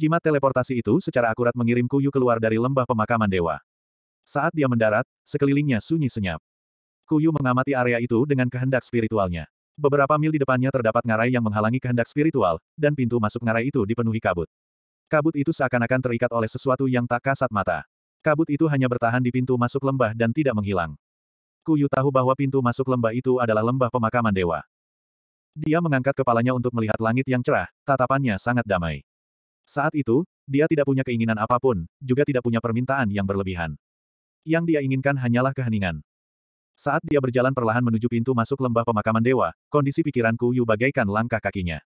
Jimat teleportasi itu secara akurat mengirim Kuyu keluar dari lembah pemakaman dewa. Saat dia mendarat, sekelilingnya sunyi senyap. Kuyu mengamati area itu dengan kehendak spiritualnya. Beberapa mil di depannya terdapat ngarai yang menghalangi kehendak spiritual, dan pintu masuk ngarai itu dipenuhi kabut. Kabut itu seakan-akan terikat oleh sesuatu yang tak kasat mata. Kabut itu hanya bertahan di pintu masuk lembah dan tidak menghilang. Kuyu tahu bahwa pintu masuk lembah itu adalah lembah pemakaman dewa. Dia mengangkat kepalanya untuk melihat langit yang cerah, tatapannya sangat damai. Saat itu, dia tidak punya keinginan apapun, juga tidak punya permintaan yang berlebihan. Yang dia inginkan hanyalah keheningan. Saat dia berjalan perlahan menuju pintu masuk lembah pemakaman dewa, kondisi pikiran Kuyu bagaikan langkah kakinya.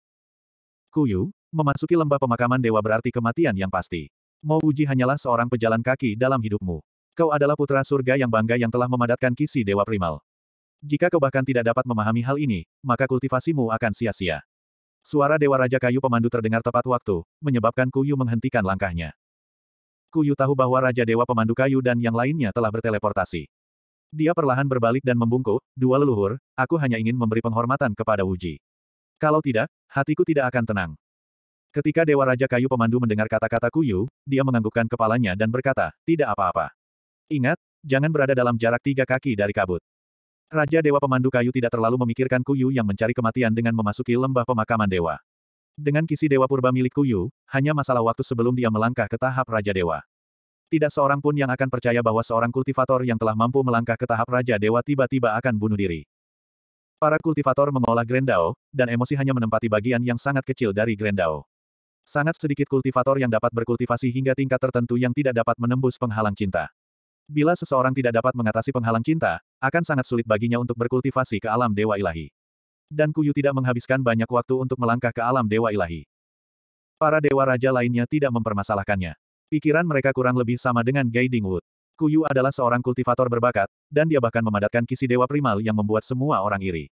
Kuyu, memasuki lembah pemakaman dewa berarti kematian yang pasti. Mo Uji hanyalah seorang pejalan kaki dalam hidupmu. Kau adalah putra surga yang bangga yang telah memadatkan kisi dewa primal. Jika kau bahkan tidak dapat memahami hal ini, maka kultivasimu akan sia-sia. Suara Dewa Raja Kayu pemandu terdengar tepat waktu, menyebabkan Kuyu menghentikan langkahnya. Kuyu tahu bahwa Raja Dewa Pemandu Kayu dan yang lainnya telah berteleportasi. Dia perlahan berbalik dan membungkuk, dua leluhur, aku hanya ingin memberi penghormatan kepada Wuji. Kalau tidak, hatiku tidak akan tenang. Ketika Dewa Raja Kayu Pemandu mendengar kata-kata Kuyu, dia menganggukkan kepalanya dan berkata, tidak apa-apa. Ingat, jangan berada dalam jarak tiga kaki dari kabut. Raja Dewa Pemandu Kayu tidak terlalu memikirkan Kuyu yang mencari kematian dengan memasuki lembah pemakaman dewa. Dengan kisi Dewa Purba milik Kuyu, hanya masalah waktu sebelum dia melangkah ke tahap Raja Dewa. Tidak seorang pun yang akan percaya bahwa seorang kultivator yang telah mampu melangkah ke tahap Raja Dewa tiba-tiba akan bunuh diri. Para kultivator mengolah Grendao, dan emosi hanya menempati bagian yang sangat kecil dari Grendao. Sangat sedikit kultivator yang dapat berkultivasi hingga tingkat tertentu yang tidak dapat menembus penghalang cinta. Bila seseorang tidak dapat mengatasi penghalang cinta, akan sangat sulit baginya untuk berkultivasi ke alam dewa ilahi. Dan Kuyu tidak menghabiskan banyak waktu untuk melangkah ke alam dewa ilahi. Para dewa raja lainnya tidak mempermasalahkannya. Pikiran mereka kurang lebih sama dengan Guiding Wood. Kuyu adalah seorang kultivator berbakat, dan dia bahkan memadatkan kisi dewa primal yang membuat semua orang iri.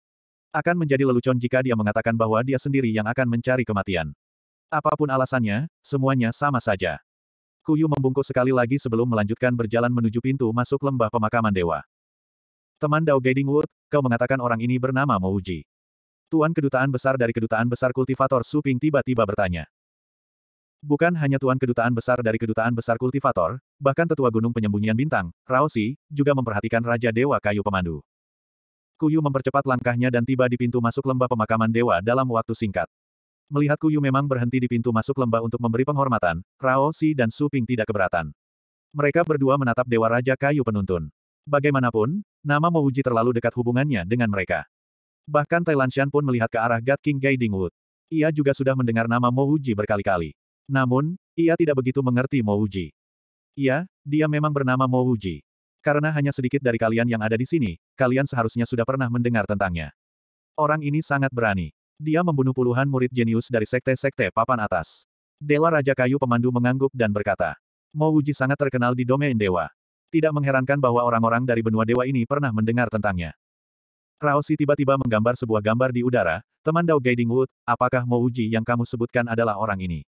Akan menjadi lelucon jika dia mengatakan bahwa dia sendiri yang akan mencari kematian. Apapun alasannya, semuanya sama saja. Kuyu membungkuk sekali lagi sebelum melanjutkan berjalan menuju pintu masuk lembah pemakaman dewa. Teman Dao Wood, kau mengatakan orang ini bernama Mouji. Tuan Kedutaan Besar dari Kedutaan Besar Kultivator Suping tiba-tiba bertanya. Bukan hanya Tuan Kedutaan Besar dari Kedutaan Besar Kultivator, bahkan Tetua Gunung Penyembunyian Bintang, Raosi, juga memperhatikan Raja Dewa Kayu Pemandu. Kuyu mempercepat langkahnya dan tiba di pintu masuk lembah pemakaman dewa dalam waktu singkat. Melihat Kuyu memang berhenti di pintu masuk lembah untuk memberi penghormatan, Rao Si dan Su Ping tidak keberatan. Mereka berdua menatap Dewa Raja Kayu penuntun. Bagaimanapun, nama Mouji terlalu dekat hubungannya dengan mereka. Bahkan Thailand Shan pun melihat ke arah God King Gai Wood. Ia juga sudah mendengar nama Mouji berkali-kali. Namun, ia tidak begitu mengerti Mouji. Ia, dia memang bernama Mouji. Karena hanya sedikit dari kalian yang ada di sini, kalian seharusnya sudah pernah mendengar tentangnya. Orang ini sangat berani. Dia membunuh puluhan murid jenius dari sekte-sekte papan atas. Dewa Raja Kayu pemandu mengangguk dan berkata, Mo Wuji sangat terkenal di domain dewa. Tidak mengherankan bahwa orang-orang dari benua dewa ini pernah mendengar tentangnya. Raosi tiba-tiba menggambar sebuah gambar di udara, teman Dao Guiding Wood, apakah Mo Wuji yang kamu sebutkan adalah orang ini?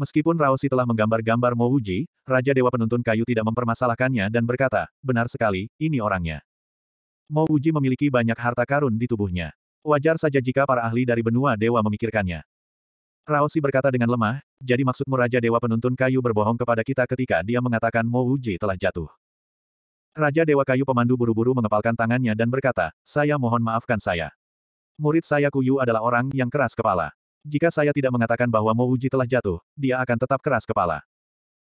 Meskipun Raosi telah menggambar gambar Mo Wuji, Raja Dewa Penuntun Kayu tidak mempermasalahkannya dan berkata, benar sekali, ini orangnya. Mo Wuji memiliki banyak harta karun di tubuhnya. Wajar saja jika para ahli dari benua dewa memikirkannya. Raosi berkata dengan lemah, jadi maksudmu Raja Dewa Penuntun Kayu berbohong kepada kita ketika dia mengatakan Mo Wuji telah jatuh. Raja Dewa Kayu pemandu buru-buru mengepalkan tangannya dan berkata, saya mohon maafkan saya. Murid saya Kuyu adalah orang yang keras kepala. Jika saya tidak mengatakan bahwa Mo Wuji telah jatuh, dia akan tetap keras kepala.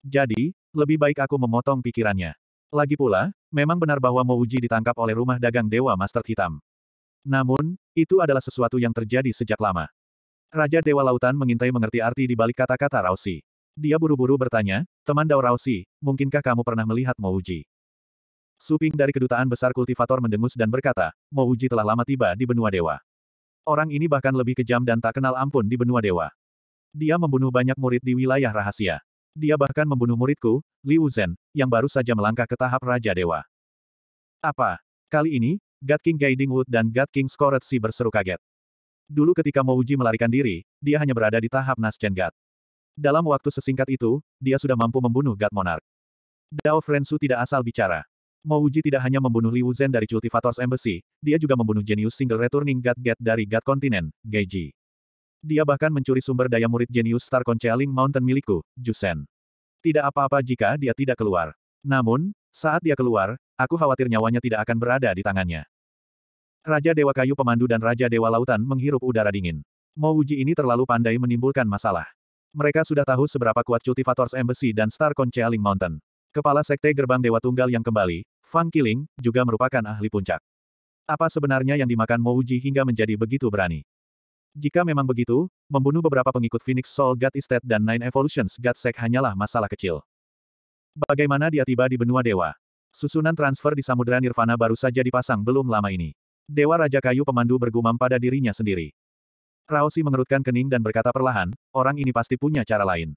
Jadi, lebih baik aku memotong pikirannya. Lagi pula, memang benar bahwa Mo Uji ditangkap oleh rumah dagang Dewa Master Hitam. Namun, itu adalah sesuatu yang terjadi sejak lama. Raja Dewa Lautan mengintai mengerti arti di balik kata-kata Rausi. Dia buru-buru bertanya, teman Dao Rausi, mungkinkah kamu pernah melihat Mouji? Suping dari kedutaan besar kultivator mendengus dan berkata, Mouji telah lama tiba di benua dewa. Orang ini bahkan lebih kejam dan tak kenal ampun di benua dewa. Dia membunuh banyak murid di wilayah rahasia. Dia bahkan membunuh muridku, Liu Zhen, yang baru saja melangkah ke tahap Raja Dewa. Apa? Kali ini, God King Guiding Wood dan God King si berseru kaget. Dulu ketika Mouji melarikan diri, dia hanya berada di tahap Naschen God. Dalam waktu sesingkat itu, dia sudah mampu membunuh God Monarch. Dao Frensu tidak asal bicara. Mouji tidak hanya membunuh Liu Zhen dari Cultivators Embassy, dia juga membunuh Jenius Single Returning God Gate dari God Continent, Geiji. Dia bahkan mencuri sumber daya murid Jenius Star Conchaling Mountain milikku, Jusen. Tidak apa-apa jika dia tidak keluar. Namun, saat dia keluar, aku khawatir nyawanya tidak akan berada di tangannya. Raja Dewa Kayu Pemandu dan Raja Dewa Lautan menghirup udara dingin. Wuji ini terlalu pandai menimbulkan masalah. Mereka sudah tahu seberapa kuat Cultivators Embassy dan Star Conchaling Mountain. Kepala Sekte Gerbang Dewa Tunggal yang kembali, Fang Killing, juga merupakan ahli puncak. Apa sebenarnya yang dimakan Wuji hingga menjadi begitu berani? Jika memang begitu, membunuh beberapa pengikut Phoenix Soul God Estate dan Nine Evolutions God Sect hanyalah masalah kecil. Bagaimana dia tiba di benua dewa? Susunan transfer di Samudera Nirvana baru saja dipasang belum lama ini. Dewa Raja Kayu pemandu bergumam pada dirinya sendiri. Raosi mengerutkan kening dan berkata perlahan, orang ini pasti punya cara lain.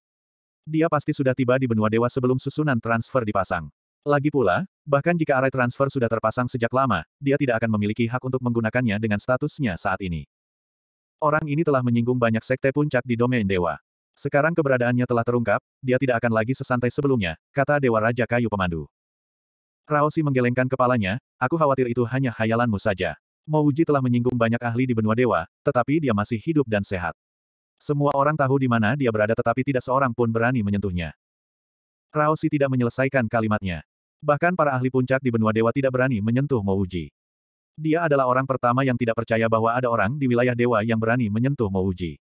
Dia pasti sudah tiba di benua dewa sebelum susunan transfer dipasang. Lagi pula, bahkan jika arai transfer sudah terpasang sejak lama, dia tidak akan memiliki hak untuk menggunakannya dengan statusnya saat ini. Orang ini telah menyinggung banyak sekte puncak di domain dewa. Sekarang keberadaannya telah terungkap, dia tidak akan lagi sesantai sebelumnya, kata Dewa Raja Kayu Pemandu. Raosi menggelengkan kepalanya, aku khawatir itu hanya khayalanmu saja. Mouji telah menyinggung banyak ahli di benua dewa, tetapi dia masih hidup dan sehat. Semua orang tahu di mana dia berada tetapi tidak seorang pun berani menyentuhnya. Raosi tidak menyelesaikan kalimatnya. Bahkan para ahli puncak di benua dewa tidak berani menyentuh Mouji. Dia adalah orang pertama yang tidak percaya bahwa ada orang di wilayah dewa yang berani menyentuh Mouji.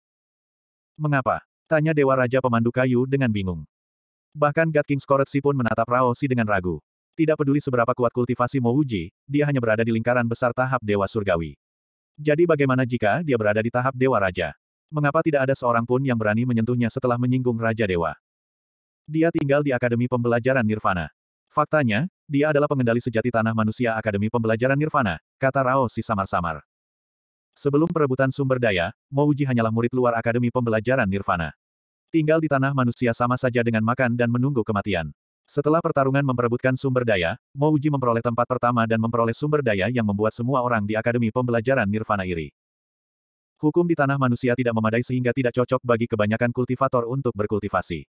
Mengapa? Tanya Dewa Raja Pemandu Kayu dengan bingung. Bahkan God King Skoretsi pun menatap si dengan ragu. Tidak peduli seberapa kuat kultivasi Mouji, dia hanya berada di lingkaran besar tahap Dewa Surgawi. Jadi bagaimana jika dia berada di tahap Dewa Raja? Mengapa tidak ada seorang pun yang berani menyentuhnya setelah menyinggung Raja Dewa? Dia tinggal di Akademi Pembelajaran Nirvana. Faktanya, dia adalah pengendali sejati tanah manusia Akademi Pembelajaran Nirvana, kata rao si samar-samar. Sebelum perebutan sumber daya, Mouji hanyalah murid luar Akademi Pembelajaran Nirvana. Tinggal di tanah manusia sama saja dengan makan dan menunggu kematian. Setelah pertarungan memperebutkan sumber daya, Mouji memperoleh tempat pertama dan memperoleh sumber daya yang membuat semua orang di Akademi Pembelajaran Nirvana iri. Hukum di tanah manusia tidak memadai sehingga tidak cocok bagi kebanyakan kultivator untuk berkultivasi.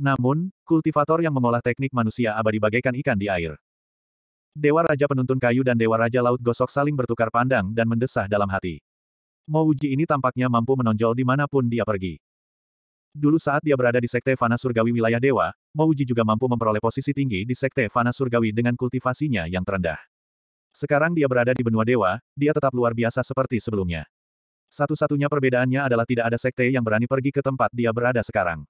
Namun, kultivator yang mengolah teknik manusia abadi bagaikan ikan di air. Dewa Raja Penuntun Kayu dan Dewa Raja Laut Gosok saling bertukar pandang dan mendesah dalam hati. Mouji ini tampaknya mampu menonjol dimanapun dia pergi. Dulu saat dia berada di Sekte Fana Surgawi wilayah Dewa, Mouji juga mampu memperoleh posisi tinggi di Sekte Fana Surgawi dengan kultivasinya yang terendah. Sekarang dia berada di benua Dewa, dia tetap luar biasa seperti sebelumnya. Satu-satunya perbedaannya adalah tidak ada sekte yang berani pergi ke tempat dia berada sekarang.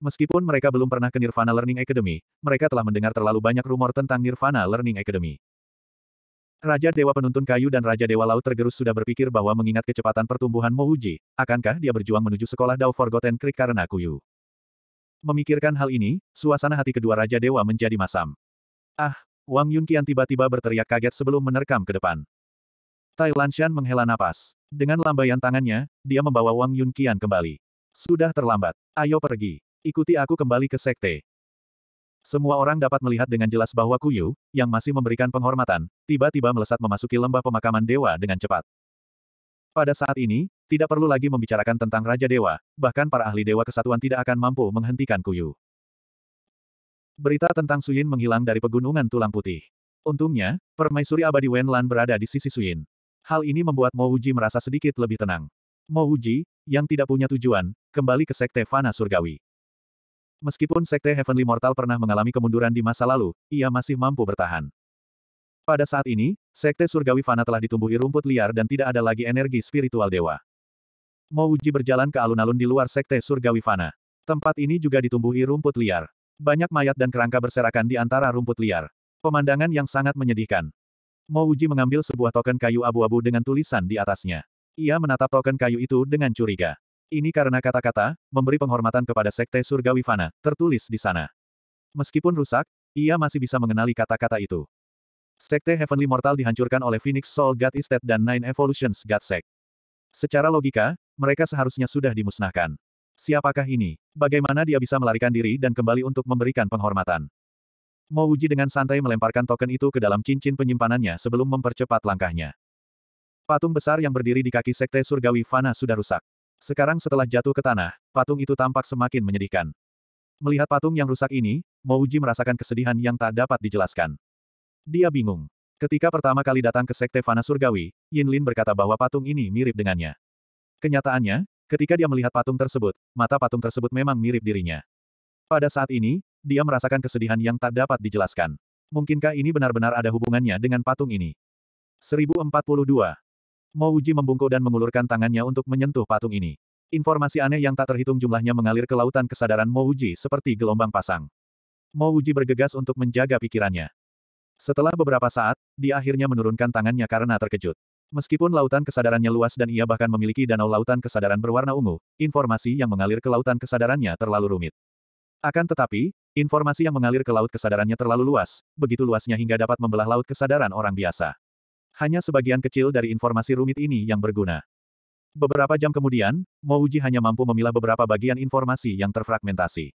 Meskipun mereka belum pernah ke Nirvana Learning Academy, mereka telah mendengar terlalu banyak rumor tentang Nirvana Learning Academy. Raja Dewa Penuntun Kayu dan Raja Dewa Laut Tergerus sudah berpikir bahwa mengingat kecepatan pertumbuhan Mouji, akankah dia berjuang menuju sekolah Dao Forgotten Creek karena Kuyu? Memikirkan hal ini, suasana hati kedua Raja Dewa menjadi masam. Ah, Wang Yunqian tiba-tiba berteriak kaget sebelum menerkam ke depan. Tai Lanshan menghela napas. Dengan lambaian tangannya, dia membawa Wang Yunqian kembali. Sudah terlambat. Ayo pergi. Ikuti aku kembali ke sekte. Semua orang dapat melihat dengan jelas bahwa Kuyu, yang masih memberikan penghormatan, tiba-tiba melesat memasuki lembah pemakaman dewa dengan cepat. Pada saat ini, tidak perlu lagi membicarakan tentang Raja Dewa, bahkan para ahli Dewa Kesatuan tidak akan mampu menghentikan Kuyu. Berita tentang Suyin menghilang dari pegunungan tulang putih. Untungnya, permaisuri abadi Wenlan berada di sisi Suyin. Hal ini membuat Mo Wuji merasa sedikit lebih tenang. Mo Wuji, yang tidak punya tujuan, kembali ke Sekte Fana Surgawi. Meskipun Sekte Heavenly Mortal pernah mengalami kemunduran di masa lalu, ia masih mampu bertahan. Pada saat ini, Sekte Surgawi Fana telah ditumbuhi rumput liar dan tidak ada lagi energi spiritual dewa. Mouji berjalan ke alun-alun di luar Sekte Surgawi Fana. Tempat ini juga ditumbuhi rumput liar. Banyak mayat dan kerangka berserakan di antara rumput liar. Pemandangan yang sangat menyedihkan. Mouji mengambil sebuah token kayu abu-abu dengan tulisan di atasnya. Ia menatap token kayu itu dengan curiga. Ini karena kata-kata, memberi penghormatan kepada Sekte Surgawi Fana, tertulis di sana. Meskipun rusak, ia masih bisa mengenali kata-kata itu. Sekte Heavenly Mortal dihancurkan oleh Phoenix Soul God Estate dan Nine Evolutions God Sect. Secara logika, mereka seharusnya sudah dimusnahkan. Siapakah ini? Bagaimana dia bisa melarikan diri dan kembali untuk memberikan penghormatan? Wuji dengan santai melemparkan token itu ke dalam cincin penyimpanannya sebelum mempercepat langkahnya. Patung besar yang berdiri di kaki Sekte Surgawi Fana sudah rusak. Sekarang setelah jatuh ke tanah, patung itu tampak semakin menyedihkan. Melihat patung yang rusak ini, Mouji merasakan kesedihan yang tak dapat dijelaskan. Dia bingung. Ketika pertama kali datang ke Sekte Fana Surgawi, Yin Lin berkata bahwa patung ini mirip dengannya. Kenyataannya, ketika dia melihat patung tersebut, mata patung tersebut memang mirip dirinya. Pada saat ini, dia merasakan kesedihan yang tak dapat dijelaskan. Mungkinkah ini benar-benar ada hubungannya dengan patung ini? 1042. Mo Uji membungkuk dan mengulurkan tangannya untuk menyentuh patung ini. Informasi aneh yang tak terhitung jumlahnya mengalir ke lautan kesadaran Mo Uji seperti gelombang pasang. Mo Uji bergegas untuk menjaga pikirannya. Setelah beberapa saat, dia akhirnya menurunkan tangannya karena terkejut. Meskipun lautan kesadarannya luas dan ia bahkan memiliki danau lautan kesadaran berwarna ungu, informasi yang mengalir ke lautan kesadarannya terlalu rumit. Akan tetapi, informasi yang mengalir ke laut kesadarannya terlalu luas, begitu luasnya hingga dapat membelah laut kesadaran orang biasa hanya sebagian kecil dari informasi rumit ini yang berguna. Beberapa jam kemudian, Mouji hanya mampu memilah beberapa bagian informasi yang terfragmentasi.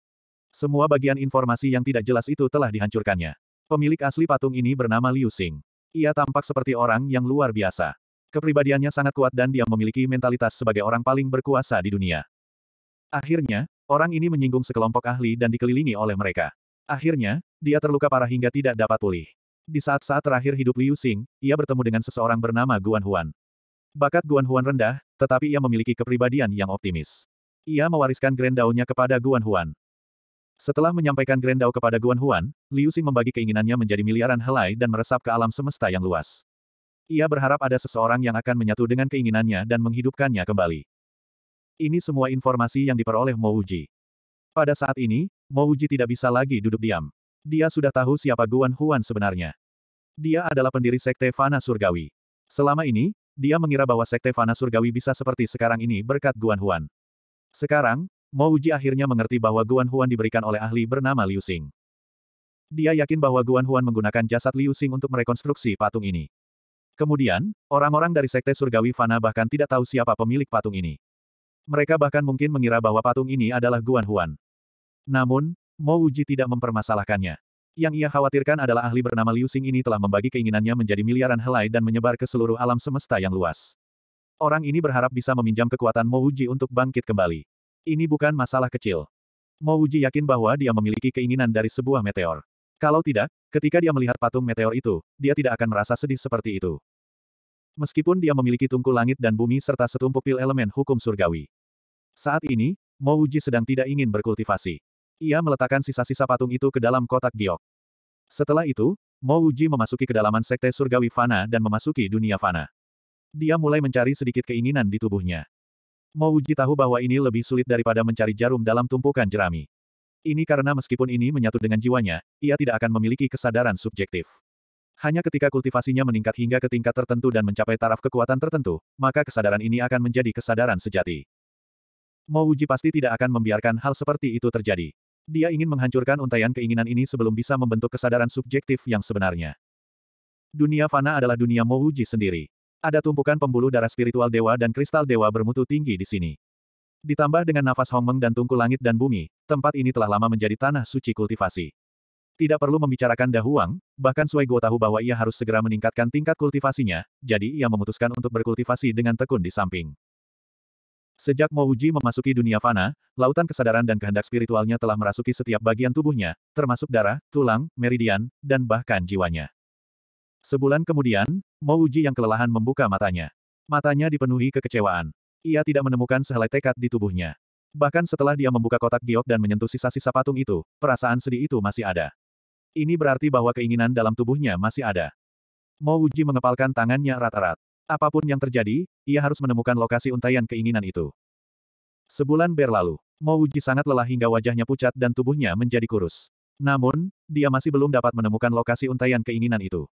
Semua bagian informasi yang tidak jelas itu telah dihancurkannya. Pemilik asli patung ini bernama Liu Xing. Ia tampak seperti orang yang luar biasa. Kepribadiannya sangat kuat dan dia memiliki mentalitas sebagai orang paling berkuasa di dunia. Akhirnya, orang ini menyinggung sekelompok ahli dan dikelilingi oleh mereka. Akhirnya, dia terluka parah hingga tidak dapat pulih. Di saat-saat terakhir hidup Liu Xing, ia bertemu dengan seseorang bernama Guan Huan. Bakat Guan Huan rendah, tetapi ia memiliki kepribadian yang optimis. Ia mewariskan dao nya kepada Guan Huan. Setelah menyampaikan Grand Dao kepada Guan Huan, Liu Xing membagi keinginannya menjadi miliaran helai dan meresap ke alam semesta yang luas. Ia berharap ada seseorang yang akan menyatu dengan keinginannya dan menghidupkannya kembali. Ini semua informasi yang diperoleh Mo Pada saat ini, Mo tidak bisa lagi duduk diam. Dia sudah tahu siapa Guan Huan sebenarnya. Dia adalah pendiri Sekte Fana Surgawi. Selama ini, dia mengira bahwa Sekte Fana Surgawi bisa seperti sekarang ini berkat Guan Huan. Sekarang, Mo Uji akhirnya mengerti bahwa Guan Huan diberikan oleh ahli bernama Liu Xing. Dia yakin bahwa Guan Huan menggunakan jasad Liu Xing untuk merekonstruksi patung ini. Kemudian, orang-orang dari Sekte Surgawi Fana bahkan tidak tahu siapa pemilik patung ini. Mereka bahkan mungkin mengira bahwa patung ini adalah Guan Huan. Namun, Mo Wuji tidak mempermasalahkannya. Yang ia khawatirkan adalah ahli bernama Liu Xing ini telah membagi keinginannya menjadi miliaran helai dan menyebar ke seluruh alam semesta yang luas. Orang ini berharap bisa meminjam kekuatan Mo Wuji untuk bangkit kembali. Ini bukan masalah kecil. Mo Wuji yakin bahwa dia memiliki keinginan dari sebuah meteor. Kalau tidak, ketika dia melihat patung meteor itu, dia tidak akan merasa sedih seperti itu. Meskipun dia memiliki tungku langit dan bumi serta setumpuk pil elemen hukum surgawi. Saat ini, Mo Wuji sedang tidak ingin berkultivasi. Ia meletakkan sisa-sisa patung itu ke dalam kotak giok. Setelah itu, Mo Uji memasuki kedalaman sekte surgawi Fana dan memasuki dunia Fana. Dia mulai mencari sedikit keinginan di tubuhnya. Mo Uji tahu bahwa ini lebih sulit daripada mencari jarum dalam tumpukan jerami. Ini karena meskipun ini menyatu dengan jiwanya, ia tidak akan memiliki kesadaran subjektif. Hanya ketika kultivasinya meningkat hingga ke tingkat tertentu dan mencapai taraf kekuatan tertentu, maka kesadaran ini akan menjadi kesadaran sejati. Mo pasti tidak akan membiarkan hal seperti itu terjadi. Dia ingin menghancurkan untaian keinginan ini sebelum bisa membentuk kesadaran subjektif yang sebenarnya. Dunia fana adalah dunia Mouji sendiri. Ada tumpukan pembuluh darah spiritual dewa dan kristal dewa bermutu tinggi di sini. Ditambah dengan nafas Hongmeng dan tungku langit dan bumi, tempat ini telah lama menjadi tanah suci kultivasi. Tidak perlu membicarakan Dahuang, bahkan Sui Guo tahu bahwa ia harus segera meningkatkan tingkat kultivasinya, jadi ia memutuskan untuk berkultivasi dengan tekun di samping. Sejak Mouji memasuki dunia fana, lautan kesadaran dan kehendak spiritualnya telah merasuki setiap bagian tubuhnya, termasuk darah, tulang, meridian, dan bahkan jiwanya. Sebulan kemudian, Mouji yang kelelahan membuka matanya. Matanya dipenuhi kekecewaan. Ia tidak menemukan sehelai tekad di tubuhnya. Bahkan setelah dia membuka kotak giok dan menyentuh sisa-sisa patung itu, perasaan sedih itu masih ada. Ini berarti bahwa keinginan dalam tubuhnya masih ada. Mouji mengepalkan tangannya rata-rata. Apapun yang terjadi, ia harus menemukan lokasi untaian keinginan itu. Sebulan berlalu, Mouji sangat lelah hingga wajahnya pucat dan tubuhnya menjadi kurus. Namun, dia masih belum dapat menemukan lokasi untaian keinginan itu.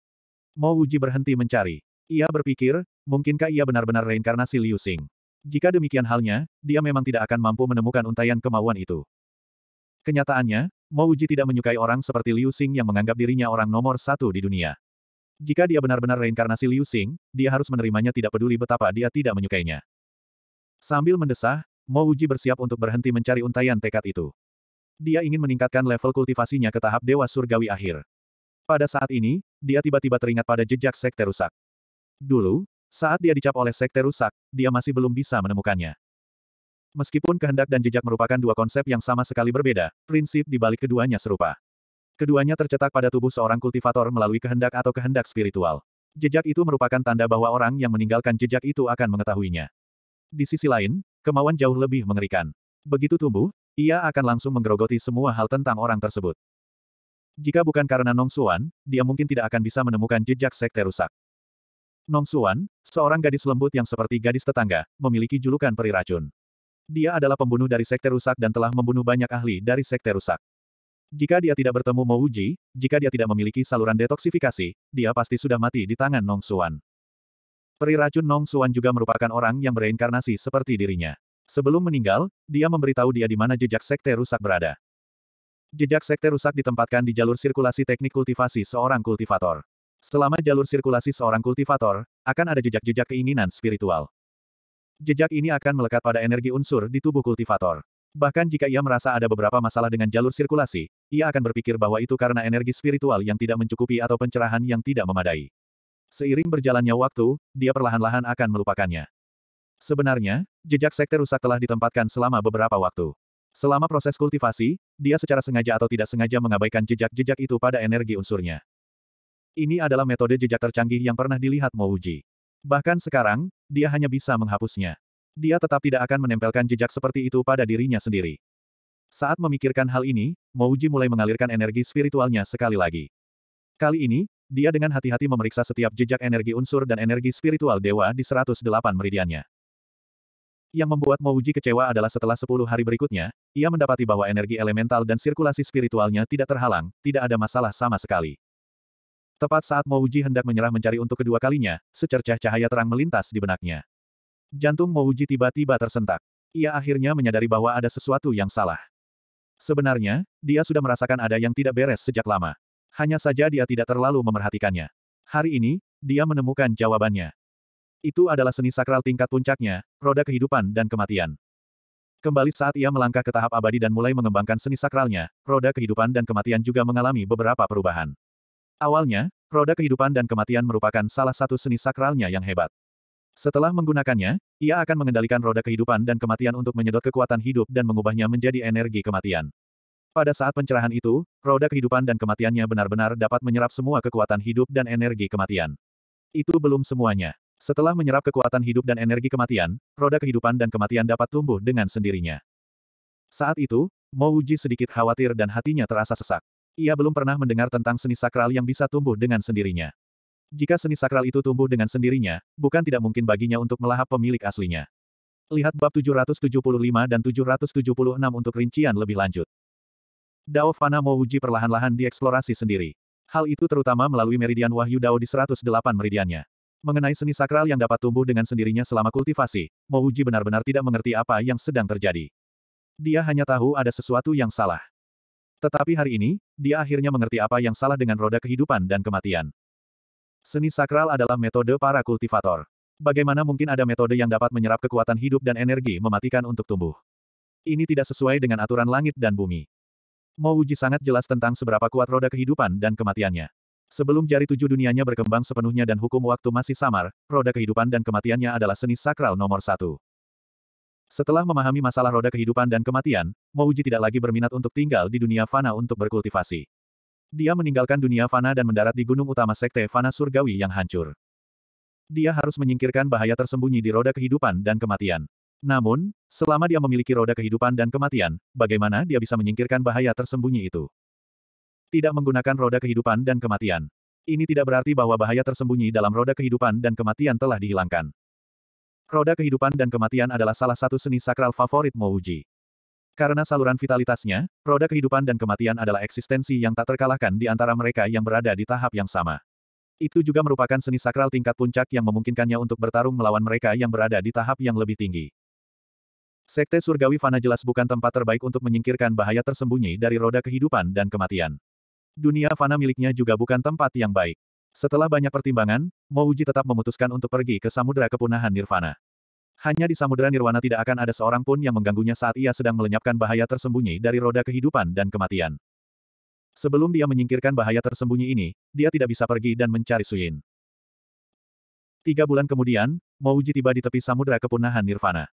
Mouji berhenti mencari. Ia berpikir, mungkinkah ia benar-benar reinkarnasi Liu Xing? Jika demikian halnya, dia memang tidak akan mampu menemukan untaian kemauan itu. Kenyataannya, Mouji tidak menyukai orang seperti Liu Xing yang menganggap dirinya orang nomor satu di dunia. Jika dia benar-benar reinkarnasi Liu Xing, dia harus menerimanya tidak peduli betapa dia tidak menyukainya. Sambil mendesah, Mo Uji bersiap untuk berhenti mencari untayan tekad itu. Dia ingin meningkatkan level kultivasinya ke tahap Dewa Surgawi akhir. Pada saat ini, dia tiba-tiba teringat pada jejak Sekte Rusak. Dulu, saat dia dicap oleh Sekte Rusak, dia masih belum bisa menemukannya. Meskipun kehendak dan jejak merupakan dua konsep yang sama sekali berbeda, prinsip di balik keduanya serupa. Keduanya tercetak pada tubuh seorang kultivator melalui kehendak atau kehendak spiritual. Jejak itu merupakan tanda bahwa orang yang meninggalkan jejak itu akan mengetahuinya. Di sisi lain, kemauan jauh lebih mengerikan. Begitu tumbuh, ia akan langsung menggerogoti semua hal tentang orang tersebut. Jika bukan karena Nong Suan, dia mungkin tidak akan bisa menemukan jejak sekte rusak. Nong Suan, seorang gadis lembut yang seperti gadis tetangga, memiliki julukan peri racun. Dia adalah pembunuh dari sekte rusak dan telah membunuh banyak ahli dari sekte rusak. Jika dia tidak bertemu Mouji, jika dia tidak memiliki saluran detoksifikasi, dia pasti sudah mati di tangan Nong Suan. Peri racun Nong Suan juga merupakan orang yang bereinkarnasi seperti dirinya. Sebelum meninggal, dia memberitahu dia di mana jejak sekte rusak berada. Jejak sekte rusak ditempatkan di jalur sirkulasi teknik kultivasi seorang kultivator. Selama jalur sirkulasi seorang kultivator, akan ada jejak-jejak keinginan spiritual. Jejak ini akan melekat pada energi unsur di tubuh kultivator. Bahkan jika ia merasa ada beberapa masalah dengan jalur sirkulasi, ia akan berpikir bahwa itu karena energi spiritual yang tidak mencukupi atau pencerahan yang tidak memadai. Seiring berjalannya waktu, dia perlahan-lahan akan melupakannya. Sebenarnya, jejak sekte rusak telah ditempatkan selama beberapa waktu. Selama proses kultivasi, dia secara sengaja atau tidak sengaja mengabaikan jejak-jejak itu pada energi unsurnya. Ini adalah metode jejak tercanggih yang pernah dilihat Mouji. Bahkan sekarang, dia hanya bisa menghapusnya. Dia tetap tidak akan menempelkan jejak seperti itu pada dirinya sendiri. Saat memikirkan hal ini, Mouji mulai mengalirkan energi spiritualnya sekali lagi. Kali ini, dia dengan hati-hati memeriksa setiap jejak energi unsur dan energi spiritual dewa di 108 meridiannya. Yang membuat Mouji kecewa adalah setelah 10 hari berikutnya, ia mendapati bahwa energi elemental dan sirkulasi spiritualnya tidak terhalang, tidak ada masalah sama sekali. Tepat saat Mouji hendak menyerah mencari untuk kedua kalinya, secercah cahaya terang melintas di benaknya. Jantung Mouji tiba-tiba tersentak. Ia akhirnya menyadari bahwa ada sesuatu yang salah. Sebenarnya, dia sudah merasakan ada yang tidak beres sejak lama. Hanya saja dia tidak terlalu memerhatikannya. Hari ini, dia menemukan jawabannya. Itu adalah seni sakral tingkat puncaknya, roda kehidupan dan kematian. Kembali saat ia melangkah ke tahap abadi dan mulai mengembangkan seni sakralnya, roda kehidupan dan kematian juga mengalami beberapa perubahan. Awalnya, roda kehidupan dan kematian merupakan salah satu seni sakralnya yang hebat. Setelah menggunakannya, ia akan mengendalikan roda kehidupan dan kematian untuk menyedot kekuatan hidup dan mengubahnya menjadi energi kematian. Pada saat pencerahan itu, roda kehidupan dan kematiannya benar-benar dapat menyerap semua kekuatan hidup dan energi kematian. Itu belum semuanya. Setelah menyerap kekuatan hidup dan energi kematian, roda kehidupan dan kematian dapat tumbuh dengan sendirinya. Saat itu, Mo Uji sedikit khawatir dan hatinya terasa sesak. Ia belum pernah mendengar tentang seni sakral yang bisa tumbuh dengan sendirinya. Jika seni sakral itu tumbuh dengan sendirinya, bukan tidak mungkin baginya untuk melahap pemilik aslinya. Lihat bab 775 dan 776 untuk rincian lebih lanjut. Dao Fana Mouji perlahan-lahan dieksplorasi sendiri. Hal itu terutama melalui meridian Wahyu Dao di 108 meridiannya. Mengenai seni sakral yang dapat tumbuh dengan sendirinya selama kultivasi, Mouji benar-benar tidak mengerti apa yang sedang terjadi. Dia hanya tahu ada sesuatu yang salah. Tetapi hari ini, dia akhirnya mengerti apa yang salah dengan roda kehidupan dan kematian. Seni sakral adalah metode para kultivator. Bagaimana mungkin ada metode yang dapat menyerap kekuatan hidup dan energi mematikan untuk tumbuh? Ini tidak sesuai dengan aturan langit dan bumi. Mo sangat jelas tentang seberapa kuat roda kehidupan dan kematiannya. Sebelum jari tujuh dunianya berkembang sepenuhnya dan hukum waktu masih samar, roda kehidupan dan kematiannya adalah seni sakral nomor satu. Setelah memahami masalah roda kehidupan dan kematian, Mo tidak lagi berminat untuk tinggal di dunia fana untuk berkultivasi. Dia meninggalkan dunia fana dan mendarat di gunung utama sekte fana surgawi yang hancur. Dia harus menyingkirkan bahaya tersembunyi di roda kehidupan dan kematian. Namun, selama dia memiliki roda kehidupan dan kematian, bagaimana dia bisa menyingkirkan bahaya tersembunyi itu? Tidak menggunakan roda kehidupan dan kematian. Ini tidak berarti bahwa bahaya tersembunyi dalam roda kehidupan dan kematian telah dihilangkan. Roda kehidupan dan kematian adalah salah satu seni sakral favorit Mouji. Karena saluran vitalitasnya, roda kehidupan dan kematian adalah eksistensi yang tak terkalahkan di antara mereka yang berada di tahap yang sama. Itu juga merupakan seni sakral tingkat puncak yang memungkinkannya untuk bertarung melawan mereka yang berada di tahap yang lebih tinggi. Sekte Surgawi Fana jelas bukan tempat terbaik untuk menyingkirkan bahaya tersembunyi dari roda kehidupan dan kematian. Dunia Fana miliknya juga bukan tempat yang baik. Setelah banyak pertimbangan, Mouji tetap memutuskan untuk pergi ke Samudra Kepunahan Nirvana. Hanya di Samudera Nirwana tidak akan ada seorang pun yang mengganggunya saat ia sedang melenyapkan bahaya tersembunyi dari roda kehidupan dan kematian. Sebelum dia menyingkirkan bahaya tersembunyi ini, dia tidak bisa pergi dan mencari Suyin. Tiga bulan kemudian, Mouji tiba di tepi Samudera Kepunahan Nirvana.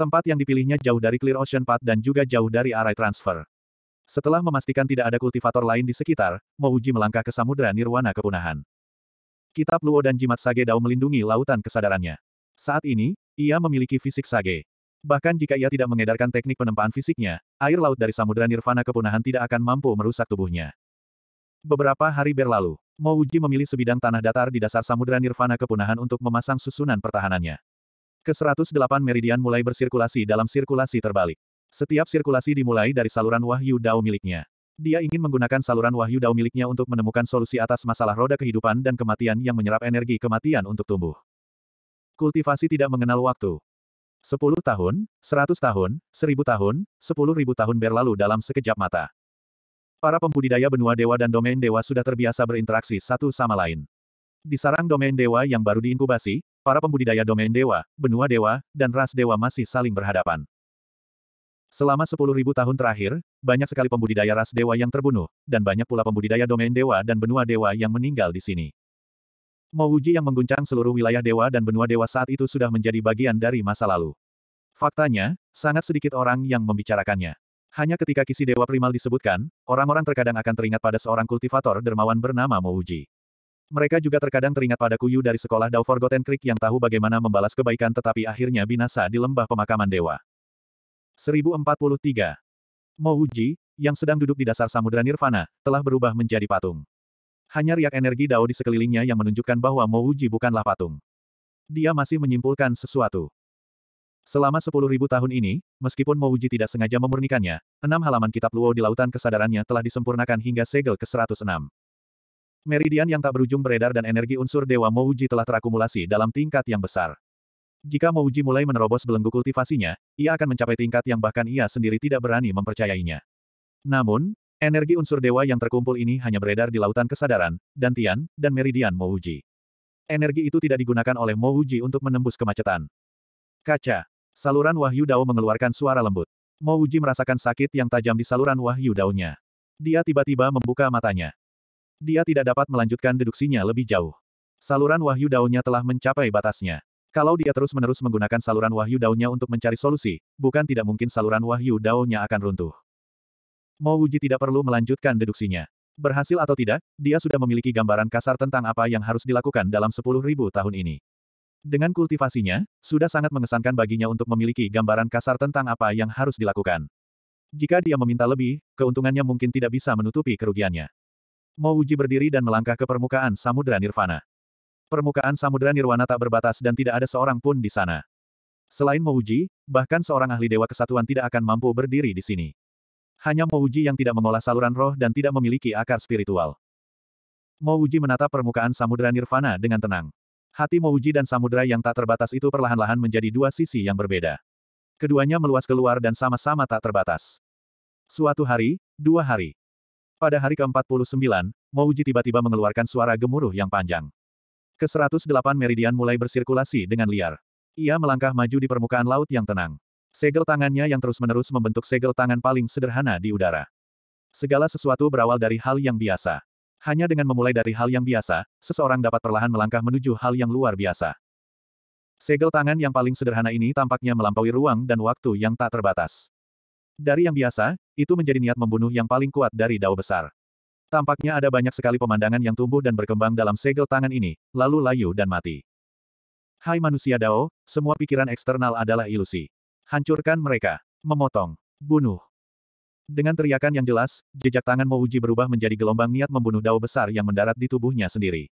Tempat yang dipilihnya jauh dari Clear Ocean Path dan juga jauh dari arai transfer. Setelah memastikan tidak ada kultivator lain di sekitar, Mouji melangkah ke Samudera Nirwana Kepunahan. Kitab Luo dan Jimat Sage Dao melindungi lautan kesadarannya. Saat ini, ia memiliki fisik sage. Bahkan jika ia tidak mengedarkan teknik penempaan fisiknya, air laut dari samudera Nirvana kepunahan tidak akan mampu merusak tubuhnya. Beberapa hari berlalu, Mouji memilih sebidang tanah datar di dasar samudera Nirvana kepunahan untuk memasang susunan pertahanannya. Ke-108 meridian mulai bersirkulasi dalam sirkulasi terbalik. Setiap sirkulasi dimulai dari saluran wahyu dao miliknya. Dia ingin menggunakan saluran wahyu dao miliknya untuk menemukan solusi atas masalah roda kehidupan dan kematian yang menyerap energi kematian untuk tumbuh. Kultivasi tidak mengenal waktu. 10 tahun, 100 tahun, 1000 tahun, sepuluh ribu tahun berlalu dalam sekejap mata. Para pembudidaya benua dewa dan domain dewa sudah terbiasa berinteraksi satu sama lain. Di sarang domain dewa yang baru diinkubasi, para pembudidaya domain dewa, benua dewa, dan ras dewa masih saling berhadapan. Selama sepuluh ribu tahun terakhir, banyak sekali pembudidaya ras dewa yang terbunuh, dan banyak pula pembudidaya domain dewa dan benua dewa yang meninggal di sini. Mouji yang mengguncang seluruh wilayah dewa dan benua dewa saat itu sudah menjadi bagian dari masa lalu. Faktanya, sangat sedikit orang yang membicarakannya. Hanya ketika kisi dewa primal disebutkan, orang-orang terkadang akan teringat pada seorang kultivator dermawan bernama Mouji. Mereka juga terkadang teringat pada Kuyu dari sekolah Dao Forgotten Creek yang tahu bagaimana membalas kebaikan tetapi akhirnya binasa di lembah pemakaman dewa. 1043. Mouji, yang sedang duduk di dasar samudera nirvana, telah berubah menjadi patung. Hanya riak energi Dao di sekelilingnya yang menunjukkan bahwa Mo Uji bukanlah patung. Dia masih menyimpulkan sesuatu. Selama sepuluh ribu tahun ini, meskipun Mo Uji tidak sengaja memurnikannya, enam halaman kitab Luo di lautan kesadarannya telah disempurnakan hingga segel ke-106. Meridian yang tak berujung beredar dan energi unsur Dewa Mo Uji telah terakumulasi dalam tingkat yang besar. Jika Mo Uji mulai menerobos belenggu kultivasinya, ia akan mencapai tingkat yang bahkan ia sendiri tidak berani mempercayainya. Namun, Energi unsur dewa yang terkumpul ini hanya beredar di lautan kesadaran, Dantian, dan meridian Mouji. Energi itu tidak digunakan oleh Mouji untuk menembus kemacetan. Kaca. Saluran Wahyu Dao mengeluarkan suara lembut. Mouji merasakan sakit yang tajam di saluran Wahyu Dao-nya. Dia tiba-tiba membuka matanya. Dia tidak dapat melanjutkan deduksinya lebih jauh. Saluran Wahyu Dao-nya telah mencapai batasnya. Kalau dia terus-menerus menggunakan saluran Wahyu Dao-nya untuk mencari solusi, bukan tidak mungkin saluran Wahyu Dao-nya akan runtuh. Mo Wuji tidak perlu melanjutkan deduksinya. Berhasil atau tidak, dia sudah memiliki gambaran kasar tentang apa yang harus dilakukan dalam 10.000 tahun ini. Dengan kultivasinya, sudah sangat mengesankan baginya untuk memiliki gambaran kasar tentang apa yang harus dilakukan. Jika dia meminta lebih, keuntungannya mungkin tidak bisa menutupi kerugiannya. Mo Wuji berdiri dan melangkah ke permukaan Samudra Nirvana. Permukaan Samudra Nirwana tak berbatas dan tidak ada seorang pun di sana. Selain Mo Wuji, bahkan seorang ahli Dewa Kesatuan tidak akan mampu berdiri di sini. Hanya Mouji yang tidak mengolah saluran roh dan tidak memiliki akar spiritual. Mouji menatap permukaan samudera nirvana dengan tenang. Hati Mouji dan samudera yang tak terbatas itu perlahan-lahan menjadi dua sisi yang berbeda. Keduanya meluas keluar dan sama-sama tak terbatas. Suatu hari, dua hari. Pada hari ke-49, Mouji tiba-tiba mengeluarkan suara gemuruh yang panjang. Ke-108 meridian mulai bersirkulasi dengan liar. Ia melangkah maju di permukaan laut yang tenang. Segel tangannya yang terus-menerus membentuk segel tangan paling sederhana di udara. Segala sesuatu berawal dari hal yang biasa. Hanya dengan memulai dari hal yang biasa, seseorang dapat perlahan melangkah menuju hal yang luar biasa. Segel tangan yang paling sederhana ini tampaknya melampaui ruang dan waktu yang tak terbatas. Dari yang biasa, itu menjadi niat membunuh yang paling kuat dari dao besar. Tampaknya ada banyak sekali pemandangan yang tumbuh dan berkembang dalam segel tangan ini, lalu layu dan mati. Hai manusia dao, semua pikiran eksternal adalah ilusi. Hancurkan mereka. Memotong. Bunuh. Dengan teriakan yang jelas, jejak tangan Mouji berubah menjadi gelombang niat membunuh dao besar yang mendarat di tubuhnya sendiri.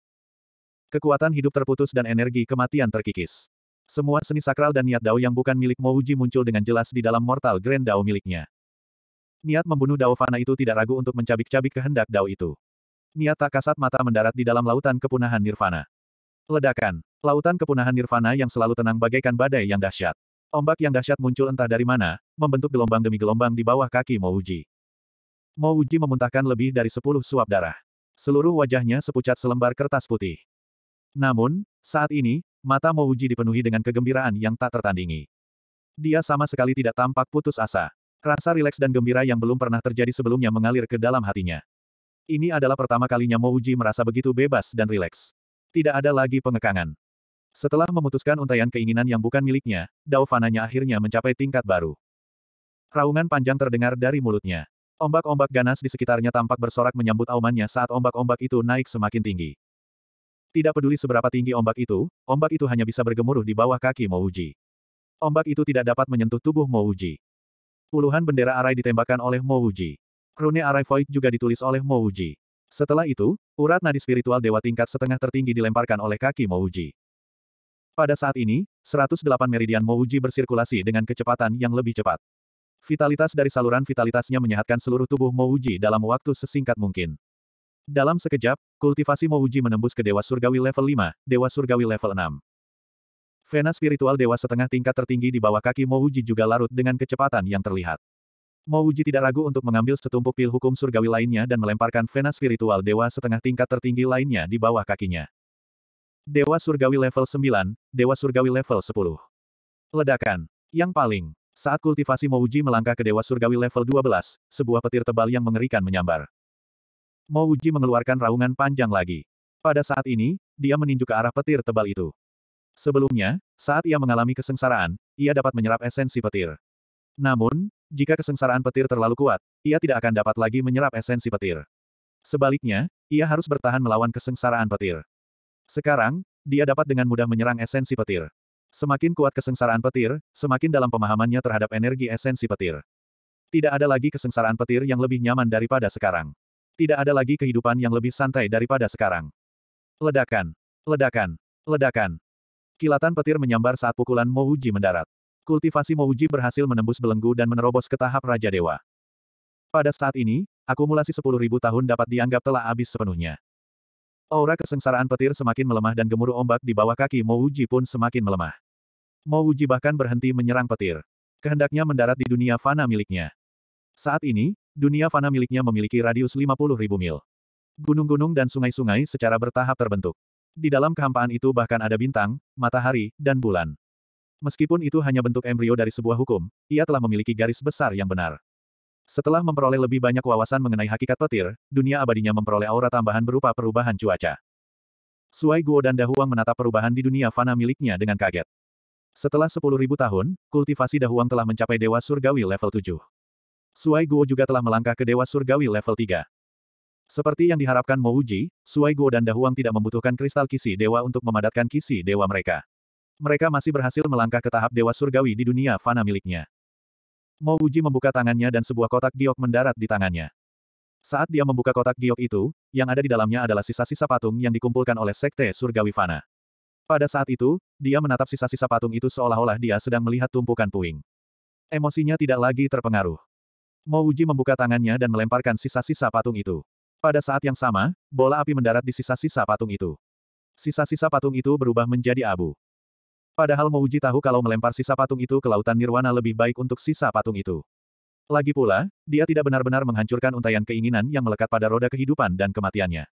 Kekuatan hidup terputus dan energi kematian terkikis. Semua seni sakral dan niat dao yang bukan milik Mouji muncul dengan jelas di dalam mortal grand dao miliknya. Niat membunuh dao fana itu tidak ragu untuk mencabik-cabik kehendak dao itu. Niat tak kasat mata mendarat di dalam lautan kepunahan nirvana. Ledakan. Lautan kepunahan nirvana yang selalu tenang bagaikan badai yang dahsyat. Ombak yang dahsyat muncul entah dari mana, membentuk gelombang demi gelombang di bawah kaki Mouji. Mouji memuntahkan lebih dari sepuluh suap darah. Seluruh wajahnya sepucat selembar kertas putih. Namun, saat ini, mata Mouji dipenuhi dengan kegembiraan yang tak tertandingi. Dia sama sekali tidak tampak putus asa. Rasa rileks dan gembira yang belum pernah terjadi sebelumnya mengalir ke dalam hatinya. Ini adalah pertama kalinya Mouji merasa begitu bebas dan rileks. Tidak ada lagi pengekangan. Setelah memutuskan untaian keinginan yang bukan miliknya, daufananya akhirnya mencapai tingkat baru. Raungan panjang terdengar dari mulutnya. Ombak-ombak ganas di sekitarnya tampak bersorak menyambut aumannya saat ombak-ombak itu naik semakin tinggi. Tidak peduli seberapa tinggi ombak itu, ombak itu hanya bisa bergemuruh di bawah kaki Mouji. Ombak itu tidak dapat menyentuh tubuh Mouji. Puluhan bendera arai ditembakkan oleh Mouji. Rune arai void juga ditulis oleh Mouji. Setelah itu, urat nadi spiritual dewa tingkat setengah tertinggi dilemparkan oleh kaki Mouji. Pada saat ini, 108 meridian Mouji bersirkulasi dengan kecepatan yang lebih cepat. Vitalitas dari saluran vitalitasnya menyehatkan seluruh tubuh Mouji dalam waktu sesingkat mungkin. Dalam sekejap, kultivasi Mouji menembus ke Dewa Surgawi level 5, Dewa Surgawi level 6. Vena spiritual Dewa setengah tingkat tertinggi di bawah kaki Mouji juga larut dengan kecepatan yang terlihat. Mouji tidak ragu untuk mengambil setumpuk pil hukum surgawi lainnya dan melemparkan vena spiritual dewa setengah tingkat tertinggi lainnya di bawah kakinya. Dewa Surgawi level 9, Dewa Surgawi level 10. Ledakan. Yang paling. Saat kultivasi Mouji melangkah ke Dewa Surgawi level 12, sebuah petir tebal yang mengerikan menyambar. Mouji mengeluarkan raungan panjang lagi. Pada saat ini, dia meninju ke arah petir tebal itu. Sebelumnya, saat ia mengalami kesengsaraan, ia dapat menyerap esensi petir. Namun, jika kesengsaraan petir terlalu kuat, ia tidak akan dapat lagi menyerap esensi petir. Sebaliknya, ia harus bertahan melawan kesengsaraan petir. Sekarang, dia dapat dengan mudah menyerang esensi petir. Semakin kuat kesengsaraan petir, semakin dalam pemahamannya terhadap energi esensi petir. Tidak ada lagi kesengsaraan petir yang lebih nyaman daripada sekarang. Tidak ada lagi kehidupan yang lebih santai daripada sekarang. Ledakan. Ledakan. Ledakan. Kilatan petir menyambar saat pukulan Mouji mendarat. Kultivasi Mouji berhasil menembus belenggu dan menerobos ke tahap Raja Dewa. Pada saat ini, akumulasi 10.000 tahun dapat dianggap telah habis sepenuhnya. Aura kesengsaraan petir semakin melemah dan gemuruh ombak di bawah kaki Mouji pun semakin melemah. Mouji bahkan berhenti menyerang petir. Kehendaknya mendarat di dunia fana miliknya. Saat ini, dunia fana miliknya memiliki radius 50.000 mil. Gunung-gunung dan sungai-sungai secara bertahap terbentuk. Di dalam kehampaan itu bahkan ada bintang, matahari, dan bulan. Meskipun itu hanya bentuk embrio dari sebuah hukum, ia telah memiliki garis besar yang benar. Setelah memperoleh lebih banyak wawasan mengenai hakikat petir, dunia abadinya memperoleh aura tambahan berupa perubahan cuaca. Suai Guo dan Dahuang menatap perubahan di dunia fana miliknya dengan kaget. Setelah 10.000 tahun, kultivasi Dahuang telah mencapai Dewa Surgawi level 7. Suai Guo juga telah melangkah ke Dewa Surgawi level 3. Seperti yang diharapkan Mo Uji, Suai Guo dan Dahuang tidak membutuhkan kristal kisi dewa untuk memadatkan kisi dewa mereka. Mereka masih berhasil melangkah ke tahap Dewa Surgawi di dunia fana miliknya. Mo Uji membuka tangannya dan sebuah kotak giok mendarat di tangannya. Saat dia membuka kotak giok itu, yang ada di dalamnya adalah sisa-sisa patung yang dikumpulkan oleh Sekte Surgawi Fana. Pada saat itu, dia menatap sisa-sisa patung itu seolah-olah dia sedang melihat tumpukan puing. Emosinya tidak lagi terpengaruh. Mo Uji membuka tangannya dan melemparkan sisa-sisa patung itu. Pada saat yang sama, bola api mendarat di sisa-sisa patung itu. Sisa-sisa patung itu berubah menjadi abu. Padahal Mouji tahu kalau melempar sisa patung itu ke lautan nirwana lebih baik untuk sisa patung itu. Lagi pula, dia tidak benar-benar menghancurkan untayan keinginan yang melekat pada roda kehidupan dan kematiannya.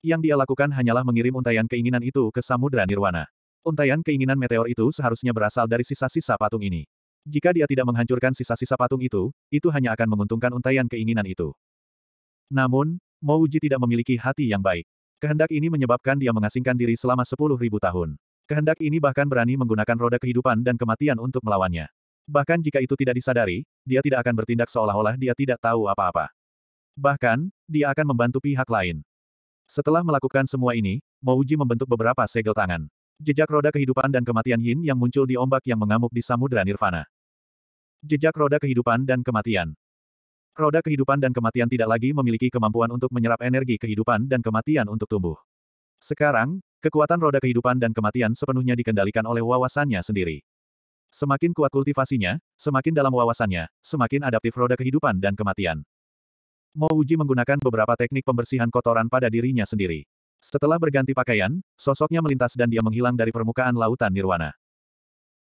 Yang dia lakukan hanyalah mengirim untayan keinginan itu ke samudra nirwana. Untayan keinginan meteor itu seharusnya berasal dari sisa-sisa patung ini. Jika dia tidak menghancurkan sisa-sisa patung itu, itu hanya akan menguntungkan untayan keinginan itu. Namun, Mouji tidak memiliki hati yang baik. Kehendak ini menyebabkan dia mengasingkan diri selama sepuluh ribu tahun. Kehendak ini bahkan berani menggunakan roda kehidupan dan kematian untuk melawannya. Bahkan jika itu tidak disadari, dia tidak akan bertindak seolah-olah dia tidak tahu apa-apa. Bahkan, dia akan membantu pihak lain. Setelah melakukan semua ini, Mouji membentuk beberapa segel tangan. Jejak roda kehidupan dan kematian Yin yang muncul di ombak yang mengamuk di Samudra Nirvana. Jejak roda kehidupan dan kematian. Roda kehidupan dan kematian tidak lagi memiliki kemampuan untuk menyerap energi kehidupan dan kematian untuk tumbuh. Sekarang, Kekuatan roda kehidupan dan kematian sepenuhnya dikendalikan oleh wawasannya sendiri. Semakin kuat kultivasinya, semakin dalam wawasannya, semakin adaptif roda kehidupan dan kematian. Mo Uji menggunakan beberapa teknik pembersihan kotoran pada dirinya sendiri. Setelah berganti pakaian, sosoknya melintas dan dia menghilang dari permukaan lautan Nirwana.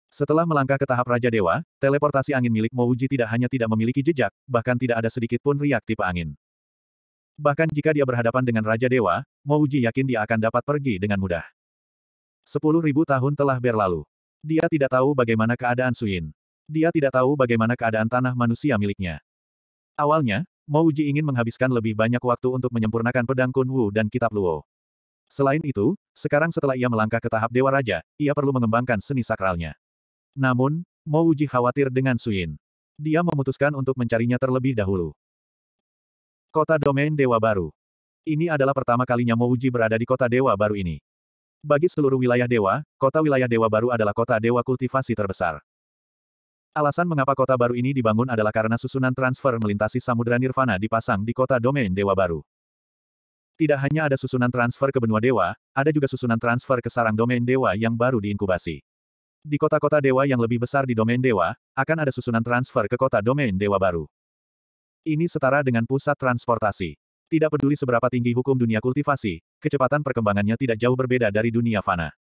Setelah melangkah ke tahap Raja Dewa, teleportasi angin milik Mo Uji tidak hanya tidak memiliki jejak, bahkan tidak ada sedikit pun riak tipe angin. Bahkan jika dia berhadapan dengan Raja Dewa, Mouji yakin dia akan dapat pergi dengan mudah. Sepuluh ribu tahun telah berlalu. Dia tidak tahu bagaimana keadaan Suin. Dia tidak tahu bagaimana keadaan tanah manusia miliknya. Awalnya, Mouji ingin menghabiskan lebih banyak waktu untuk menyempurnakan pedang Kunwu dan kitab Luo. Selain itu, sekarang setelah ia melangkah ke tahap Dewa Raja, ia perlu mengembangkan seni sakralnya. Namun, Mouji khawatir dengan Suin. Dia memutuskan untuk mencarinya terlebih dahulu. Kota Domain Dewa Baru Ini adalah pertama kalinya Mouji berada di kota Dewa Baru ini. Bagi seluruh wilayah Dewa, kota wilayah Dewa Baru adalah kota Dewa kultivasi terbesar. Alasan mengapa kota baru ini dibangun adalah karena susunan transfer melintasi Samudra Nirvana dipasang di kota Domain Dewa Baru. Tidak hanya ada susunan transfer ke benua dewa, ada juga susunan transfer ke sarang domain dewa yang baru diinkubasi. Di kota-kota dewa yang lebih besar di domain dewa, akan ada susunan transfer ke kota domain dewa baru. Ini setara dengan pusat transportasi. Tidak peduli seberapa tinggi hukum dunia kultivasi, kecepatan perkembangannya tidak jauh berbeda dari dunia fana.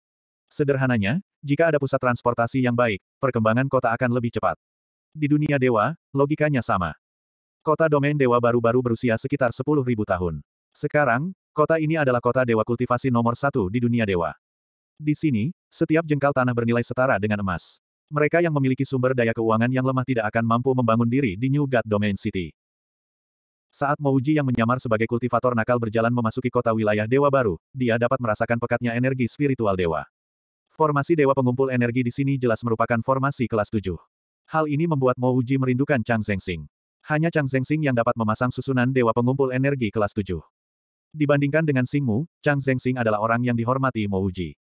Sederhananya, jika ada pusat transportasi yang baik, perkembangan kota akan lebih cepat. Di dunia dewa, logikanya sama. Kota domain dewa baru-baru berusia sekitar 10.000 tahun. Sekarang, kota ini adalah kota dewa kultivasi nomor satu di dunia dewa. Di sini, setiap jengkal tanah bernilai setara dengan emas. Mereka yang memiliki sumber daya keuangan yang lemah tidak akan mampu membangun diri di New God Domain City. Saat Mouji yang menyamar sebagai kultivator nakal berjalan memasuki kota wilayah Dewa Baru, dia dapat merasakan pekatnya energi spiritual Dewa. Formasi Dewa Pengumpul Energi di sini jelas merupakan formasi kelas 7. Hal ini membuat Mouji merindukan Chang Zhengxing. Hanya Chang Zhengxing yang dapat memasang susunan Dewa Pengumpul Energi kelas 7. Dibandingkan dengan Singmu, Chang Zhengxing adalah orang yang dihormati Mouji.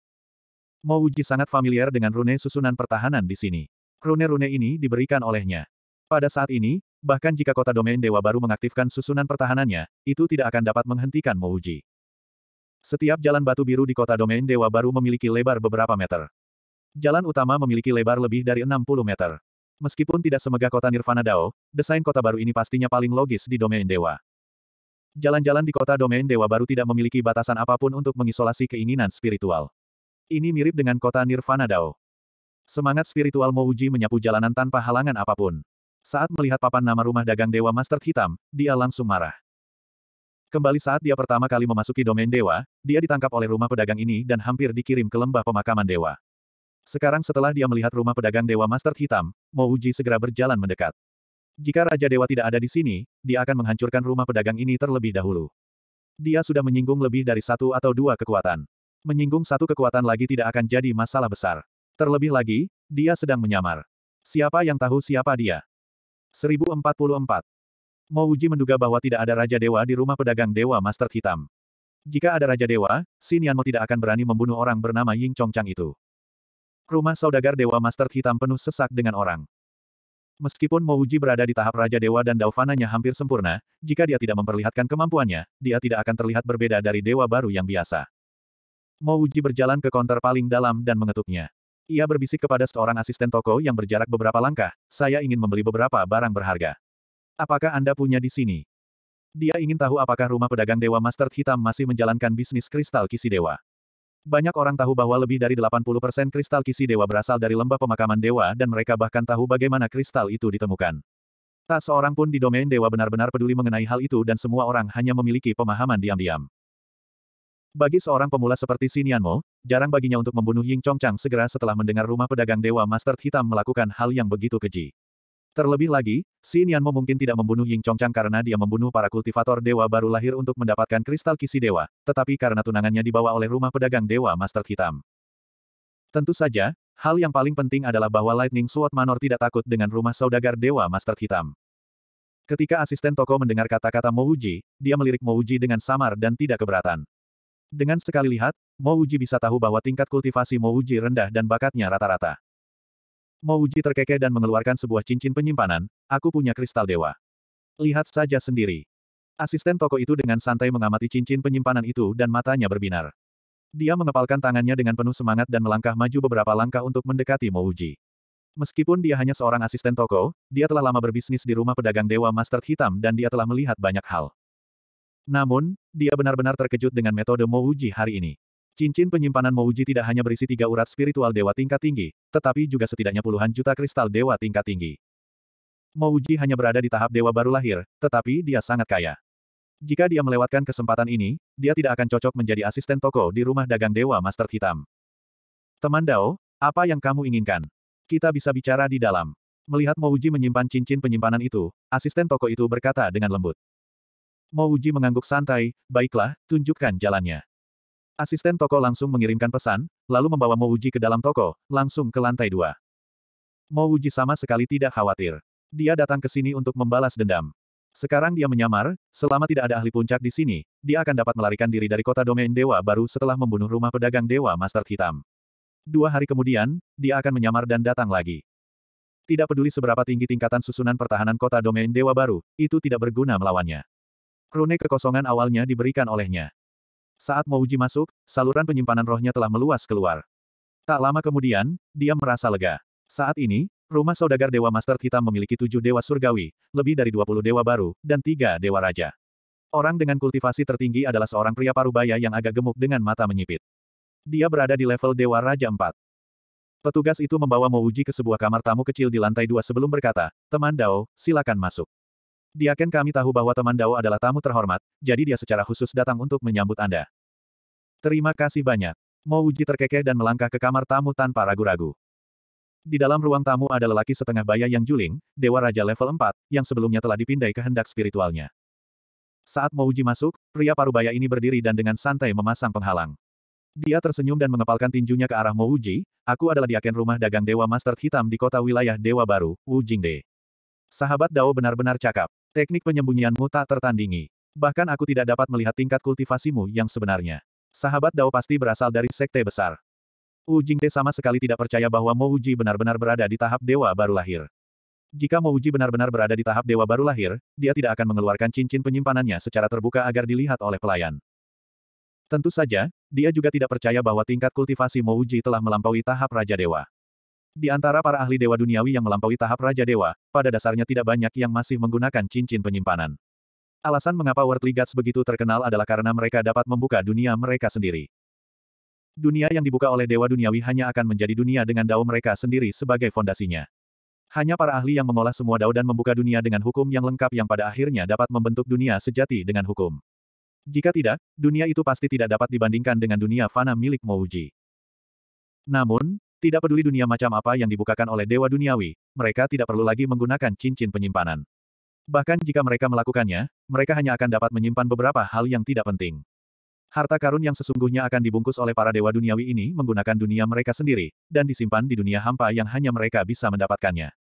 Mouji sangat familiar dengan rune susunan pertahanan di sini. Rune-rune ini diberikan olehnya. Pada saat ini, bahkan jika kota domain dewa baru mengaktifkan susunan pertahanannya, itu tidak akan dapat menghentikan Mouji. Setiap jalan batu biru di kota domain dewa baru memiliki lebar beberapa meter. Jalan utama memiliki lebar lebih dari 60 meter. Meskipun tidak semegah kota Nirvana Dao, desain kota baru ini pastinya paling logis di domain dewa. Jalan-jalan di kota domain dewa baru tidak memiliki batasan apapun untuk mengisolasi keinginan spiritual. Ini mirip dengan kota Nirvana Dao. Semangat spiritual Mouji menyapu jalanan tanpa halangan apapun. Saat melihat papan nama rumah dagang Dewa Master Hitam, dia langsung marah. Kembali saat dia pertama kali memasuki domain dewa, dia ditangkap oleh rumah pedagang ini dan hampir dikirim ke lembah pemakaman dewa. Sekarang setelah dia melihat rumah pedagang Dewa Master Hitam, Mouji segera berjalan mendekat. Jika Raja Dewa tidak ada di sini, dia akan menghancurkan rumah pedagang ini terlebih dahulu. Dia sudah menyinggung lebih dari satu atau dua kekuatan. Menyinggung satu kekuatan lagi tidak akan jadi masalah besar. Terlebih lagi, dia sedang menyamar. Siapa yang tahu siapa dia? 1044. Mo Wuji menduga bahwa tidak ada Raja Dewa di rumah pedagang Dewa Master Hitam. Jika ada Raja Dewa, Xin Yanmo tidak akan berani membunuh orang bernama Ying Chongchang itu. Rumah saudagar Dewa Master Hitam penuh sesak dengan orang. Meskipun Mo Wuji berada di tahap Raja Dewa dan daufananya hampir sempurna, jika dia tidak memperlihatkan kemampuannya, dia tidak akan terlihat berbeda dari Dewa baru yang biasa. Mo Wuji berjalan ke konter paling dalam dan mengetuknya. Ia berbisik kepada seorang asisten toko yang berjarak beberapa langkah, saya ingin membeli beberapa barang berharga. Apakah Anda punya di sini? Dia ingin tahu apakah rumah pedagang Dewa Master Hitam masih menjalankan bisnis kristal kisi dewa. Banyak orang tahu bahwa lebih dari 80% kristal kisi dewa berasal dari lembah pemakaman dewa dan mereka bahkan tahu bagaimana kristal itu ditemukan. Tak seorang pun di domain dewa benar-benar peduli mengenai hal itu dan semua orang hanya memiliki pemahaman diam-diam. Bagi seorang pemula seperti Sinianmo, jarang baginya untuk membunuh Ying Chongchang segera setelah mendengar rumah pedagang Dewa Master Hitam melakukan hal yang begitu keji. Terlebih lagi, Sinianmo mungkin tidak membunuh Ying Chongchang karena dia membunuh para kultivator Dewa baru lahir untuk mendapatkan kristal kisi Dewa, tetapi karena tunangannya dibawa oleh rumah pedagang Dewa Master Hitam. Tentu saja, hal yang paling penting adalah bahwa Lightning Sword Manor tidak takut dengan rumah saudagar Dewa Master Hitam. Ketika asisten toko mendengar kata-kata Mouji, dia melirik Mouji dengan samar dan tidak keberatan. Dengan sekali lihat, Mo Uji bisa tahu bahwa tingkat kultivasi Mo Uji rendah dan bakatnya rata-rata. Mo Uji terkekeh dan mengeluarkan sebuah cincin penyimpanan, aku punya kristal dewa. Lihat saja sendiri. Asisten toko itu dengan santai mengamati cincin penyimpanan itu dan matanya berbinar. Dia mengepalkan tangannya dengan penuh semangat dan melangkah maju beberapa langkah untuk mendekati Mo Uji. Meskipun dia hanya seorang asisten toko, dia telah lama berbisnis di rumah pedagang Dewa Master Hitam dan dia telah melihat banyak hal. Namun, dia benar-benar terkejut dengan metode Mouji hari ini. Cincin penyimpanan Mouji tidak hanya berisi tiga urat spiritual dewa tingkat tinggi, tetapi juga setidaknya puluhan juta kristal dewa tingkat tinggi. Mouji hanya berada di tahap dewa baru lahir, tetapi dia sangat kaya. Jika dia melewatkan kesempatan ini, dia tidak akan cocok menjadi asisten toko di rumah dagang Dewa Master Hitam. Teman Dao, apa yang kamu inginkan? Kita bisa bicara di dalam. Melihat Mouji menyimpan cincin penyimpanan itu, asisten toko itu berkata dengan lembut. Mo Uji mengangguk santai, baiklah, tunjukkan jalannya. Asisten toko langsung mengirimkan pesan, lalu membawa Mo Uji ke dalam toko, langsung ke lantai dua. Mo Uji sama sekali tidak khawatir. Dia datang ke sini untuk membalas dendam. Sekarang dia menyamar, selama tidak ada ahli puncak di sini, dia akan dapat melarikan diri dari kota domain dewa baru setelah membunuh rumah pedagang dewa Master Hitam. Dua hari kemudian, dia akan menyamar dan datang lagi. Tidak peduli seberapa tinggi tingkatan susunan pertahanan kota domain dewa baru, itu tidak berguna melawannya. Rune kekosongan awalnya diberikan olehnya. Saat Mouji masuk, saluran penyimpanan rohnya telah meluas keluar. Tak lama kemudian, dia merasa lega. Saat ini, rumah saudagar Dewa Master Hitam memiliki tujuh dewa surgawi, lebih dari dua puluh dewa baru, dan tiga dewa raja. Orang dengan kultivasi tertinggi adalah seorang pria parubaya yang agak gemuk dengan mata menyipit. Dia berada di level Dewa Raja 4. Petugas itu membawa Mouji ke sebuah kamar tamu kecil di lantai dua sebelum berkata, Teman Dao, silakan masuk. Diaken kami tahu bahwa teman Dao adalah tamu terhormat, jadi dia secara khusus datang untuk menyambut Anda. Terima kasih banyak. Mo Uji terkekeh dan melangkah ke kamar tamu tanpa ragu-ragu. Di dalam ruang tamu ada lelaki setengah baya yang juling, Dewa Raja level 4, yang sebelumnya telah dipindai kehendak spiritualnya. Saat Mo Uji masuk, pria parubaya ini berdiri dan dengan santai memasang penghalang. Dia tersenyum dan mengepalkan tinjunya ke arah Mo Uji, aku adalah diaken rumah dagang Dewa Master Hitam di kota wilayah Dewa Baru, Wu Jingde. Sahabat Dao benar-benar cakap. Teknik penyembunyianmu tak tertandingi. Bahkan aku tidak dapat melihat tingkat kultivasimu yang sebenarnya. Sahabat Dao pasti berasal dari sekte besar. Wu Jingde sama sekali tidak percaya bahwa Mo Uji benar-benar berada di tahap dewa baru lahir. Jika Mo Uji benar-benar berada di tahap dewa baru lahir, dia tidak akan mengeluarkan cincin penyimpanannya secara terbuka agar dilihat oleh pelayan. Tentu saja, dia juga tidak percaya bahwa tingkat kultivasi Mo Uji telah melampaui tahap Raja Dewa. Di antara para ahli dewa duniawi yang melampaui tahap Raja Dewa, pada dasarnya tidak banyak yang masih menggunakan cincin penyimpanan. Alasan mengapa Worldly Gods begitu terkenal adalah karena mereka dapat membuka dunia mereka sendiri. Dunia yang dibuka oleh dewa duniawi hanya akan menjadi dunia dengan dao mereka sendiri sebagai fondasinya. Hanya para ahli yang mengolah semua dao dan membuka dunia dengan hukum yang lengkap yang pada akhirnya dapat membentuk dunia sejati dengan hukum. Jika tidak, dunia itu pasti tidak dapat dibandingkan dengan dunia fana milik Mouji. Namun, tidak peduli dunia macam apa yang dibukakan oleh dewa duniawi, mereka tidak perlu lagi menggunakan cincin penyimpanan. Bahkan jika mereka melakukannya, mereka hanya akan dapat menyimpan beberapa hal yang tidak penting. Harta karun yang sesungguhnya akan dibungkus oleh para dewa duniawi ini menggunakan dunia mereka sendiri, dan disimpan di dunia hampa yang hanya mereka bisa mendapatkannya.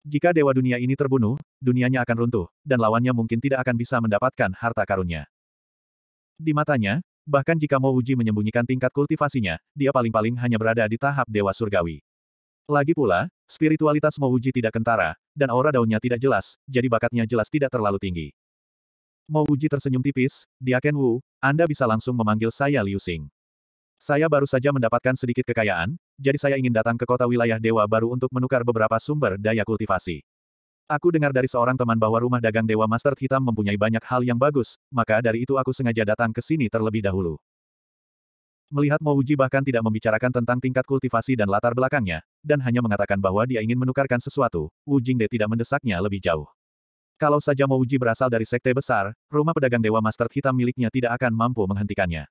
Jika dewa dunia ini terbunuh, dunianya akan runtuh, dan lawannya mungkin tidak akan bisa mendapatkan harta karunnya. Di matanya, Bahkan jika Mo Uji menyembunyikan tingkat kultivasinya, dia paling-paling hanya berada di tahap Dewa Surgawi. Lagi pula, spiritualitas Mo Uji tidak kentara, dan aura daunnya tidak jelas, jadi bakatnya jelas tidak terlalu tinggi. Mo Uji tersenyum tipis, dia Ken Wu, Anda bisa langsung memanggil saya Liu Xing. Saya baru saja mendapatkan sedikit kekayaan, jadi saya ingin datang ke kota wilayah dewa baru untuk menukar beberapa sumber daya kultivasi. Aku dengar dari seorang teman bahwa rumah dagang Dewa Master Hitam mempunyai banyak hal yang bagus, maka dari itu aku sengaja datang ke sini terlebih dahulu. Melihat Mouji bahkan tidak membicarakan tentang tingkat kultivasi dan latar belakangnya, dan hanya mengatakan bahwa dia ingin menukarkan sesuatu, Wu Jingde tidak mendesaknya lebih jauh. Kalau saja Mouji berasal dari sekte besar, rumah pedagang Dewa Master Hitam miliknya tidak akan mampu menghentikannya.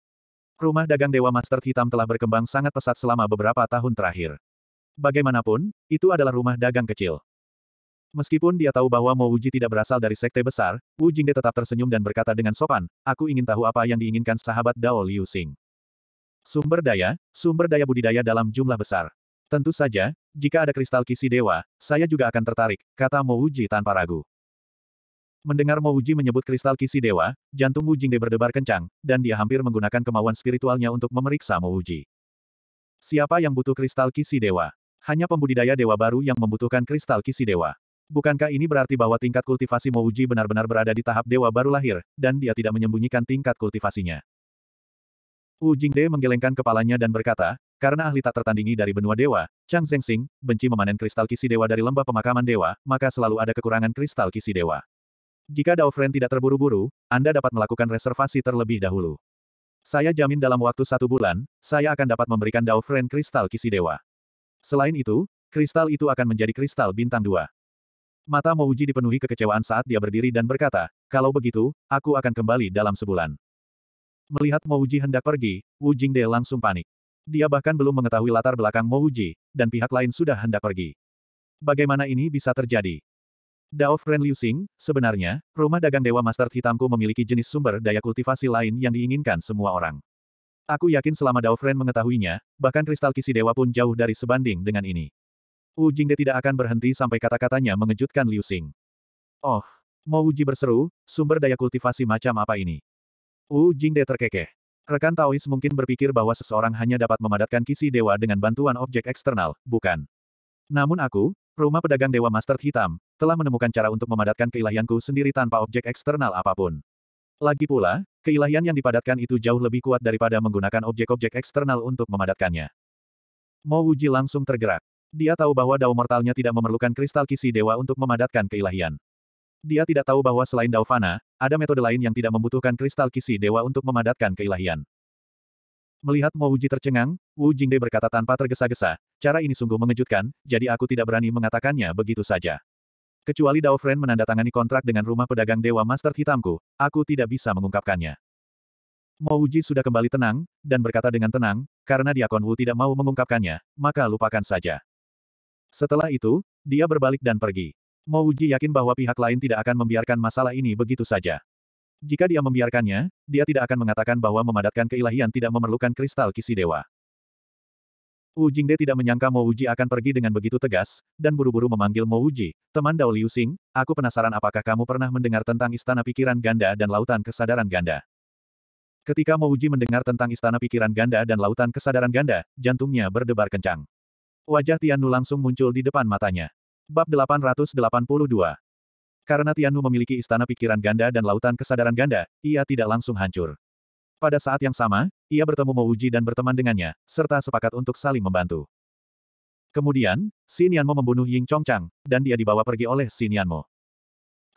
Rumah dagang Dewa Master Hitam telah berkembang sangat pesat selama beberapa tahun terakhir. Bagaimanapun, itu adalah rumah dagang kecil. Meskipun dia tahu bahwa Mo Wuji tidak berasal dari sekte besar, Wu Jingde tetap tersenyum dan berkata dengan sopan, aku ingin tahu apa yang diinginkan sahabat Dao Liu Xing. Sumber daya, sumber daya budidaya dalam jumlah besar. Tentu saja, jika ada kristal kisi dewa, saya juga akan tertarik, kata Mo Wuji tanpa ragu. Mendengar Mo Wuji menyebut kristal kisi dewa, jantung Wu Jingde berdebar kencang, dan dia hampir menggunakan kemauan spiritualnya untuk memeriksa Mo Wuji. Siapa yang butuh kristal kisi dewa? Hanya pembudidaya dewa baru yang membutuhkan kristal kisi dewa. Bukankah ini berarti bahwa tingkat kultivasi Mouji benar-benar berada di tahap dewa baru lahir, dan dia tidak menyembunyikan tingkat kultivasinya? Wu Jingde menggelengkan kepalanya dan berkata, karena ahli tak tertandingi dari benua dewa, Chang Zhengxing, benci memanen kristal kisi dewa dari lembah pemakaman dewa, maka selalu ada kekurangan kristal kisi dewa. Jika Dao Friend tidak terburu-buru, Anda dapat melakukan reservasi terlebih dahulu. Saya jamin dalam waktu satu bulan, saya akan dapat memberikan Dao Friend kristal kisi dewa. Selain itu, kristal itu akan menjadi kristal bintang dua. Mata Mouji dipenuhi kekecewaan saat dia berdiri dan berkata, kalau begitu, aku akan kembali dalam sebulan. Melihat Mouji hendak pergi, Wu Jingde langsung panik. Dia bahkan belum mengetahui latar belakang Mouji, dan pihak lain sudah hendak pergi. Bagaimana ini bisa terjadi? Dao Friend Liu Xing, sebenarnya, rumah dagang Dewa Master Hitamku memiliki jenis sumber daya kultivasi lain yang diinginkan semua orang. Aku yakin selama Dao Friend mengetahuinya, bahkan kristal kisi dewa pun jauh dari sebanding dengan ini. Wu Jingde tidak akan berhenti sampai kata-katanya mengejutkan Liu Xing. Oh, mau uji berseru, sumber daya kultivasi macam apa ini? Wu Jingde terkekeh. Rekan Taois mungkin berpikir bahwa seseorang hanya dapat memadatkan kisi dewa dengan bantuan objek eksternal, bukan? Namun aku, rumah pedagang dewa Master Hitam, telah menemukan cara untuk memadatkan keilahianku sendiri tanpa objek eksternal apapun. Lagi pula, keilahian yang dipadatkan itu jauh lebih kuat daripada menggunakan objek-objek eksternal untuk memadatkannya. Mo Wuji langsung tergerak. Dia tahu bahwa dao mortalnya tidak memerlukan kristal kisi dewa untuk memadatkan keilahian. Dia tidak tahu bahwa selain dao fana, ada metode lain yang tidak membutuhkan kristal kisi dewa untuk memadatkan keilahian. Melihat Mo Wuji tercengang, Wu Jingde berkata tanpa tergesa-gesa, cara ini sungguh mengejutkan, jadi aku tidak berani mengatakannya begitu saja. Kecuali Dao Friend menandatangani kontrak dengan rumah pedagang Dewa Master Hitamku, aku tidak bisa mengungkapkannya. Mo Wuji sudah kembali tenang, dan berkata dengan tenang, karena Diakon Wu tidak mau mengungkapkannya, maka lupakan saja. Setelah itu, dia berbalik dan pergi. Mouji yakin bahwa pihak lain tidak akan membiarkan masalah ini begitu saja. Jika dia membiarkannya, dia tidak akan mengatakan bahwa memadatkan keilahian tidak memerlukan kristal kisi dewa. Wu Jingde tidak menyangka Mo Uji akan pergi dengan begitu tegas, dan buru-buru memanggil Mo Uji, teman Dao Liu Xing, aku penasaran apakah kamu pernah mendengar tentang istana pikiran ganda dan lautan kesadaran ganda. Ketika Mo Uji mendengar tentang istana pikiran ganda dan lautan kesadaran ganda, jantungnya berdebar kencang. Wajah Tianu langsung muncul di depan matanya. Bab 882 Karena Tianu memiliki istana pikiran ganda dan lautan kesadaran ganda, ia tidak langsung hancur. Pada saat yang sama, ia bertemu Mouji dan berteman dengannya, serta sepakat untuk saling membantu. Kemudian, Xin Yanmo membunuh Ying Chongchang, dan dia dibawa pergi oleh Xin Yanmo.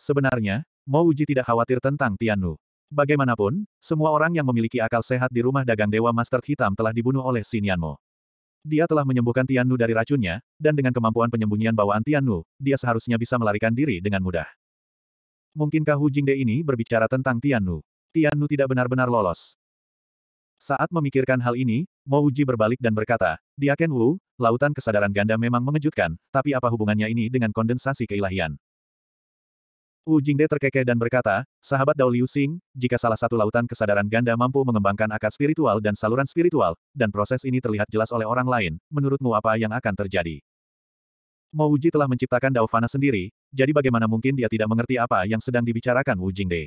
Sebenarnya, Mo Uji tidak khawatir tentang Tianu. Bagaimanapun, semua orang yang memiliki akal sehat di rumah dagang Dewa Master Hitam telah dibunuh oleh Xin Yanmo. Dia telah menyembuhkan Tian Nu dari racunnya, dan dengan kemampuan penyembunyian bawaan Tian Nu, dia seharusnya bisa melarikan diri dengan mudah. Mungkinkah Hu Jingde ini berbicara tentang Tian Nu? Tian Nu tidak benar-benar lolos. Saat memikirkan hal ini, Mo Uji berbalik dan berkata, Dia Ken Wu, lautan kesadaran ganda memang mengejutkan, tapi apa hubungannya ini dengan kondensasi keilahian? Wu Jingde terkekeh dan berkata, sahabat Dao Liu Xing, jika salah satu lautan kesadaran ganda mampu mengembangkan akar spiritual dan saluran spiritual, dan proses ini terlihat jelas oleh orang lain, menurutmu apa yang akan terjadi? Mo Wuji telah menciptakan Dao Fana sendiri, jadi bagaimana mungkin dia tidak mengerti apa yang sedang dibicarakan Wu Jingde?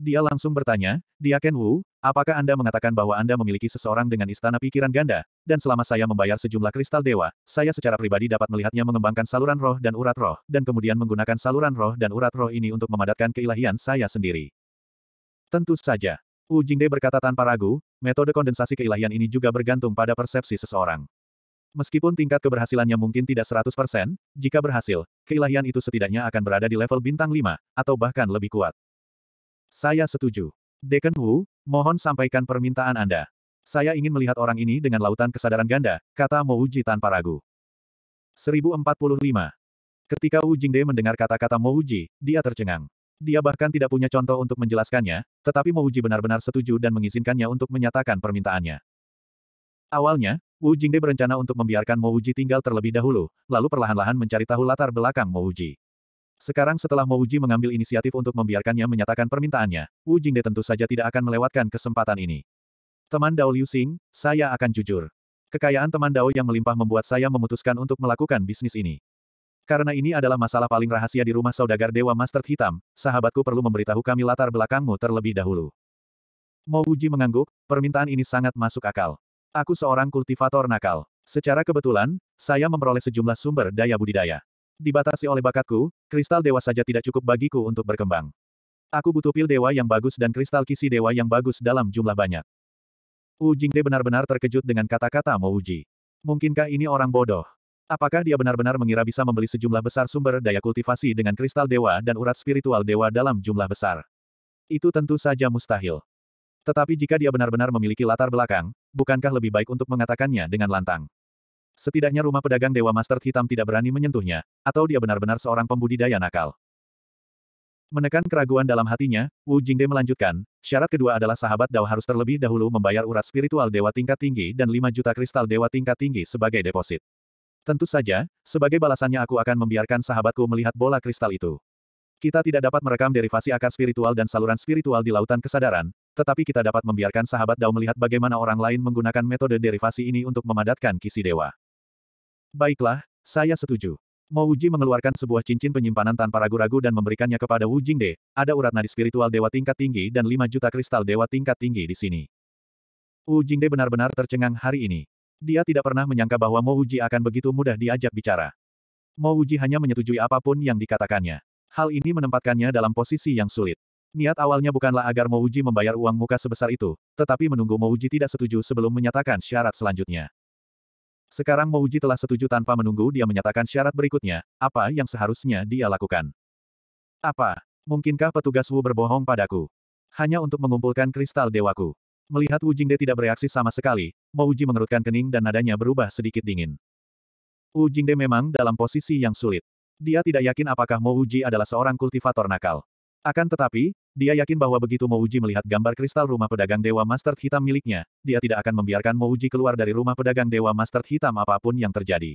Dia langsung bertanya, Diaken Wu, apakah Anda mengatakan bahwa Anda memiliki seseorang dengan istana pikiran ganda, dan selama saya membayar sejumlah kristal dewa, saya secara pribadi dapat melihatnya mengembangkan saluran roh dan urat roh, dan kemudian menggunakan saluran roh dan urat roh ini untuk memadatkan keilahian saya sendiri. Tentu saja. Wu Jingde berkata tanpa ragu, metode kondensasi keilahian ini juga bergantung pada persepsi seseorang. Meskipun tingkat keberhasilannya mungkin tidak 100%, jika berhasil, keilahian itu setidaknya akan berada di level bintang 5, atau bahkan lebih kuat. Saya setuju. Deken Wu, mohon sampaikan permintaan Anda. Saya ingin melihat orang ini dengan lautan kesadaran ganda, kata Mo Uji tanpa ragu. 1045. Ketika Wu Jingde mendengar kata-kata Mo Uji, dia tercengang. Dia bahkan tidak punya contoh untuk menjelaskannya, tetapi Mo Uji benar-benar setuju dan mengizinkannya untuk menyatakan permintaannya. Awalnya, Wu Jingde berencana untuk membiarkan Mo Uji tinggal terlebih dahulu, lalu perlahan-lahan mencari tahu latar belakang Mo Uji. Sekarang setelah Mo Uji mengambil inisiatif untuk membiarkannya menyatakan permintaannya, Wu Jingde tentu saja tidak akan melewatkan kesempatan ini. Teman Dao Liu Xing, saya akan jujur. Kekayaan teman Dao yang melimpah membuat saya memutuskan untuk melakukan bisnis ini. Karena ini adalah masalah paling rahasia di rumah saudagar Dewa Master Hitam, sahabatku perlu memberitahu kami latar belakangmu terlebih dahulu. Mo Uji mengangguk, permintaan ini sangat masuk akal. Aku seorang kultivator nakal. Secara kebetulan, saya memperoleh sejumlah sumber daya budidaya. Dibatasi oleh bakatku, kristal dewa saja tidak cukup bagiku untuk berkembang. Aku butuh pil dewa yang bagus dan kristal kisi dewa yang bagus dalam jumlah banyak. Wu Jingde benar-benar terkejut dengan kata-kata Mo Uji. Mungkinkah ini orang bodoh? Apakah dia benar-benar mengira bisa membeli sejumlah besar sumber daya kultivasi dengan kristal dewa dan urat spiritual dewa dalam jumlah besar? Itu tentu saja mustahil. Tetapi jika dia benar-benar memiliki latar belakang, bukankah lebih baik untuk mengatakannya dengan lantang? Setidaknya rumah pedagang Dewa Master Hitam tidak berani menyentuhnya, atau dia benar-benar seorang pembudidaya nakal. Menekan keraguan dalam hatinya, Wu Jingde melanjutkan, syarat kedua adalah sahabat Dao harus terlebih dahulu membayar urat spiritual Dewa tingkat tinggi dan 5 juta kristal Dewa tingkat tinggi sebagai deposit. Tentu saja, sebagai balasannya aku akan membiarkan sahabatku melihat bola kristal itu. Kita tidak dapat merekam derivasi akar spiritual dan saluran spiritual di lautan kesadaran, tetapi kita dapat membiarkan sahabat Dao melihat bagaimana orang lain menggunakan metode derivasi ini untuk memadatkan kisi dewa. Baiklah, saya setuju. Mo Wuji mengeluarkan sebuah cincin penyimpanan tanpa ragu-ragu dan memberikannya kepada Wu Jingde, ada urat nadi spiritual dewa tingkat tinggi dan 5 juta kristal dewa tingkat tinggi di sini. Wu Jingde benar-benar tercengang hari ini. Dia tidak pernah menyangka bahwa Mo Wuji akan begitu mudah diajak bicara. Mo Wuji hanya menyetujui apapun yang dikatakannya. Hal ini menempatkannya dalam posisi yang sulit. Niat awalnya bukanlah agar Mo Wuji membayar uang muka sebesar itu, tetapi menunggu Mo Wuji tidak setuju sebelum menyatakan syarat selanjutnya. Sekarang Mouji telah setuju tanpa menunggu dia menyatakan syarat berikutnya, apa yang seharusnya dia lakukan. Apa? Mungkinkah petugas Wu berbohong padaku? Hanya untuk mengumpulkan kristal dewaku. Melihat Wu Jingde tidak bereaksi sama sekali, Mouji mengerutkan kening dan nadanya berubah sedikit dingin. Wu Jingde memang dalam posisi yang sulit. Dia tidak yakin apakah Mouji adalah seorang kultivator nakal. Akan tetapi, dia yakin bahwa begitu Mouji melihat gambar kristal rumah pedagang Dewa Master Hitam miliknya, dia tidak akan membiarkan Mouji keluar dari rumah pedagang Dewa Master Hitam apapun yang terjadi.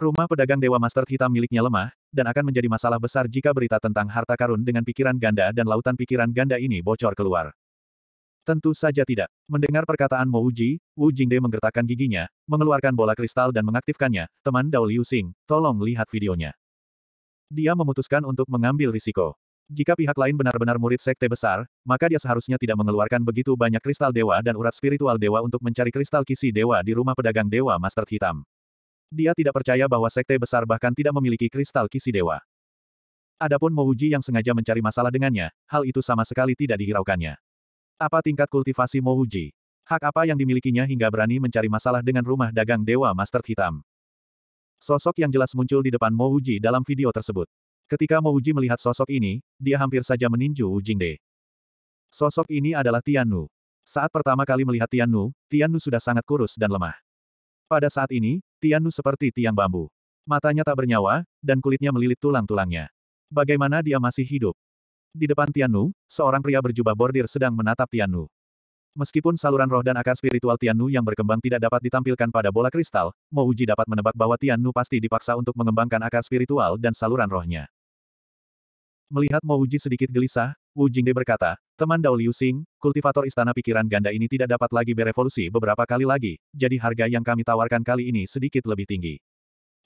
Rumah pedagang Dewa Master Hitam miliknya lemah, dan akan menjadi masalah besar jika berita tentang harta karun dengan pikiran ganda dan lautan pikiran ganda ini bocor keluar. Tentu saja tidak. Mendengar perkataan Mouji, Wu Jingde menggertakkan giginya, mengeluarkan bola kristal dan mengaktifkannya. Teman Dao Liu Xing, tolong lihat videonya. Dia memutuskan untuk mengambil risiko. Jika pihak lain benar-benar murid sekte besar, maka dia seharusnya tidak mengeluarkan begitu banyak kristal dewa dan urat spiritual dewa untuk mencari kristal kisi dewa di rumah pedagang dewa Master Hitam. Dia tidak percaya bahwa sekte besar bahkan tidak memiliki kristal kisi dewa. Adapun Mo Uji yang sengaja mencari masalah dengannya, hal itu sama sekali tidak dihiraukannya. Apa tingkat kultivasi Mo Uji? Hak apa yang dimilikinya hingga berani mencari masalah dengan rumah dagang Dewa Master Hitam? Sosok yang jelas muncul di depan Mo Uji dalam video tersebut. Ketika Mo Uji melihat sosok ini, dia hampir saja meninju Wu Jingde. Sosok ini adalah Tian Nu. Saat pertama kali melihat Tian Nu, Tian Nu sudah sangat kurus dan lemah. Pada saat ini, Tian Nu seperti tiang bambu. Matanya tak bernyawa, dan kulitnya melilit tulang-tulangnya. Bagaimana dia masih hidup? Di depan Tian Nu, seorang pria berjubah bordir sedang menatap Tian Nu. Meskipun saluran roh dan akar spiritual Tian Nu yang berkembang tidak dapat ditampilkan pada bola kristal, Mo Uji dapat menebak bahwa Tian Nu pasti dipaksa untuk mengembangkan akar spiritual dan saluran rohnya. Melihat Mo Uji sedikit gelisah, Wu Jingde berkata, teman Dao Liu Xing, kultivator istana pikiran ganda ini tidak dapat lagi berevolusi beberapa kali lagi, jadi harga yang kami tawarkan kali ini sedikit lebih tinggi.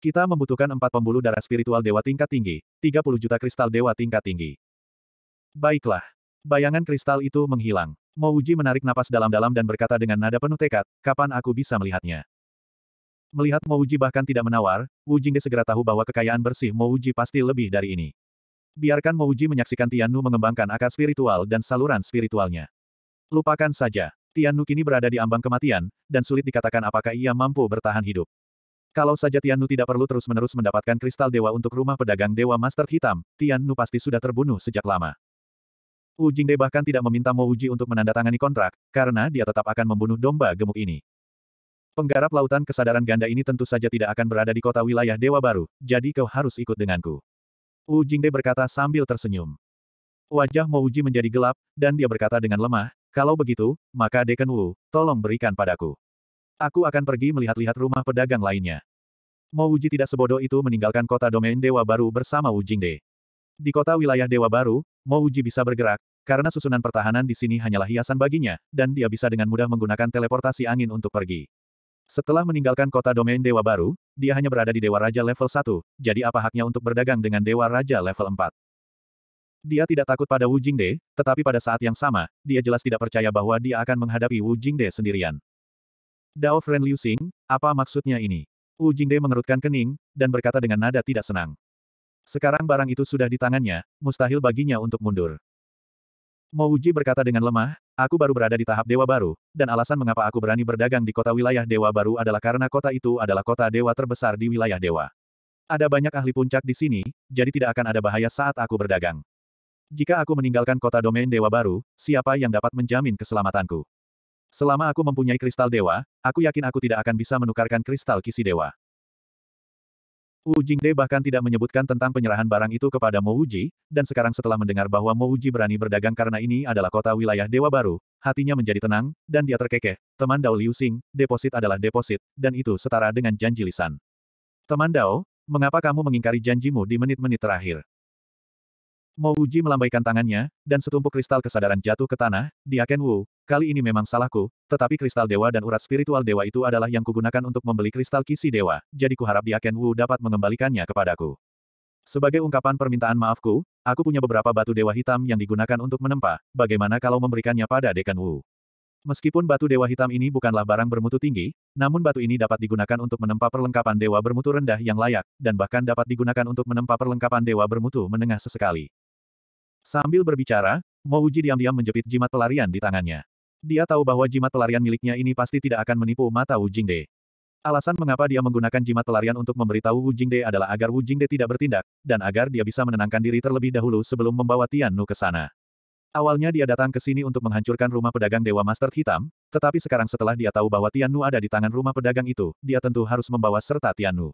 Kita membutuhkan empat pembuluh darah spiritual dewa tingkat tinggi, 30 juta kristal dewa tingkat tinggi. Baiklah. Bayangan kristal itu menghilang. Mo Uji menarik napas dalam-dalam dan berkata dengan nada penuh tekad, kapan aku bisa melihatnya? Melihat Mo Uji bahkan tidak menawar, Wu Jingde segera tahu bahwa kekayaan bersih Mo Uji pasti lebih dari ini. Biarkan Mouji menyaksikan Tianu mengembangkan akar spiritual dan saluran spiritualnya. Lupakan saja, Tianu kini berada di ambang kematian, dan sulit dikatakan apakah ia mampu bertahan hidup. Kalau saja Tianu tidak perlu terus-menerus mendapatkan kristal dewa untuk rumah pedagang dewa Master Hitam, Tianu pasti sudah terbunuh sejak lama. Wu Jingde bahkan tidak meminta Mouji untuk menandatangani kontrak, karena dia tetap akan membunuh domba gemuk ini. Penggarap lautan kesadaran ganda ini tentu saja tidak akan berada di kota wilayah Dewa Baru, jadi kau harus ikut denganku. Wu Jingde berkata sambil tersenyum. Wajah Mo Uji menjadi gelap, dan dia berkata dengan lemah, kalau begitu, maka Deken Wu, tolong berikan padaku. Aku akan pergi melihat-lihat rumah pedagang lainnya. Mo Uji tidak sebodoh itu meninggalkan kota domain Dewa Baru bersama Wu Jingde. Di kota wilayah Dewa Baru, Mo Uji bisa bergerak, karena susunan pertahanan di sini hanyalah hiasan baginya, dan dia bisa dengan mudah menggunakan teleportasi angin untuk pergi. Setelah meninggalkan kota domain Dewa Baru, dia hanya berada di Dewa Raja level 1, jadi apa haknya untuk berdagang dengan Dewa Raja level 4? Dia tidak takut pada Wu Jingde, tetapi pada saat yang sama, dia jelas tidak percaya bahwa dia akan menghadapi Wu Jingde sendirian. Dao Fren Liu Xing, apa maksudnya ini? Wu Jingde mengerutkan kening, dan berkata dengan nada tidak senang. Sekarang barang itu sudah di tangannya, mustahil baginya untuk mundur. Mo berkata dengan lemah, Aku baru berada di tahap Dewa Baru, dan alasan mengapa aku berani berdagang di kota wilayah Dewa Baru adalah karena kota itu adalah kota dewa terbesar di wilayah Dewa. Ada banyak ahli puncak di sini, jadi tidak akan ada bahaya saat aku berdagang. Jika aku meninggalkan kota domain Dewa Baru, siapa yang dapat menjamin keselamatanku? Selama aku mempunyai kristal dewa, aku yakin aku tidak akan bisa menukarkan kristal kisi dewa. Wu Jingde bahkan tidak menyebutkan tentang penyerahan barang itu kepada Mo Uji, dan sekarang setelah mendengar bahwa Mo Uji berani berdagang karena ini adalah kota wilayah Dewa Baru, hatinya menjadi tenang, dan dia terkekeh. Teman Dao Liu Xing, deposit adalah deposit, dan itu setara dengan janji lisan. Teman Dao, mengapa kamu mengingkari janjimu di menit-menit terakhir? Mo Uji melambaikan tangannya, dan setumpuk kristal kesadaran jatuh ke tanah, di Aken Wu, kali ini memang salahku, tetapi kristal dewa dan urat spiritual dewa itu adalah yang kugunakan untuk membeli kristal kisi dewa, jadi kuharap di Aken Wu dapat mengembalikannya kepadaku. Sebagai ungkapan permintaan maafku, aku punya beberapa batu dewa hitam yang digunakan untuk menempa, bagaimana kalau memberikannya pada Dekan Wu? Meskipun batu dewa hitam ini bukanlah barang bermutu tinggi, namun batu ini dapat digunakan untuk menempa perlengkapan dewa bermutu rendah yang layak, dan bahkan dapat digunakan untuk menempa perlengkapan dewa bermutu menengah sesekali. Sambil berbicara, Uji diam-diam menjepit jimat pelarian di tangannya. Dia tahu bahwa jimat pelarian miliknya ini pasti tidak akan menipu mata Wu Jingde. Alasan mengapa dia menggunakan jimat pelarian untuk memberitahu Wu Jingde adalah agar Wu Jingde tidak bertindak, dan agar dia bisa menenangkan diri terlebih dahulu sebelum membawa Tian Nu ke sana. Awalnya dia datang ke sini untuk menghancurkan rumah pedagang Dewa Master Hitam, tetapi sekarang setelah dia tahu bahwa Tian Nu ada di tangan rumah pedagang itu, dia tentu harus membawa serta Tian Nu.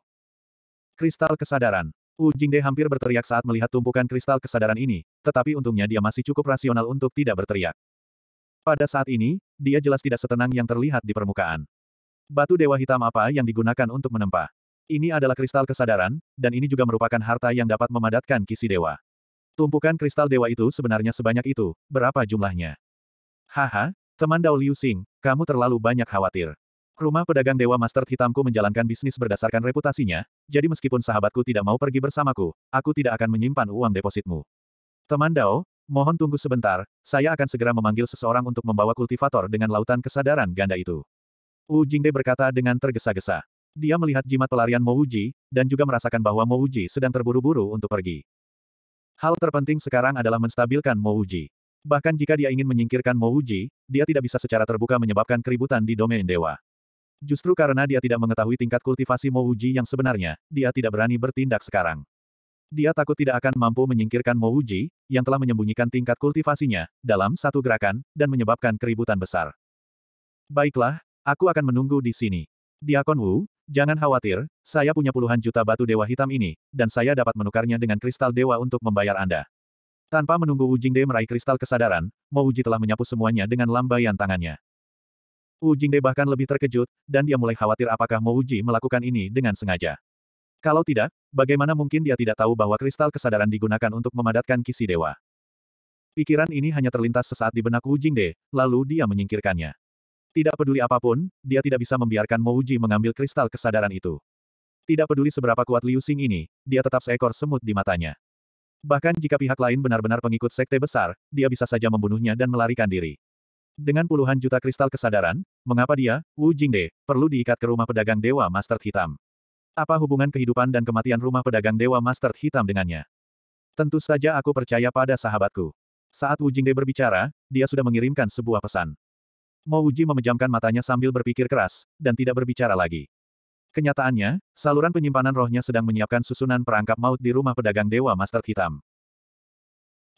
Kristal Kesadaran Wu Jingde hampir berteriak saat melihat tumpukan kristal kesadaran ini, tetapi untungnya dia masih cukup rasional untuk tidak berteriak. Pada saat ini, dia jelas tidak setenang yang terlihat di permukaan. Batu dewa hitam apa yang digunakan untuk menempa? Ini adalah kristal kesadaran, dan ini juga merupakan harta yang dapat memadatkan kisi dewa. Tumpukan kristal dewa itu sebenarnya sebanyak itu, berapa jumlahnya? Haha, teman Dao Liu Xing, kamu terlalu banyak khawatir. Rumah pedagang Dewa Master Hitamku menjalankan bisnis berdasarkan reputasinya, jadi meskipun sahabatku tidak mau pergi bersamaku, aku tidak akan menyimpan uang depositmu. Teman Dao, mohon tunggu sebentar, saya akan segera memanggil seseorang untuk membawa kultivator dengan lautan kesadaran ganda itu. Wu Jingde berkata dengan tergesa-gesa. Dia melihat jimat pelarian Mo Wuji, dan juga merasakan bahwa Mo Wuji sedang terburu-buru untuk pergi. Hal terpenting sekarang adalah menstabilkan Mo Wuji. Bahkan jika dia ingin menyingkirkan Mo Wuji, dia tidak bisa secara terbuka menyebabkan keributan di domain dewa. Justru karena dia tidak mengetahui tingkat kultivasi Mo Wuji yang sebenarnya, dia tidak berani bertindak sekarang. Dia takut tidak akan mampu menyingkirkan Mo Wuji yang telah menyembunyikan tingkat kultivasinya, dalam satu gerakan, dan menyebabkan keributan besar. Baiklah, aku akan menunggu di sini. Diakon Wu, jangan khawatir, saya punya puluhan juta batu dewa hitam ini, dan saya dapat menukarnya dengan kristal dewa untuk membayar Anda. Tanpa menunggu Wu Jingde meraih kristal kesadaran, Mo Wuji telah menyapu semuanya dengan lambaian tangannya. Wu Jingde bahkan lebih terkejut, dan dia mulai khawatir apakah Mo Uji melakukan ini dengan sengaja. Kalau tidak, bagaimana mungkin dia tidak tahu bahwa kristal kesadaran digunakan untuk memadatkan kisi dewa? Pikiran ini hanya terlintas sesaat di benak Wu Jingde, lalu dia menyingkirkannya. Tidak peduli apapun, dia tidak bisa membiarkan Mo Uji mengambil kristal kesadaran itu. Tidak peduli seberapa kuat Liu Xing ini, dia tetap seekor semut di matanya. Bahkan jika pihak lain benar-benar pengikut sekte besar, dia bisa saja membunuhnya dan melarikan diri. Dengan puluhan juta kristal kesadaran, mengapa dia, Wu Jingde, perlu diikat ke rumah pedagang Dewa Master Hitam? Apa hubungan kehidupan dan kematian rumah pedagang Dewa Master Hitam dengannya? Tentu saja aku percaya pada sahabatku. Saat Wu Jingde berbicara, dia sudah mengirimkan sebuah pesan. Mo Uji memejamkan matanya sambil berpikir keras, dan tidak berbicara lagi. Kenyataannya, saluran penyimpanan rohnya sedang menyiapkan susunan perangkap maut di rumah pedagang Dewa Master Hitam.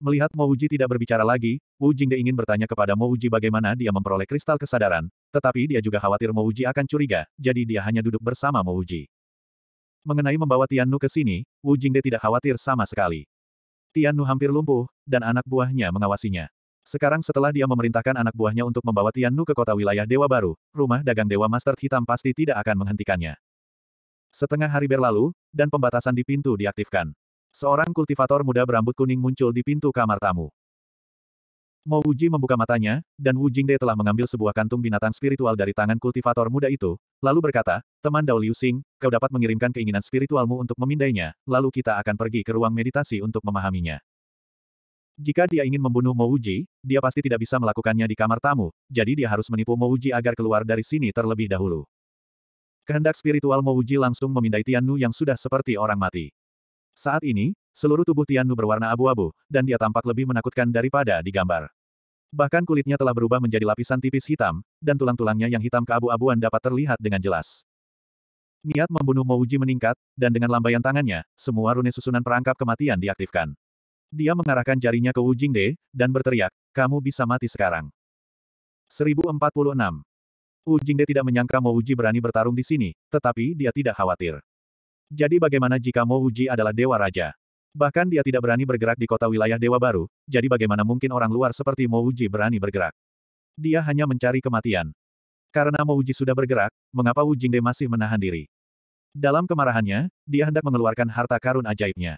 Melihat Mo Uji tidak berbicara lagi, Wu Jingde ingin bertanya kepada Mo Uji bagaimana dia memperoleh kristal kesadaran, tetapi dia juga khawatir Mo Uji akan curiga, jadi dia hanya duduk bersama Mo Uji. Mengenai membawa Tian Nu ke sini, Wu Jingde tidak khawatir sama sekali. Tian Nu hampir lumpuh, dan anak buahnya mengawasinya. Sekarang setelah dia memerintahkan anak buahnya untuk membawa Tian Nu ke kota wilayah Dewa Baru, rumah dagang Dewa Master Hitam pasti tidak akan menghentikannya. Setengah hari berlalu, dan pembatasan di pintu diaktifkan. Seorang kultivator muda berambut kuning muncul di pintu kamar tamu. Mo Uji membuka matanya, dan Wu Jingde telah mengambil sebuah kantung binatang spiritual dari tangan kultivator muda itu, lalu berkata, teman Dao Liu Xing, kau dapat mengirimkan keinginan spiritualmu untuk memindainya, lalu kita akan pergi ke ruang meditasi untuk memahaminya. Jika dia ingin membunuh Mo Uji, dia pasti tidak bisa melakukannya di kamar tamu, jadi dia harus menipu Mo Uji agar keluar dari sini terlebih dahulu. Kehendak spiritual Mo Uji langsung memindai Tian Nu yang sudah seperti orang mati. Saat ini, seluruh tubuh Nu berwarna abu-abu, dan dia tampak lebih menakutkan daripada digambar. Bahkan kulitnya telah berubah menjadi lapisan tipis hitam, dan tulang-tulangnya yang hitam keabu-abuan dapat terlihat dengan jelas. Niat membunuh Mouji meningkat, dan dengan lambaian tangannya, semua rune susunan perangkap kematian diaktifkan. Dia mengarahkan jarinya ke Wu Jingde, dan berteriak, kamu bisa mati sekarang. 1046. Wu Jingde tidak menyangka Mouji berani bertarung di sini, tetapi dia tidak khawatir. Jadi bagaimana jika Mo Uji adalah dewa raja? Bahkan dia tidak berani bergerak di kota wilayah dewa baru, jadi bagaimana mungkin orang luar seperti Mo Uji berani bergerak? Dia hanya mencari kematian. Karena Mo Uji sudah bergerak, mengapa Wu Jingde masih menahan diri? Dalam kemarahannya, dia hendak mengeluarkan harta karun ajaibnya.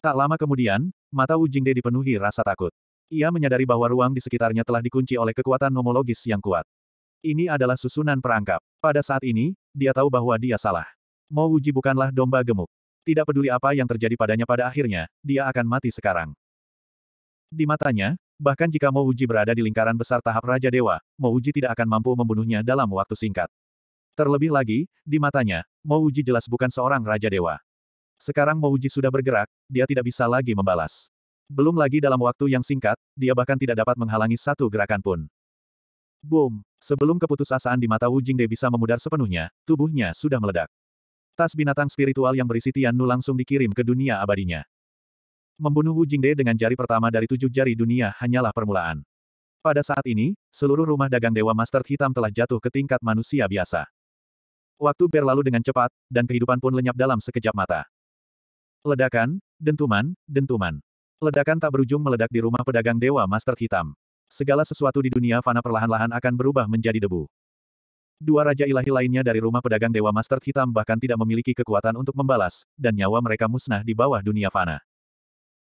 Tak lama kemudian, mata Wu Jingde dipenuhi rasa takut. Ia menyadari bahwa ruang di sekitarnya telah dikunci oleh kekuatan nomologis yang kuat. Ini adalah susunan perangkap. Pada saat ini, dia tahu bahwa dia salah. Mo Wuji bukanlah domba gemuk. Tidak peduli apa yang terjadi padanya pada akhirnya, dia akan mati sekarang. Di matanya, bahkan jika Mo Wuji berada di lingkaran besar tahap Raja Dewa, Mo Wuji tidak akan mampu membunuhnya dalam waktu singkat. Terlebih lagi, di matanya, Mo Wuji jelas bukan seorang Raja Dewa. Sekarang Mo Wuji sudah bergerak, dia tidak bisa lagi membalas. Belum lagi dalam waktu yang singkat, dia bahkan tidak dapat menghalangi satu gerakan pun. Boom! Sebelum keputusasaan di mata Wu Jingde bisa memudar sepenuhnya, tubuhnya sudah meledak. Tas binatang spiritual yang berisi Nu langsung dikirim ke dunia abadinya. Membunuh Wu Jingde dengan jari pertama dari tujuh jari dunia hanyalah permulaan. Pada saat ini, seluruh rumah dagang Dewa Master Hitam telah jatuh ke tingkat manusia biasa. Waktu berlalu dengan cepat, dan kehidupan pun lenyap dalam sekejap mata. Ledakan, dentuman, dentuman. Ledakan tak berujung meledak di rumah pedagang Dewa Master Hitam. Segala sesuatu di dunia fana perlahan-lahan akan berubah menjadi debu. Dua Raja Ilahi lainnya dari rumah pedagang Dewa Master Hitam bahkan tidak memiliki kekuatan untuk membalas, dan nyawa mereka musnah di bawah dunia fana.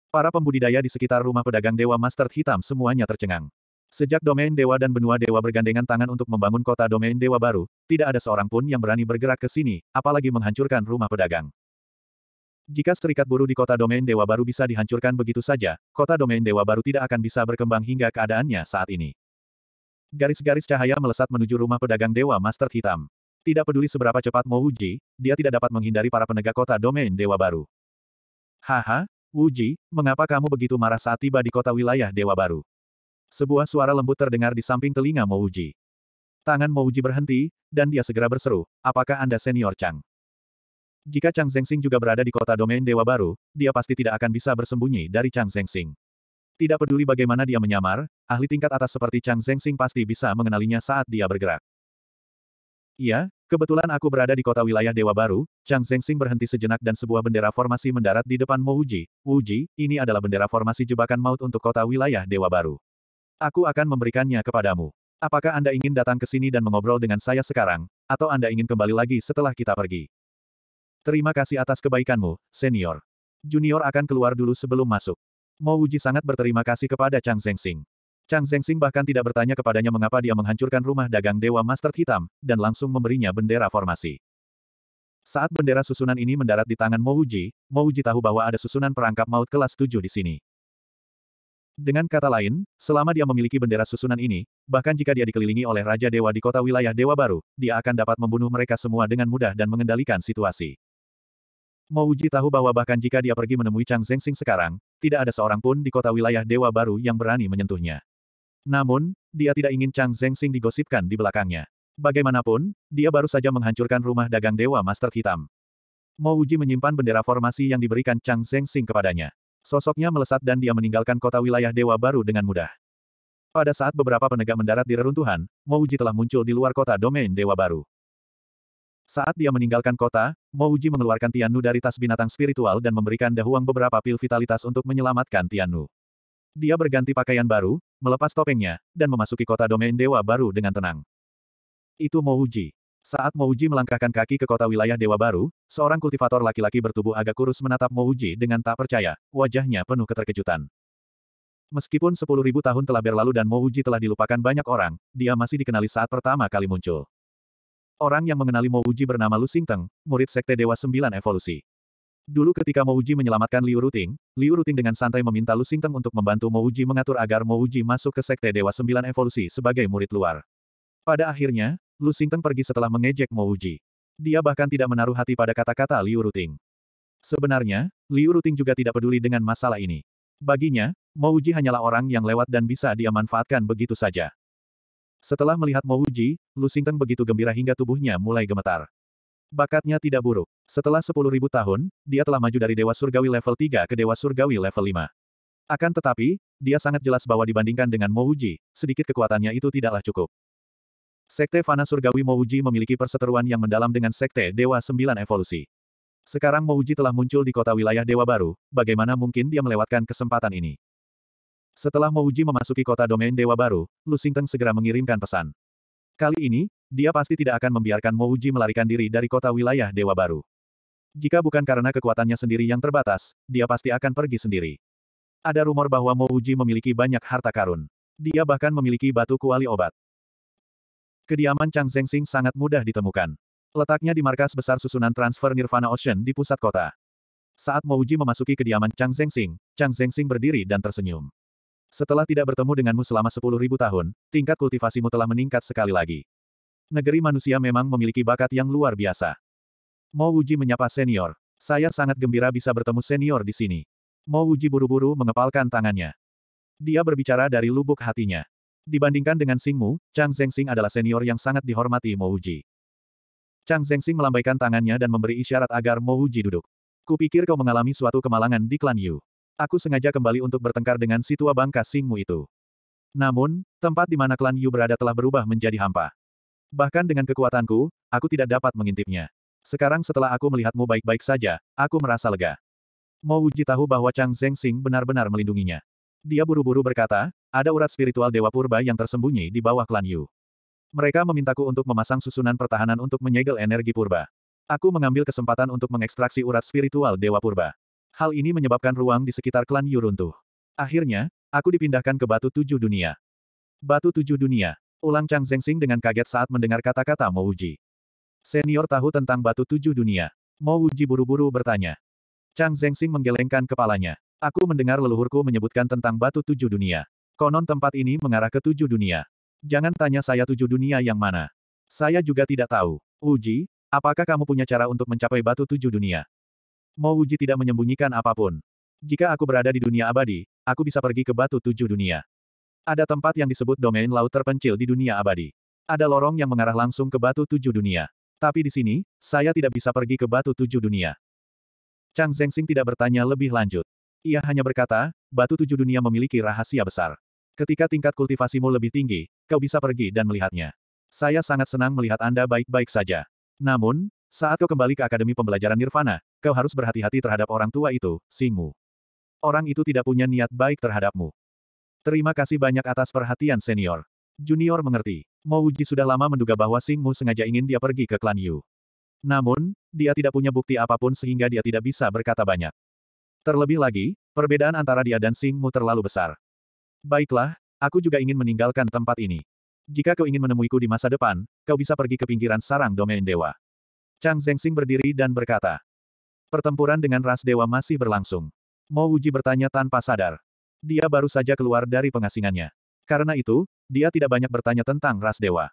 Para pembudidaya di sekitar rumah pedagang Dewa Master Hitam semuanya tercengang. Sejak domain dewa dan benua dewa bergandengan tangan untuk membangun kota domain dewa baru, tidak ada seorang pun yang berani bergerak ke sini, apalagi menghancurkan rumah pedagang. Jika serikat buruh di kota domain dewa baru bisa dihancurkan begitu saja, kota domain dewa baru tidak akan bisa berkembang hingga keadaannya saat ini. Garis-garis cahaya melesat menuju rumah pedagang Dewa Master Hitam. Tidak peduli seberapa cepat Mo Wuji, dia tidak dapat menghindari para penegak kota domain Dewa Baru. Haha, Wuji, mengapa kamu begitu marah saat tiba di kota wilayah Dewa Baru? Sebuah suara lembut terdengar di samping telinga Mo Wuji. Tangan Mo Wuji berhenti, dan dia segera berseru, apakah Anda senior Chang? Jika Chang Zhengxing juga berada di kota domain Dewa Baru, dia pasti tidak akan bisa bersembunyi dari Chang Zhengxing. Tidak peduli bagaimana dia menyamar, ahli tingkat atas seperti Chang Zhengxing pasti bisa mengenalinya saat dia bergerak. Iya, kebetulan aku berada di kota wilayah Dewa Baru, Chang Zhengxing berhenti sejenak dan sebuah bendera formasi mendarat di depan Mo Mouji. Wuji, ini adalah bendera formasi jebakan maut untuk kota wilayah Dewa Baru. Aku akan memberikannya kepadamu. Apakah Anda ingin datang ke sini dan mengobrol dengan saya sekarang, atau Anda ingin kembali lagi setelah kita pergi? Terima kasih atas kebaikanmu, senior. Junior akan keluar dulu sebelum masuk. Mo Wuji sangat berterima kasih kepada Chang Zhengxing. Chang Zhengxing bahkan tidak bertanya kepadanya mengapa dia menghancurkan rumah dagang Dewa Master Hitam, dan langsung memberinya bendera formasi. Saat bendera susunan ini mendarat di tangan Mo Wuji, Mo Wuji tahu bahwa ada susunan perangkap maut kelas 7 di sini. Dengan kata lain, selama dia memiliki bendera susunan ini, bahkan jika dia dikelilingi oleh Raja Dewa di kota wilayah Dewa Baru, dia akan dapat membunuh mereka semua dengan mudah dan mengendalikan situasi. Mo Uji tahu bahwa bahkan jika dia pergi menemui Chang Zengxing sekarang, tidak ada seorang pun di kota wilayah Dewa Baru yang berani menyentuhnya. Namun, dia tidak ingin Chang Zengxing digosipkan di belakangnya. Bagaimanapun, dia baru saja menghancurkan rumah dagang Dewa Master Hitam. Mo Uji menyimpan bendera formasi yang diberikan Chang Zengxing kepadanya. Sosoknya melesat dan dia meninggalkan kota wilayah Dewa Baru dengan mudah. Pada saat beberapa penegak mendarat di reruntuhan, Mo Uji telah muncul di luar kota domain Dewa Baru. Saat dia meninggalkan kota, Mouji mengeluarkan mengeluarkan Tianu dari tas binatang spiritual dan memberikan Dahuang beberapa pil vitalitas untuk menyelamatkan Tianu. Dia berganti pakaian baru, melepas topengnya, dan memasuki kota domain dewa baru dengan tenang. Itu Mouji. Saat Mouji melangkahkan kaki ke kota wilayah dewa baru, seorang kultivator laki-laki bertubuh agak kurus menatap Mouji dengan tak percaya, wajahnya penuh keterkejutan. Meskipun 10.000 tahun telah berlalu dan Mouji telah dilupakan banyak orang, dia masih dikenali saat pertama kali muncul. Orang yang mengenali Mo Uji bernama Lu Singteng, murid Sekte Dewa Sembilan Evolusi. Dulu ketika Mo Uji menyelamatkan Liu Ruting, Liu Ruting dengan santai meminta Lu Singteng untuk membantu Mo Uji mengatur agar Mo Uji masuk ke Sekte Dewa Sembilan Evolusi sebagai murid luar. Pada akhirnya, Lu Singteng pergi setelah mengejek Mo Uji. Dia bahkan tidak menaruh hati pada kata-kata Liu Ruting. Sebenarnya, Liu Ruting juga tidak peduli dengan masalah ini. Baginya, Mo Uji hanyalah orang yang lewat dan bisa dia manfaatkan begitu saja. Setelah melihat Mouji, Lusington begitu gembira hingga tubuhnya mulai gemetar. Bakatnya tidak buruk. Setelah 10.000 tahun, dia telah maju dari Dewa Surgawi level 3 ke Dewa Surgawi level 5. Akan tetapi, dia sangat jelas bahwa dibandingkan dengan Mouji, sedikit kekuatannya itu tidaklah cukup. Sekte Fana Surgawi Mouji memiliki perseteruan yang mendalam dengan Sekte Dewa Sembilan Evolusi. Sekarang Mouji telah muncul di kota wilayah Dewa Baru, bagaimana mungkin dia melewatkan kesempatan ini? Setelah Mouji memasuki kota domain dewa baru, Lusington segera mengirimkan pesan. Kali ini, dia pasti tidak akan membiarkan Mouji melarikan diri dari kota wilayah dewa baru. Jika bukan karena kekuatannya sendiri yang terbatas, dia pasti akan pergi sendiri. Ada rumor bahwa Mouji memiliki banyak harta karun. Dia bahkan memiliki batu kuali obat. Kediaman Chang Zhengxing sangat mudah ditemukan. Letaknya di markas besar susunan transfer Nirvana Ocean di pusat kota. Saat Mouji memasuki kediaman Chang Zhengxing, Chang Zhengxing berdiri dan tersenyum. Setelah tidak bertemu denganmu selama sepuluh ribu tahun, tingkat kultivasimu telah meningkat sekali lagi. Negeri manusia memang memiliki bakat yang luar biasa. Mo Wuji menyapa senior. Saya sangat gembira bisa bertemu senior di sini. Mo Wuji buru-buru mengepalkan tangannya. Dia berbicara dari lubuk hatinya. Dibandingkan dengan Singmu, Chang Zhengxing adalah senior yang sangat dihormati Mo Wuji. Chang Zhengxing melambaikan tangannya dan memberi isyarat agar Mo Wuji duduk. Kupikir kau mengalami suatu kemalangan di klan Yu aku sengaja kembali untuk bertengkar dengan si tua bangka Singmu itu. Namun, tempat di mana klan Yu berada telah berubah menjadi hampa. Bahkan dengan kekuatanku, aku tidak dapat mengintipnya. Sekarang setelah aku melihatmu baik-baik saja, aku merasa lega. Mau Wuji tahu bahwa Chang Zhengxing benar-benar melindunginya. Dia buru-buru berkata, ada urat spiritual Dewa Purba yang tersembunyi di bawah klan Yu. Mereka memintaku untuk memasang susunan pertahanan untuk menyegel energi Purba. Aku mengambil kesempatan untuk mengekstraksi urat spiritual Dewa Purba. Hal ini menyebabkan ruang di sekitar klan Yu runtuh. Akhirnya, aku dipindahkan ke Batu Tujuh Dunia. Batu Tujuh Dunia. Ulang Chang Zengxing dengan kaget saat mendengar kata-kata Mo Wuji. Senior tahu tentang Batu Tujuh Dunia. Mo Wuji buru-buru bertanya. Chang Zengxing menggelengkan kepalanya. Aku mendengar leluhurku menyebutkan tentang Batu Tujuh Dunia. Konon tempat ini mengarah ke tujuh dunia. Jangan tanya saya tujuh dunia yang mana. Saya juga tidak tahu. Uji, apakah kamu punya cara untuk mencapai batu tujuh dunia? Mo Wuji tidak menyembunyikan apapun. Jika aku berada di dunia abadi, aku bisa pergi ke batu tujuh dunia. Ada tempat yang disebut domain laut terpencil di dunia abadi. Ada lorong yang mengarah langsung ke batu tujuh dunia. Tapi di sini, saya tidak bisa pergi ke batu tujuh dunia. Chang Zhengxing tidak bertanya lebih lanjut. Ia hanya berkata, batu tujuh dunia memiliki rahasia besar. Ketika tingkat kultivasimu lebih tinggi, kau bisa pergi dan melihatnya. Saya sangat senang melihat Anda baik-baik saja. Namun, saat kau kembali ke Akademi Pembelajaran Nirvana, kau harus berhati-hati terhadap orang tua itu, Singmu. Orang itu tidak punya niat baik terhadapmu. Terima kasih banyak atas perhatian senior. Junior mengerti. Mouji sudah lama menduga bahwa Singmu sengaja ingin dia pergi ke klan Yu. Namun, dia tidak punya bukti apapun sehingga dia tidak bisa berkata banyak. Terlebih lagi, perbedaan antara dia dan Singmu terlalu besar. Baiklah, aku juga ingin meninggalkan tempat ini. Jika kau ingin menemuiku di masa depan, kau bisa pergi ke pinggiran sarang domain dewa. Chang Zhengxing berdiri dan berkata. Pertempuran dengan ras dewa masih berlangsung. Mo Wuji bertanya tanpa sadar. Dia baru saja keluar dari pengasingannya. Karena itu, dia tidak banyak bertanya tentang ras dewa.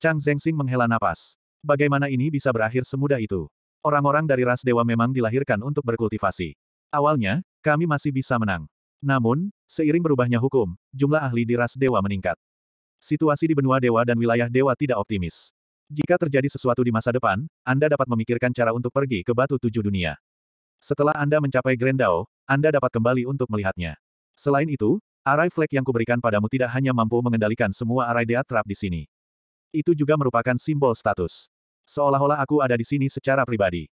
Chang Zhengxing menghela napas. Bagaimana ini bisa berakhir semudah itu? Orang-orang dari ras dewa memang dilahirkan untuk berkultivasi. Awalnya, kami masih bisa menang. Namun, seiring berubahnya hukum, jumlah ahli di ras dewa meningkat. Situasi di benua dewa dan wilayah dewa tidak optimis. Jika terjadi sesuatu di masa depan, Anda dapat memikirkan cara untuk pergi ke batu tujuh dunia. Setelah Anda mencapai Dao, Anda dapat kembali untuk melihatnya. Selain itu, arai flek yang kuberikan padamu tidak hanya mampu mengendalikan semua arai deatrap di sini. Itu juga merupakan simbol status. Seolah-olah aku ada di sini secara pribadi.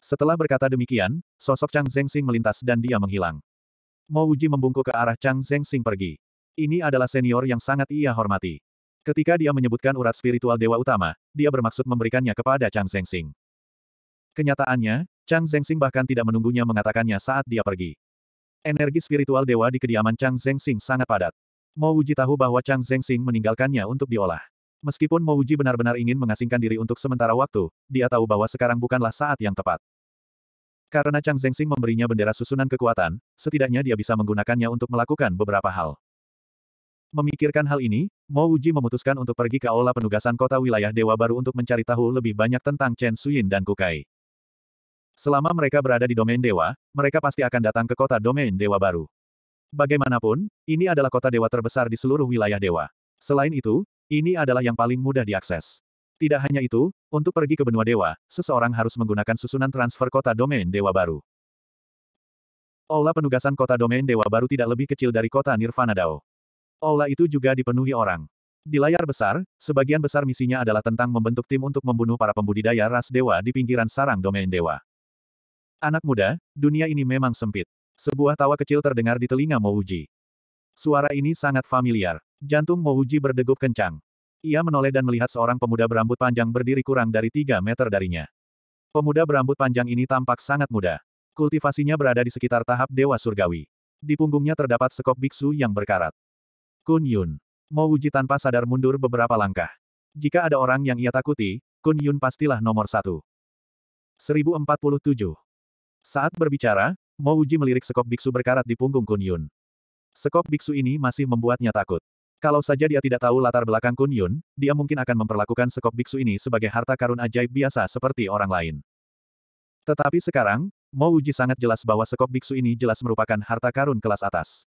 Setelah berkata demikian, sosok Chang Zhengxing melintas dan dia menghilang. Mo Wuji membungkuk ke arah Chang Zhengxing pergi. Ini adalah senior yang sangat ia hormati. Ketika dia menyebutkan urat spiritual dewa utama, dia bermaksud memberikannya kepada Chang Zhengxing. Kenyataannya, Chang Zhengxing bahkan tidak menunggunya mengatakannya saat dia pergi. Energi spiritual dewa di kediaman Chang Zhengxing sangat padat. Mo Wuji tahu bahwa Chang Zhengxing meninggalkannya untuk diolah. Meskipun Mo Wuji benar-benar ingin mengasingkan diri untuk sementara waktu, dia tahu bahwa sekarang bukanlah saat yang tepat. Karena Chang Zhengxing memberinya bendera susunan kekuatan, setidaknya dia bisa menggunakannya untuk melakukan beberapa hal. Memikirkan hal ini, Mo Uji memutuskan untuk pergi ke aula penugasan kota wilayah Dewa Baru untuk mencari tahu lebih banyak tentang Chen Suyin dan Kukai. Selama mereka berada di domain dewa, mereka pasti akan datang ke kota domain Dewa Baru. Bagaimanapun, ini adalah kota dewa terbesar di seluruh wilayah dewa. Selain itu, ini adalah yang paling mudah diakses. Tidak hanya itu, untuk pergi ke benua dewa, seseorang harus menggunakan susunan transfer kota domain Dewa Baru. Aula penugasan kota domain Dewa Baru tidak lebih kecil dari kota Nirvana Dao. Aula itu juga dipenuhi orang. Di layar besar, sebagian besar misinya adalah tentang membentuk tim untuk membunuh para pembudidaya ras dewa di pinggiran sarang domain dewa. Anak muda, dunia ini memang sempit. Sebuah tawa kecil terdengar di telinga Mouji. Suara ini sangat familiar. Jantung Mouji berdegup kencang. Ia menoleh dan melihat seorang pemuda berambut panjang berdiri kurang dari 3 meter darinya. Pemuda berambut panjang ini tampak sangat muda. Kultivasinya berada di sekitar tahap Dewa Surgawi. Di punggungnya terdapat sekop biksu yang berkarat. Kun Yun. Mo Uji tanpa sadar mundur beberapa langkah. Jika ada orang yang ia takuti, Kun Yun pastilah nomor satu. 1047. Saat berbicara, Mo Uji melirik sekop biksu berkarat di punggung Kun Yun. Sekop biksu ini masih membuatnya takut. Kalau saja dia tidak tahu latar belakang Kun Yun, dia mungkin akan memperlakukan sekop biksu ini sebagai harta karun ajaib biasa seperti orang lain. Tetapi sekarang, Mo Uji sangat jelas bahwa sekop biksu ini jelas merupakan harta karun kelas atas.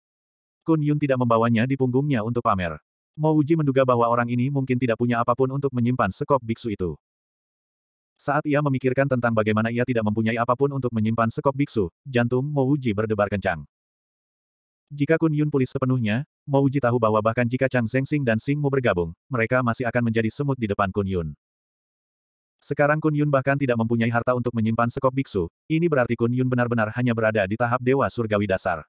Kun Yun tidak membawanya di punggungnya untuk pamer. Mo Uji menduga bahwa orang ini mungkin tidak punya apapun untuk menyimpan sekop biksu itu. Saat ia memikirkan tentang bagaimana ia tidak mempunyai apapun untuk menyimpan sekop biksu, jantung Mo Uji berdebar kencang. Jika Kun Yun pulih sepenuhnya, Mo Uji tahu bahwa bahkan jika Chang Zheng Xing dan Xing Mu bergabung, mereka masih akan menjadi semut di depan Kun Yun. Sekarang Kun Yun bahkan tidak mempunyai harta untuk menyimpan sekop biksu, ini berarti Kun Yun benar-benar hanya berada di tahap dewa surgawi dasar.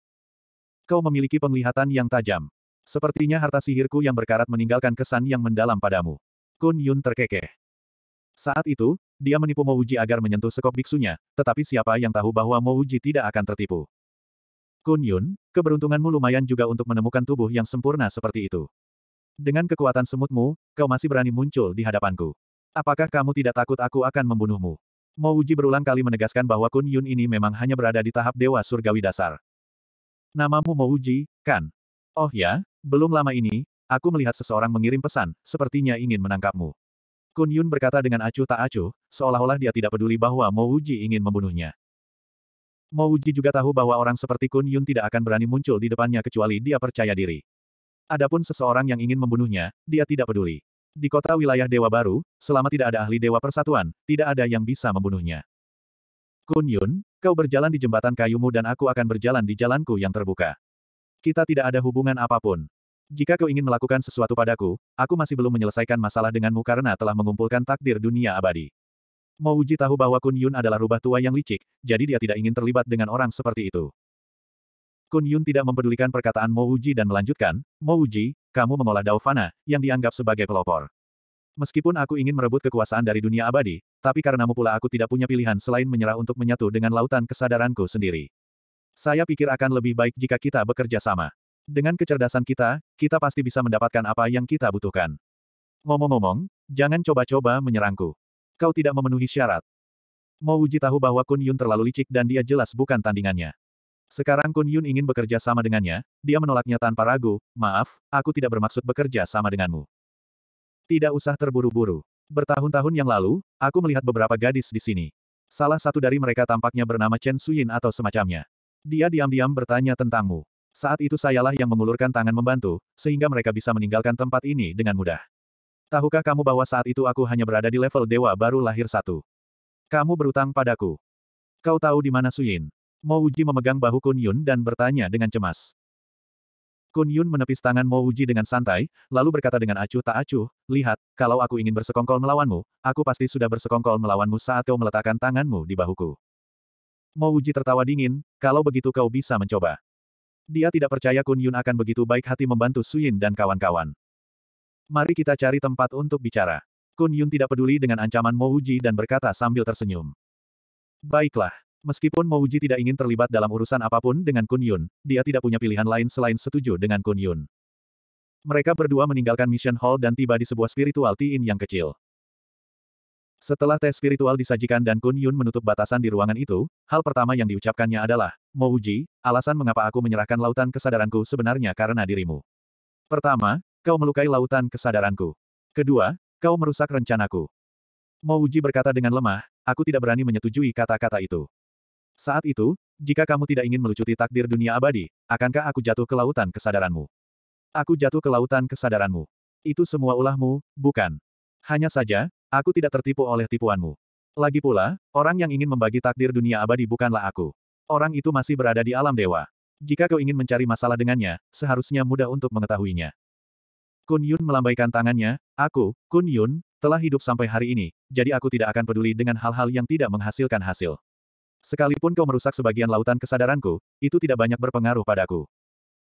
Kau memiliki penglihatan yang tajam. Sepertinya harta sihirku yang berkarat meninggalkan kesan yang mendalam padamu. Kun Yun terkekeh. Saat itu, dia menipu Mo Uji agar menyentuh sekop biksunya, tetapi siapa yang tahu bahwa Mo Uji tidak akan tertipu. Kun Yun, keberuntunganmu lumayan juga untuk menemukan tubuh yang sempurna seperti itu. Dengan kekuatan semutmu, kau masih berani muncul di hadapanku. Apakah kamu tidak takut aku akan membunuhmu? Mo Uji berulang kali menegaskan bahwa Kun Yun ini memang hanya berada di tahap Dewa Surgawi Dasar. Namamu mau Uji, kan? Oh ya, belum lama ini, aku melihat seseorang mengirim pesan, sepertinya ingin menangkapmu. Kun Yun berkata dengan acuh tak acuh, seolah-olah dia tidak peduli bahwa Mo Uji ingin membunuhnya. Mo Uji juga tahu bahwa orang seperti Kun Yun tidak akan berani muncul di depannya kecuali dia percaya diri. Adapun seseorang yang ingin membunuhnya, dia tidak peduli. Di kota wilayah Dewa Baru, selama tidak ada ahli Dewa Persatuan, tidak ada yang bisa membunuhnya. Kun Yun, Kau berjalan di jembatan kayumu dan aku akan berjalan di jalanku yang terbuka. Kita tidak ada hubungan apapun. Jika kau ingin melakukan sesuatu padaku, aku masih belum menyelesaikan masalah denganmu karena telah mengumpulkan takdir dunia abadi. Mo Uji tahu bahwa Kun Yun adalah rubah tua yang licik, jadi dia tidak ingin terlibat dengan orang seperti itu. Kun Yun tidak mempedulikan perkataan Mo Uji dan melanjutkan, Mo Uji, kamu mengolah Daofana, yang dianggap sebagai pelopor. Meskipun aku ingin merebut kekuasaan dari dunia abadi, tapi karenamu pula aku tidak punya pilihan selain menyerah untuk menyatu dengan lautan kesadaranku sendiri. Saya pikir akan lebih baik jika kita bekerja sama. Dengan kecerdasan kita, kita pasti bisa mendapatkan apa yang kita butuhkan. Ngomong-ngomong, jangan coba-coba menyerangku. Kau tidak memenuhi syarat. Mo Uji tahu bahwa Kun Yun terlalu licik dan dia jelas bukan tandingannya. Sekarang Kun Yun ingin bekerja sama dengannya, dia menolaknya tanpa ragu, maaf, aku tidak bermaksud bekerja sama denganmu. Tidak usah terburu-buru. Bertahun-tahun yang lalu, aku melihat beberapa gadis di sini. Salah satu dari mereka tampaknya bernama Chen Suyin atau semacamnya. Dia diam-diam bertanya tentangmu. Saat itu sayalah yang mengulurkan tangan membantu, sehingga mereka bisa meninggalkan tempat ini dengan mudah. Tahukah kamu bahwa saat itu aku hanya berada di level dewa baru lahir satu? Kamu berutang padaku. Kau tahu di mana Suyin? Mouji memegang bahu Kun Yun dan bertanya dengan cemas. Kun Yun menepis tangan Mo Uji dengan santai, lalu berkata dengan acuh tak acuh, lihat, kalau aku ingin bersekongkol melawanmu, aku pasti sudah bersekongkol melawanmu saat kau meletakkan tanganmu di bahuku. Mo Uji tertawa dingin, kalau begitu kau bisa mencoba. Dia tidak percaya Kun Yun akan begitu baik hati membantu Suyin dan kawan-kawan. Mari kita cari tempat untuk bicara. Kun Yun tidak peduli dengan ancaman Mo Uji dan berkata sambil tersenyum. Baiklah, Meskipun Mo Uji tidak ingin terlibat dalam urusan apapun dengan Kun Yun, dia tidak punya pilihan lain selain setuju dengan Kun Yun. Mereka berdua meninggalkan Mission Hall dan tiba di sebuah spiritual tea tiin yang kecil. Setelah tes spiritual disajikan dan Kun Yun menutup batasan di ruangan itu, hal pertama yang diucapkannya adalah, Mo Uji, alasan mengapa aku menyerahkan lautan kesadaranku sebenarnya karena dirimu. Pertama, kau melukai lautan kesadaranku. Kedua, kau merusak rencanaku. Mo Uji berkata dengan lemah, aku tidak berani menyetujui kata-kata itu. Saat itu, jika kamu tidak ingin melucuti takdir dunia abadi, akankah aku jatuh ke lautan kesadaranmu? Aku jatuh ke lautan kesadaranmu. Itu semua ulahmu, bukan. Hanya saja, aku tidak tertipu oleh tipuanmu. Lagi pula, orang yang ingin membagi takdir dunia abadi bukanlah aku. Orang itu masih berada di alam dewa. Jika kau ingin mencari masalah dengannya, seharusnya mudah untuk mengetahuinya. Kun Yun melambaikan tangannya, aku, Kun Yun, telah hidup sampai hari ini, jadi aku tidak akan peduli dengan hal-hal yang tidak menghasilkan hasil. Sekalipun kau merusak sebagian lautan kesadaranku, itu tidak banyak berpengaruh padaku.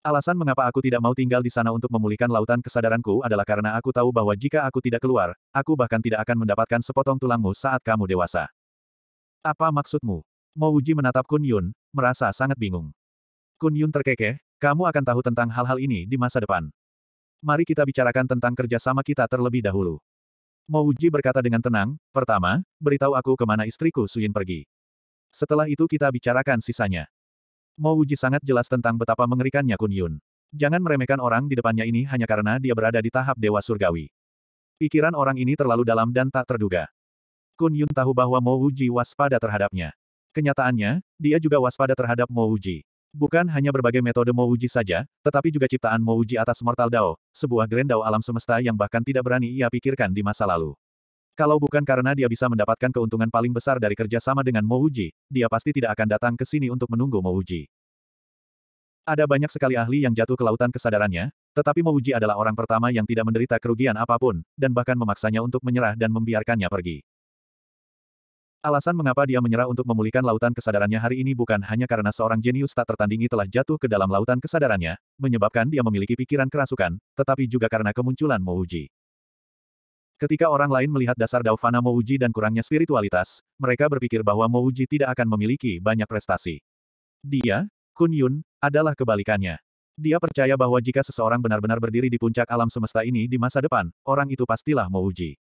Alasan mengapa aku tidak mau tinggal di sana untuk memulihkan lautan kesadaranku adalah karena aku tahu bahwa jika aku tidak keluar, aku bahkan tidak akan mendapatkan sepotong tulangmu saat kamu dewasa. Apa maksudmu? Mo Uji menatap Kun Yun, merasa sangat bingung. Kun Yun terkekeh, kamu akan tahu tentang hal-hal ini di masa depan. Mari kita bicarakan tentang kerjasama kita terlebih dahulu. Mo Uji berkata dengan tenang, pertama, beritahu aku kemana istriku Suyin pergi. Setelah itu kita bicarakan sisanya. Mo Wuji sangat jelas tentang betapa mengerikannya Kun Yun. Jangan meremehkan orang di depannya ini hanya karena dia berada di tahap Dewa Surgawi. Pikiran orang ini terlalu dalam dan tak terduga. Kun Yun tahu bahwa Mo Wuji waspada terhadapnya. Kenyataannya, dia juga waspada terhadap Mo Wuji. Bukan hanya berbagai metode Mo Wuji saja, tetapi juga ciptaan Mo Wuji atas Mortal Dao, sebuah Grand Dao alam semesta yang bahkan tidak berani ia pikirkan di masa lalu. Kalau bukan karena dia bisa mendapatkan keuntungan paling besar dari kerjasama dengan Mouji, dia pasti tidak akan datang ke sini untuk menunggu Mouji. Ada banyak sekali ahli yang jatuh ke lautan kesadarannya, tetapi Mouji adalah orang pertama yang tidak menderita kerugian apapun, dan bahkan memaksanya untuk menyerah dan membiarkannya pergi. Alasan mengapa dia menyerah untuk memulihkan lautan kesadarannya hari ini bukan hanya karena seorang jenius tak tertandingi telah jatuh ke dalam lautan kesadarannya, menyebabkan dia memiliki pikiran kerasukan, tetapi juga karena kemunculan Mouji. Ketika orang lain melihat dasar Daofana Mouji dan kurangnya spiritualitas, mereka berpikir bahwa Mouji tidak akan memiliki banyak prestasi. Dia, Kun Yun, adalah kebalikannya. Dia percaya bahwa jika seseorang benar-benar berdiri di puncak alam semesta ini di masa depan, orang itu pastilah Mouji.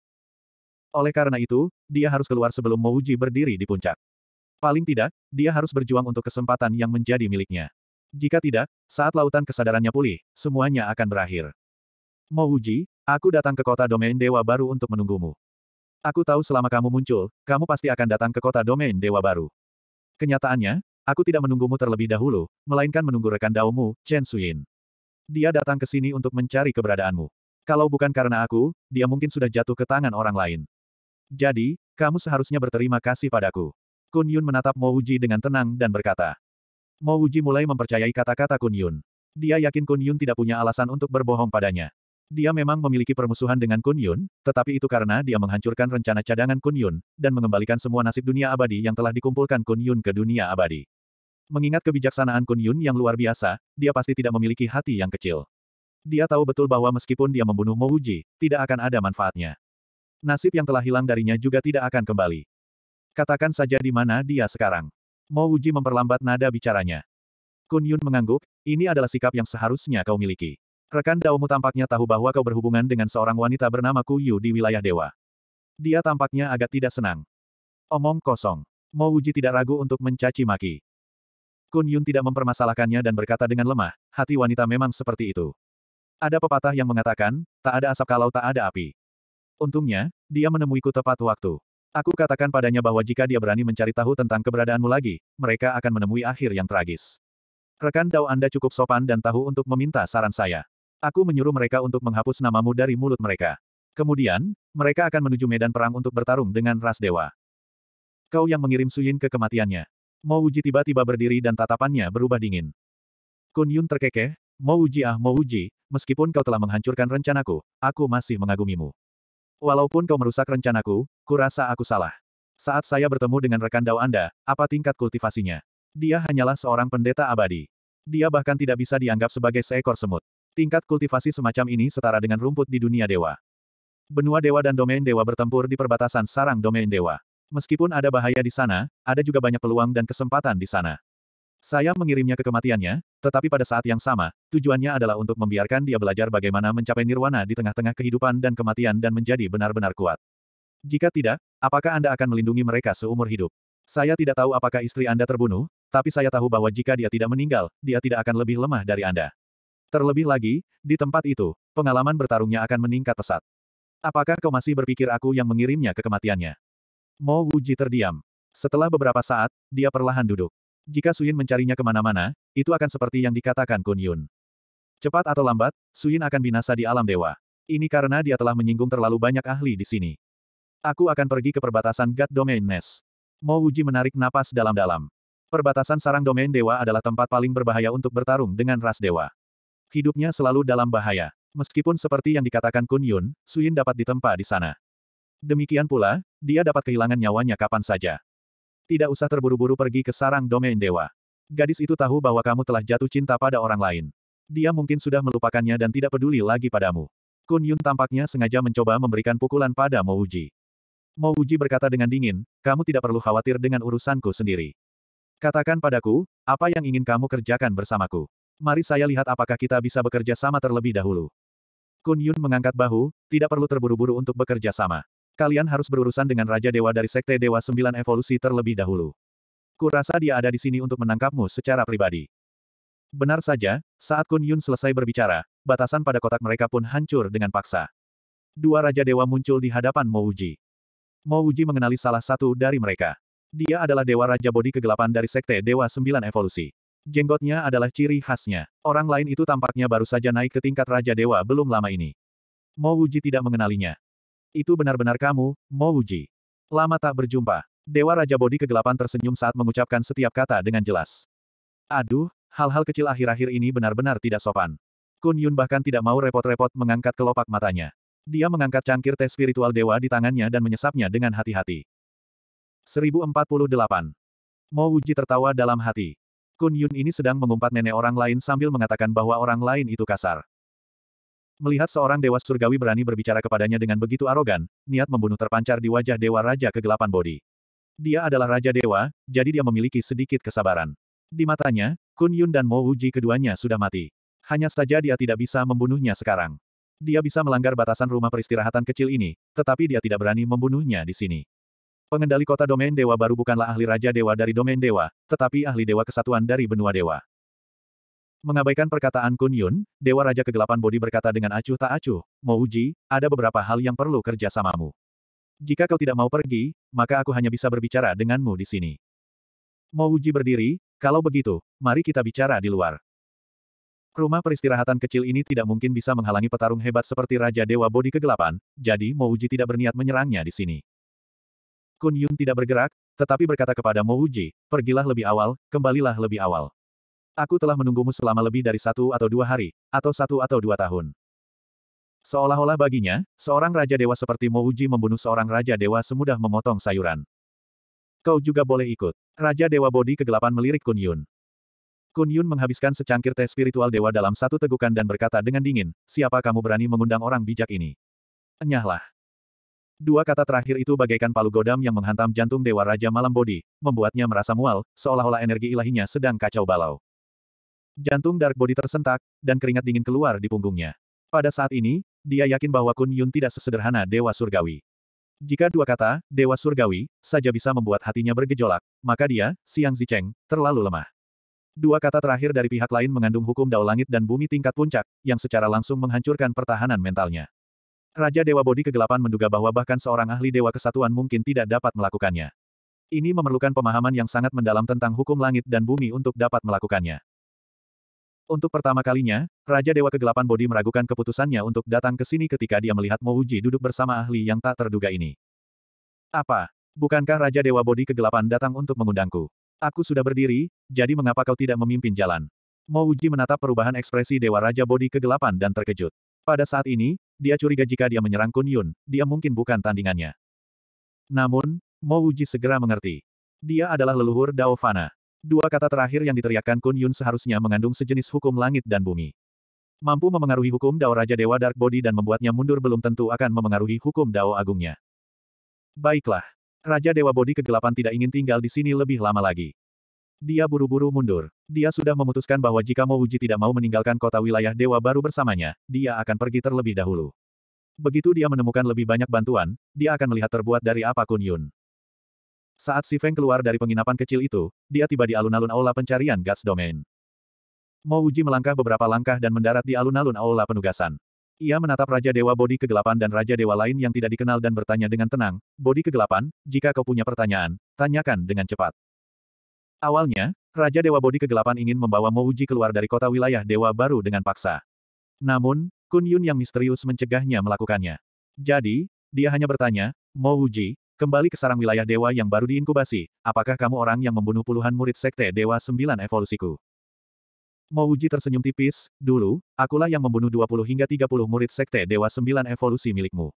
Oleh karena itu, dia harus keluar sebelum Mouji berdiri di puncak. Paling tidak, dia harus berjuang untuk kesempatan yang menjadi miliknya. Jika tidak, saat lautan kesadarannya pulih, semuanya akan berakhir. Mouji, Aku datang ke kota domain dewa baru untuk menunggumu. Aku tahu selama kamu muncul, kamu pasti akan datang ke kota domain dewa baru. Kenyataannya, aku tidak menunggumu terlebih dahulu, melainkan menunggu rekan daumu, Chen Suyin. Dia datang ke sini untuk mencari keberadaanmu. Kalau bukan karena aku, dia mungkin sudah jatuh ke tangan orang lain. Jadi, kamu seharusnya berterima kasih padaku. Kun Yun menatap Mo Uji dengan tenang dan berkata. Mo Uji mulai mempercayai kata-kata Kun Yun. Dia yakin Kun Yun tidak punya alasan untuk berbohong padanya. Dia memang memiliki permusuhan dengan Kun Yun, tetapi itu karena dia menghancurkan rencana cadangan Kun Yun, dan mengembalikan semua nasib dunia abadi yang telah dikumpulkan Kun Yun ke dunia abadi. Mengingat kebijaksanaan Kun Yun yang luar biasa, dia pasti tidak memiliki hati yang kecil. Dia tahu betul bahwa meskipun dia membunuh Mouji, tidak akan ada manfaatnya. Nasib yang telah hilang darinya juga tidak akan kembali. Katakan saja di mana dia sekarang. Mouji memperlambat nada bicaranya. Kun Yun mengangguk, ini adalah sikap yang seharusnya kau miliki. Rekan Daomu tampaknya tahu bahwa kau berhubungan dengan seorang wanita bernama Kuyu di wilayah dewa. Dia tampaknya agak tidak senang. Omong kosong. Mo Wuji tidak ragu untuk mencaci maki. Kun Yun tidak mempermasalahkannya dan berkata dengan lemah, hati wanita memang seperti itu. Ada pepatah yang mengatakan, tak ada asap kalau tak ada api. Untungnya, dia menemuiku tepat waktu. Aku katakan padanya bahwa jika dia berani mencari tahu tentang keberadaanmu lagi, mereka akan menemui akhir yang tragis. Rekan Dao Anda cukup sopan dan tahu untuk meminta saran saya. Aku menyuruh mereka untuk menghapus namamu dari mulut mereka. Kemudian, mereka akan menuju medan perang untuk bertarung dengan ras dewa. Kau yang mengirim Suyin ke kematiannya. Mo Uji tiba-tiba berdiri dan tatapannya berubah dingin. Kun Yun terkekeh, Mo Uji ah Mo Uji, meskipun kau telah menghancurkan rencanaku, aku masih mengagumimu. Walaupun kau merusak rencanaku, kurasa aku salah. Saat saya bertemu dengan rekan dao Anda, apa tingkat kultivasinya? Dia hanyalah seorang pendeta abadi. Dia bahkan tidak bisa dianggap sebagai seekor semut. Tingkat kultivasi semacam ini setara dengan rumput di dunia dewa. Benua dewa dan domain dewa bertempur di perbatasan sarang domain dewa. Meskipun ada bahaya di sana, ada juga banyak peluang dan kesempatan di sana. Saya mengirimnya ke kematiannya, tetapi pada saat yang sama, tujuannya adalah untuk membiarkan dia belajar bagaimana mencapai nirwana di tengah-tengah kehidupan dan kematian dan menjadi benar-benar kuat. Jika tidak, apakah Anda akan melindungi mereka seumur hidup? Saya tidak tahu apakah istri Anda terbunuh, tapi saya tahu bahwa jika dia tidak meninggal, dia tidak akan lebih lemah dari Anda. Terlebih lagi, di tempat itu, pengalaman bertarungnya akan meningkat pesat. Apakah kau masih berpikir aku yang mengirimnya ke kematiannya? Mo Wuji terdiam. Setelah beberapa saat, dia perlahan duduk. Jika Suyin mencarinya kemana-mana, itu akan seperti yang dikatakan Kun Yun. Cepat atau lambat, Suyin akan binasa di alam dewa. Ini karena dia telah menyinggung terlalu banyak ahli di sini. Aku akan pergi ke perbatasan God Domain Nest. Mo Wuji menarik napas dalam-dalam. Perbatasan sarang domain dewa adalah tempat paling berbahaya untuk bertarung dengan ras dewa. Hidupnya selalu dalam bahaya. Meskipun seperti yang dikatakan Kun Yun, Suyin dapat ditempa di sana. Demikian pula, dia dapat kehilangan nyawanya kapan saja. Tidak usah terburu-buru pergi ke sarang domain dewa. Gadis itu tahu bahwa kamu telah jatuh cinta pada orang lain. Dia mungkin sudah melupakannya dan tidak peduli lagi padamu. Kun Yun tampaknya sengaja mencoba memberikan pukulan pada Mo Uji. Mo Uji berkata dengan dingin, kamu tidak perlu khawatir dengan urusanku sendiri. Katakan padaku, apa yang ingin kamu kerjakan bersamaku. Mari saya lihat apakah kita bisa bekerja sama terlebih dahulu. Kun Yun mengangkat bahu, tidak perlu terburu-buru untuk bekerja sama. Kalian harus berurusan dengan Raja Dewa dari Sekte Dewa Sembilan Evolusi terlebih dahulu. Kurasa dia ada di sini untuk menangkapmu secara pribadi. Benar saja, saat Kun Yun selesai berbicara, batasan pada kotak mereka pun hancur dengan paksa. Dua Raja Dewa muncul di hadapan Mo Mo Uji mengenali salah satu dari mereka. Dia adalah Dewa Raja Bodi Kegelapan dari Sekte Dewa Sembilan Evolusi. Jenggotnya adalah ciri khasnya. Orang lain itu tampaknya baru saja naik ke tingkat Raja Dewa belum lama ini. Mo Wuji tidak mengenalinya. Itu benar-benar kamu, Mo Wuji. Lama tak berjumpa. Dewa Raja Bodi kegelapan tersenyum saat mengucapkan setiap kata dengan jelas. Aduh, hal-hal kecil akhir-akhir ini benar-benar tidak sopan. Kun Yun bahkan tidak mau repot-repot mengangkat kelopak matanya. Dia mengangkat cangkir teh spiritual dewa di tangannya dan menyesapnya dengan hati-hati. 1048. Mo Wuji tertawa dalam hati. Kun Yun ini sedang mengumpat nenek orang lain sambil mengatakan bahwa orang lain itu kasar. Melihat seorang dewa surgawi berani berbicara kepadanya dengan begitu arogan, niat membunuh terpancar di wajah dewa raja kegelapan bodi. Dia adalah raja dewa, jadi dia memiliki sedikit kesabaran. Di matanya, Kun Yun dan Mo Uji keduanya sudah mati. Hanya saja dia tidak bisa membunuhnya sekarang. Dia bisa melanggar batasan rumah peristirahatan kecil ini, tetapi dia tidak berani membunuhnya di sini. Pengendali kota domain dewa baru bukanlah ahli raja dewa dari domain dewa, tetapi ahli dewa kesatuan dari benua dewa. Mengabaikan perkataan Kun Yun, dewa raja kegelapan Bodi berkata dengan acuh tak acuh, Mo Uji, ada beberapa hal yang perlu kerjasamamu. Jika kau tidak mau pergi, maka aku hanya bisa berbicara denganmu di sini. Mo Uji berdiri, kalau begitu, mari kita bicara di luar. Rumah peristirahatan kecil ini tidak mungkin bisa menghalangi petarung hebat seperti Raja Dewa Bodi Kegelapan, jadi Mouji tidak berniat menyerangnya di sini. Kun Yun tidak bergerak, tetapi berkata kepada Mo Uji, pergilah lebih awal, kembalilah lebih awal. Aku telah menunggumu selama lebih dari satu atau dua hari, atau satu atau dua tahun. Seolah-olah baginya, seorang Raja Dewa seperti Mo Uji membunuh seorang Raja Dewa semudah memotong sayuran. Kau juga boleh ikut. Raja Dewa Bodi kegelapan melirik Kun Yun. Kun Yun menghabiskan secangkir teh spiritual dewa dalam satu tegukan dan berkata dengan dingin, siapa kamu berani mengundang orang bijak ini? Enyahlah. Dua kata terakhir itu bagaikan palu godam yang menghantam jantung Dewa Raja Malam Bodi, membuatnya merasa mual, seolah-olah energi ilahinya sedang kacau balau. Jantung Dark Body tersentak, dan keringat dingin keluar di punggungnya. Pada saat ini, dia yakin bahwa Kun Yun tidak sesederhana Dewa Surgawi. Jika dua kata, Dewa Surgawi, saja bisa membuat hatinya bergejolak, maka dia, Siang Zicheng, terlalu lemah. Dua kata terakhir dari pihak lain mengandung hukum dao langit dan bumi tingkat puncak, yang secara langsung menghancurkan pertahanan mentalnya. Raja Dewa Bodi Kegelapan menduga bahwa bahkan seorang ahli Dewa Kesatuan mungkin tidak dapat melakukannya. Ini memerlukan pemahaman yang sangat mendalam tentang hukum langit dan bumi untuk dapat melakukannya. Untuk pertama kalinya, Raja Dewa Kegelapan Bodi meragukan keputusannya untuk datang ke sini ketika dia melihat Mouji duduk bersama ahli yang tak terduga ini. Apa? Bukankah Raja Dewa Bodi Kegelapan datang untuk mengundangku? Aku sudah berdiri, jadi mengapa kau tidak memimpin jalan? Mo menatap perubahan ekspresi Dewa Raja Bodi Kegelapan dan terkejut. Pada saat ini, dia curiga jika dia menyerang Kun Yun, dia mungkin bukan tandingannya. Namun, Mo Uji segera mengerti. Dia adalah leluhur Dao Fana. Dua kata terakhir yang diteriakkan Kun Yun seharusnya mengandung sejenis hukum langit dan bumi. Mampu memengaruhi hukum Dao Raja Dewa Dark Body dan membuatnya mundur belum tentu akan memengaruhi hukum Dao Agungnya. Baiklah. Raja Dewa Bodi kegelapan tidak ingin tinggal di sini lebih lama lagi. Dia buru-buru mundur. Dia sudah memutuskan bahwa jika Mo Uji tidak mau meninggalkan kota wilayah dewa baru bersamanya, dia akan pergi terlebih dahulu. Begitu dia menemukan lebih banyak bantuan, dia akan melihat terbuat dari apa Kun Yun. Saat Si Feng keluar dari penginapan kecil itu, dia tiba di alun-alun aula pencarian Gods Domain. Mo Uji melangkah beberapa langkah dan mendarat di alun-alun aula penugasan. Ia menatap Raja Dewa Bodi Kegelapan dan Raja Dewa lain yang tidak dikenal dan bertanya dengan tenang, Bodi Kegelapan, jika kau punya pertanyaan, tanyakan dengan cepat. Awalnya, Raja Dewa Bodi Kegelapan ingin membawa Mouji keluar dari kota wilayah Dewa Baru dengan paksa. Namun, Kun Yun yang misterius mencegahnya melakukannya. Jadi, dia hanya bertanya, Mouji, kembali ke sarang wilayah dewa yang baru diinkubasi, apakah kamu orang yang membunuh puluhan murid sekte Dewa Sembilan Evolusiku? Mouji tersenyum tipis, dulu, akulah yang membunuh 20 hingga 30 murid sekte Dewa Sembilan Evolusi milikmu.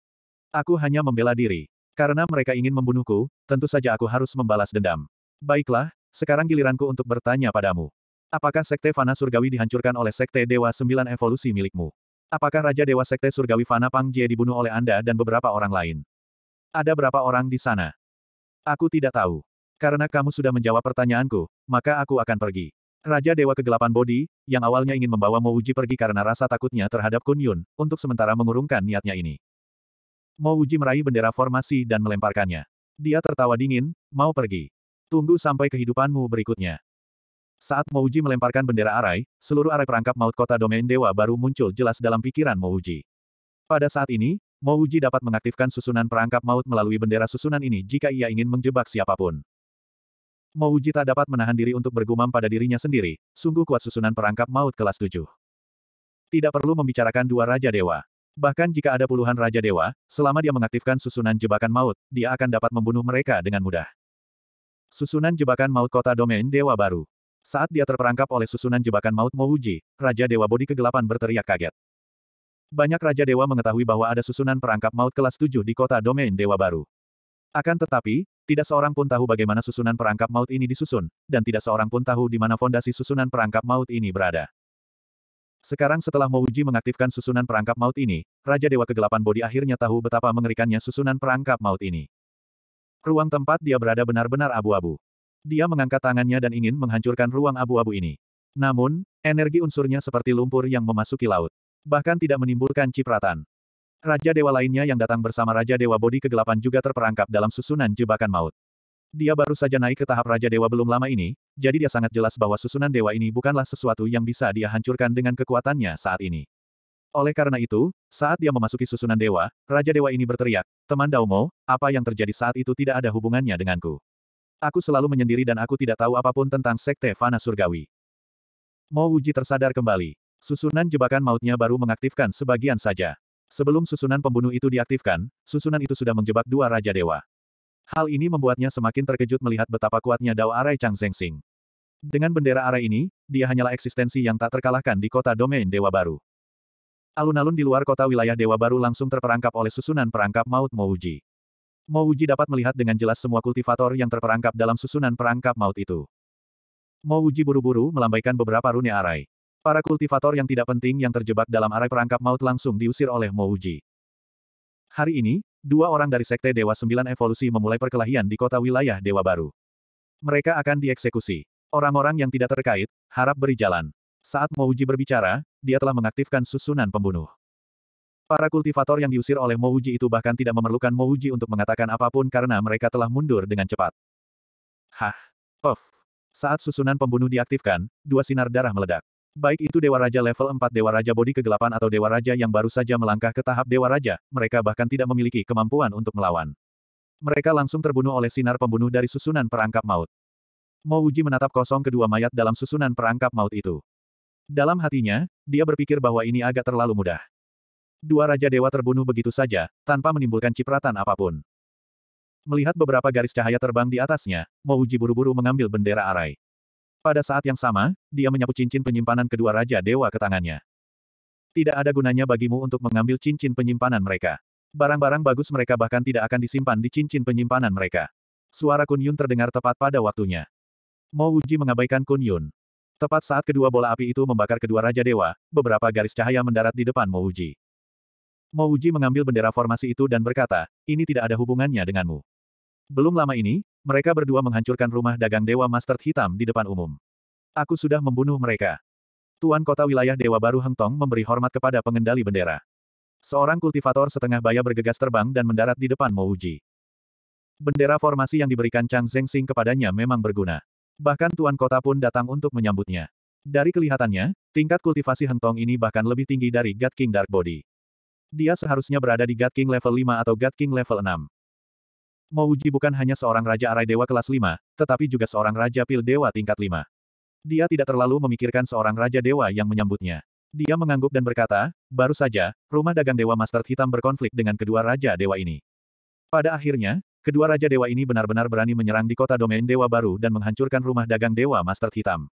Aku hanya membela diri. Karena mereka ingin membunuhku, tentu saja aku harus membalas dendam. Baiklah, sekarang giliranku untuk bertanya padamu. Apakah Sekte Fana Surgawi dihancurkan oleh Sekte Dewa Sembilan Evolusi milikmu? Apakah Raja Dewa Sekte Surgawi Fana Pang Jie dibunuh oleh Anda dan beberapa orang lain? Ada berapa orang di sana? Aku tidak tahu. Karena kamu sudah menjawab pertanyaanku, maka aku akan pergi. Raja Dewa Kegelapan Bodi, yang awalnya ingin membawa Mo Uji pergi karena rasa takutnya terhadap Kun Yun, untuk sementara mengurungkan niatnya ini. Mo Uji meraih bendera formasi dan melemparkannya. Dia tertawa dingin, mau pergi. Tunggu sampai kehidupanmu berikutnya. Saat Mouji melemparkan bendera arai, seluruh arai perangkap maut kota domain dewa baru muncul jelas dalam pikiran Mouji. Pada saat ini, Mouji dapat mengaktifkan susunan perangkap maut melalui bendera susunan ini jika ia ingin menjebak siapapun. Mouji tak dapat menahan diri untuk bergumam pada dirinya sendiri, sungguh kuat susunan perangkap maut kelas 7. Tidak perlu membicarakan dua raja dewa. Bahkan jika ada puluhan raja dewa, selama dia mengaktifkan susunan jebakan maut, dia akan dapat membunuh mereka dengan mudah. Susunan jebakan maut kota domain Dewa Baru. Saat dia terperangkap oleh susunan jebakan maut Mouji, Raja Dewa Bodi Kegelapan berteriak kaget. Banyak Raja Dewa mengetahui bahwa ada susunan perangkap maut kelas 7 di kota domain Dewa Baru. Akan tetapi, tidak seorang pun tahu bagaimana susunan perangkap maut ini disusun, dan tidak seorang pun tahu di mana fondasi susunan perangkap maut ini berada. Sekarang setelah Mouji mengaktifkan susunan perangkap maut ini, Raja Dewa Kegelapan Bodi akhirnya tahu betapa mengerikannya susunan perangkap maut ini. Ruang tempat dia berada benar-benar abu-abu. Dia mengangkat tangannya dan ingin menghancurkan ruang abu-abu ini. Namun, energi unsurnya seperti lumpur yang memasuki laut. Bahkan tidak menimbulkan cipratan. Raja Dewa lainnya yang datang bersama Raja Dewa Bodi Kegelapan juga terperangkap dalam susunan jebakan maut. Dia baru saja naik ke tahap Raja Dewa belum lama ini, jadi dia sangat jelas bahwa susunan dewa ini bukanlah sesuatu yang bisa dia hancurkan dengan kekuatannya saat ini. Oleh karena itu, saat dia memasuki susunan dewa, Raja Dewa ini berteriak, Teman Daumo, apa yang terjadi saat itu tidak ada hubungannya denganku. Aku selalu menyendiri dan aku tidak tahu apapun tentang Sekte Fana Surgawi. Mo Wuji tersadar kembali. Susunan jebakan mautnya baru mengaktifkan sebagian saja. Sebelum susunan pembunuh itu diaktifkan, susunan itu sudah menjebak dua Raja Dewa. Hal ini membuatnya semakin terkejut melihat betapa kuatnya Dao Arai Chang Sing. Dengan bendera Arai ini, dia hanyalah eksistensi yang tak terkalahkan di kota domain Dewa Baru. Alun-alun di luar kota wilayah Dewa Baru langsung terperangkap oleh susunan perangkap maut Mouji. Mouji dapat melihat dengan jelas semua kultivator yang terperangkap dalam susunan perangkap maut itu. Mouji buru-buru melambaikan beberapa rune arai. Para kultivator yang tidak penting yang terjebak dalam arai perangkap maut langsung diusir oleh Mouji. Hari ini, dua orang dari Sekte Dewa Sembilan Evolusi memulai perkelahian di kota wilayah Dewa Baru. Mereka akan dieksekusi. Orang-orang yang tidak terkait, harap beri jalan. Saat Mouji berbicara, dia telah mengaktifkan susunan pembunuh. Para kultivator yang diusir oleh Mouji itu bahkan tidak memerlukan Mouji untuk mengatakan apapun karena mereka telah mundur dengan cepat. Hah! Puff! Saat susunan pembunuh diaktifkan, dua sinar darah meledak. Baik itu Dewa Raja level 4 Dewa Raja Bodi Kegelapan atau Dewa Raja yang baru saja melangkah ke tahap Dewa Raja, mereka bahkan tidak memiliki kemampuan untuk melawan. Mereka langsung terbunuh oleh sinar pembunuh dari susunan perangkap maut. Mouji menatap kosong kedua mayat dalam susunan perangkap maut itu. Dalam hatinya, dia berpikir bahwa ini agak terlalu mudah. Dua Raja Dewa terbunuh begitu saja, tanpa menimbulkan cipratan apapun. Melihat beberapa garis cahaya terbang di atasnya, Mouji buru-buru mengambil bendera arai. Pada saat yang sama, dia menyapu cincin penyimpanan kedua Raja Dewa ke tangannya. Tidak ada gunanya bagimu untuk mengambil cincin penyimpanan mereka. Barang-barang bagus mereka bahkan tidak akan disimpan di cincin penyimpanan mereka. Suara Kun Yun terdengar tepat pada waktunya. Mo Wuji mengabaikan Kun Yun. Tepat saat kedua bola api itu membakar kedua Raja Dewa, beberapa garis cahaya mendarat di depan Mouji. Mouji mengambil bendera formasi itu dan berkata, ini tidak ada hubungannya denganmu. Belum lama ini, mereka berdua menghancurkan rumah dagang Dewa Master Hitam di depan umum. Aku sudah membunuh mereka. Tuan kota wilayah Dewa Baru Hengtong memberi hormat kepada pengendali bendera. Seorang kultivator setengah baya bergegas terbang dan mendarat di depan Mouji. Bendera formasi yang diberikan Chang Zengxing kepadanya memang berguna. Bahkan tuan kota pun datang untuk menyambutnya. Dari kelihatannya, tingkat kultivasi hentong ini bahkan lebih tinggi dari God King Dark Body. Dia seharusnya berada di God King level 5 atau God King level 6. Mouji bukan hanya seorang Raja Arai Dewa kelas 5, tetapi juga seorang Raja Pil Dewa tingkat 5. Dia tidak terlalu memikirkan seorang Raja Dewa yang menyambutnya. Dia mengangguk dan berkata, baru saja, rumah dagang Dewa Master Hitam berkonflik dengan kedua Raja Dewa ini. Pada akhirnya, Kedua Raja Dewa ini benar-benar berani menyerang di kota domain Dewa Baru dan menghancurkan rumah dagang Dewa Master Hitam.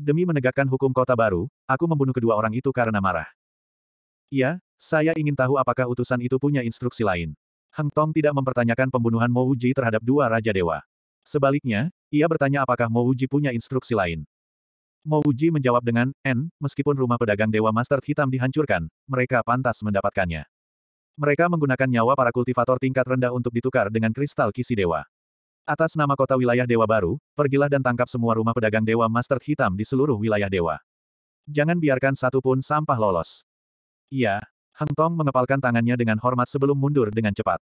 Demi menegakkan hukum kota baru, aku membunuh kedua orang itu karena marah. Iya, saya ingin tahu apakah utusan itu punya instruksi lain. Hang Tong tidak mempertanyakan pembunuhan Mo Uji terhadap dua Raja Dewa. Sebaliknya, ia bertanya apakah Mo Uji punya instruksi lain. Mo Uji menjawab dengan, N, meskipun rumah pedagang Dewa Master Hitam dihancurkan, mereka pantas mendapatkannya. Mereka menggunakan nyawa para kultivator tingkat rendah untuk ditukar dengan kristal kisi dewa. Atas nama kota wilayah dewa baru, pergilah dan tangkap semua rumah pedagang dewa master hitam di seluruh wilayah dewa. Jangan biarkan satu pun sampah lolos. Iya, Hang Tong mengepalkan tangannya dengan hormat sebelum mundur dengan cepat.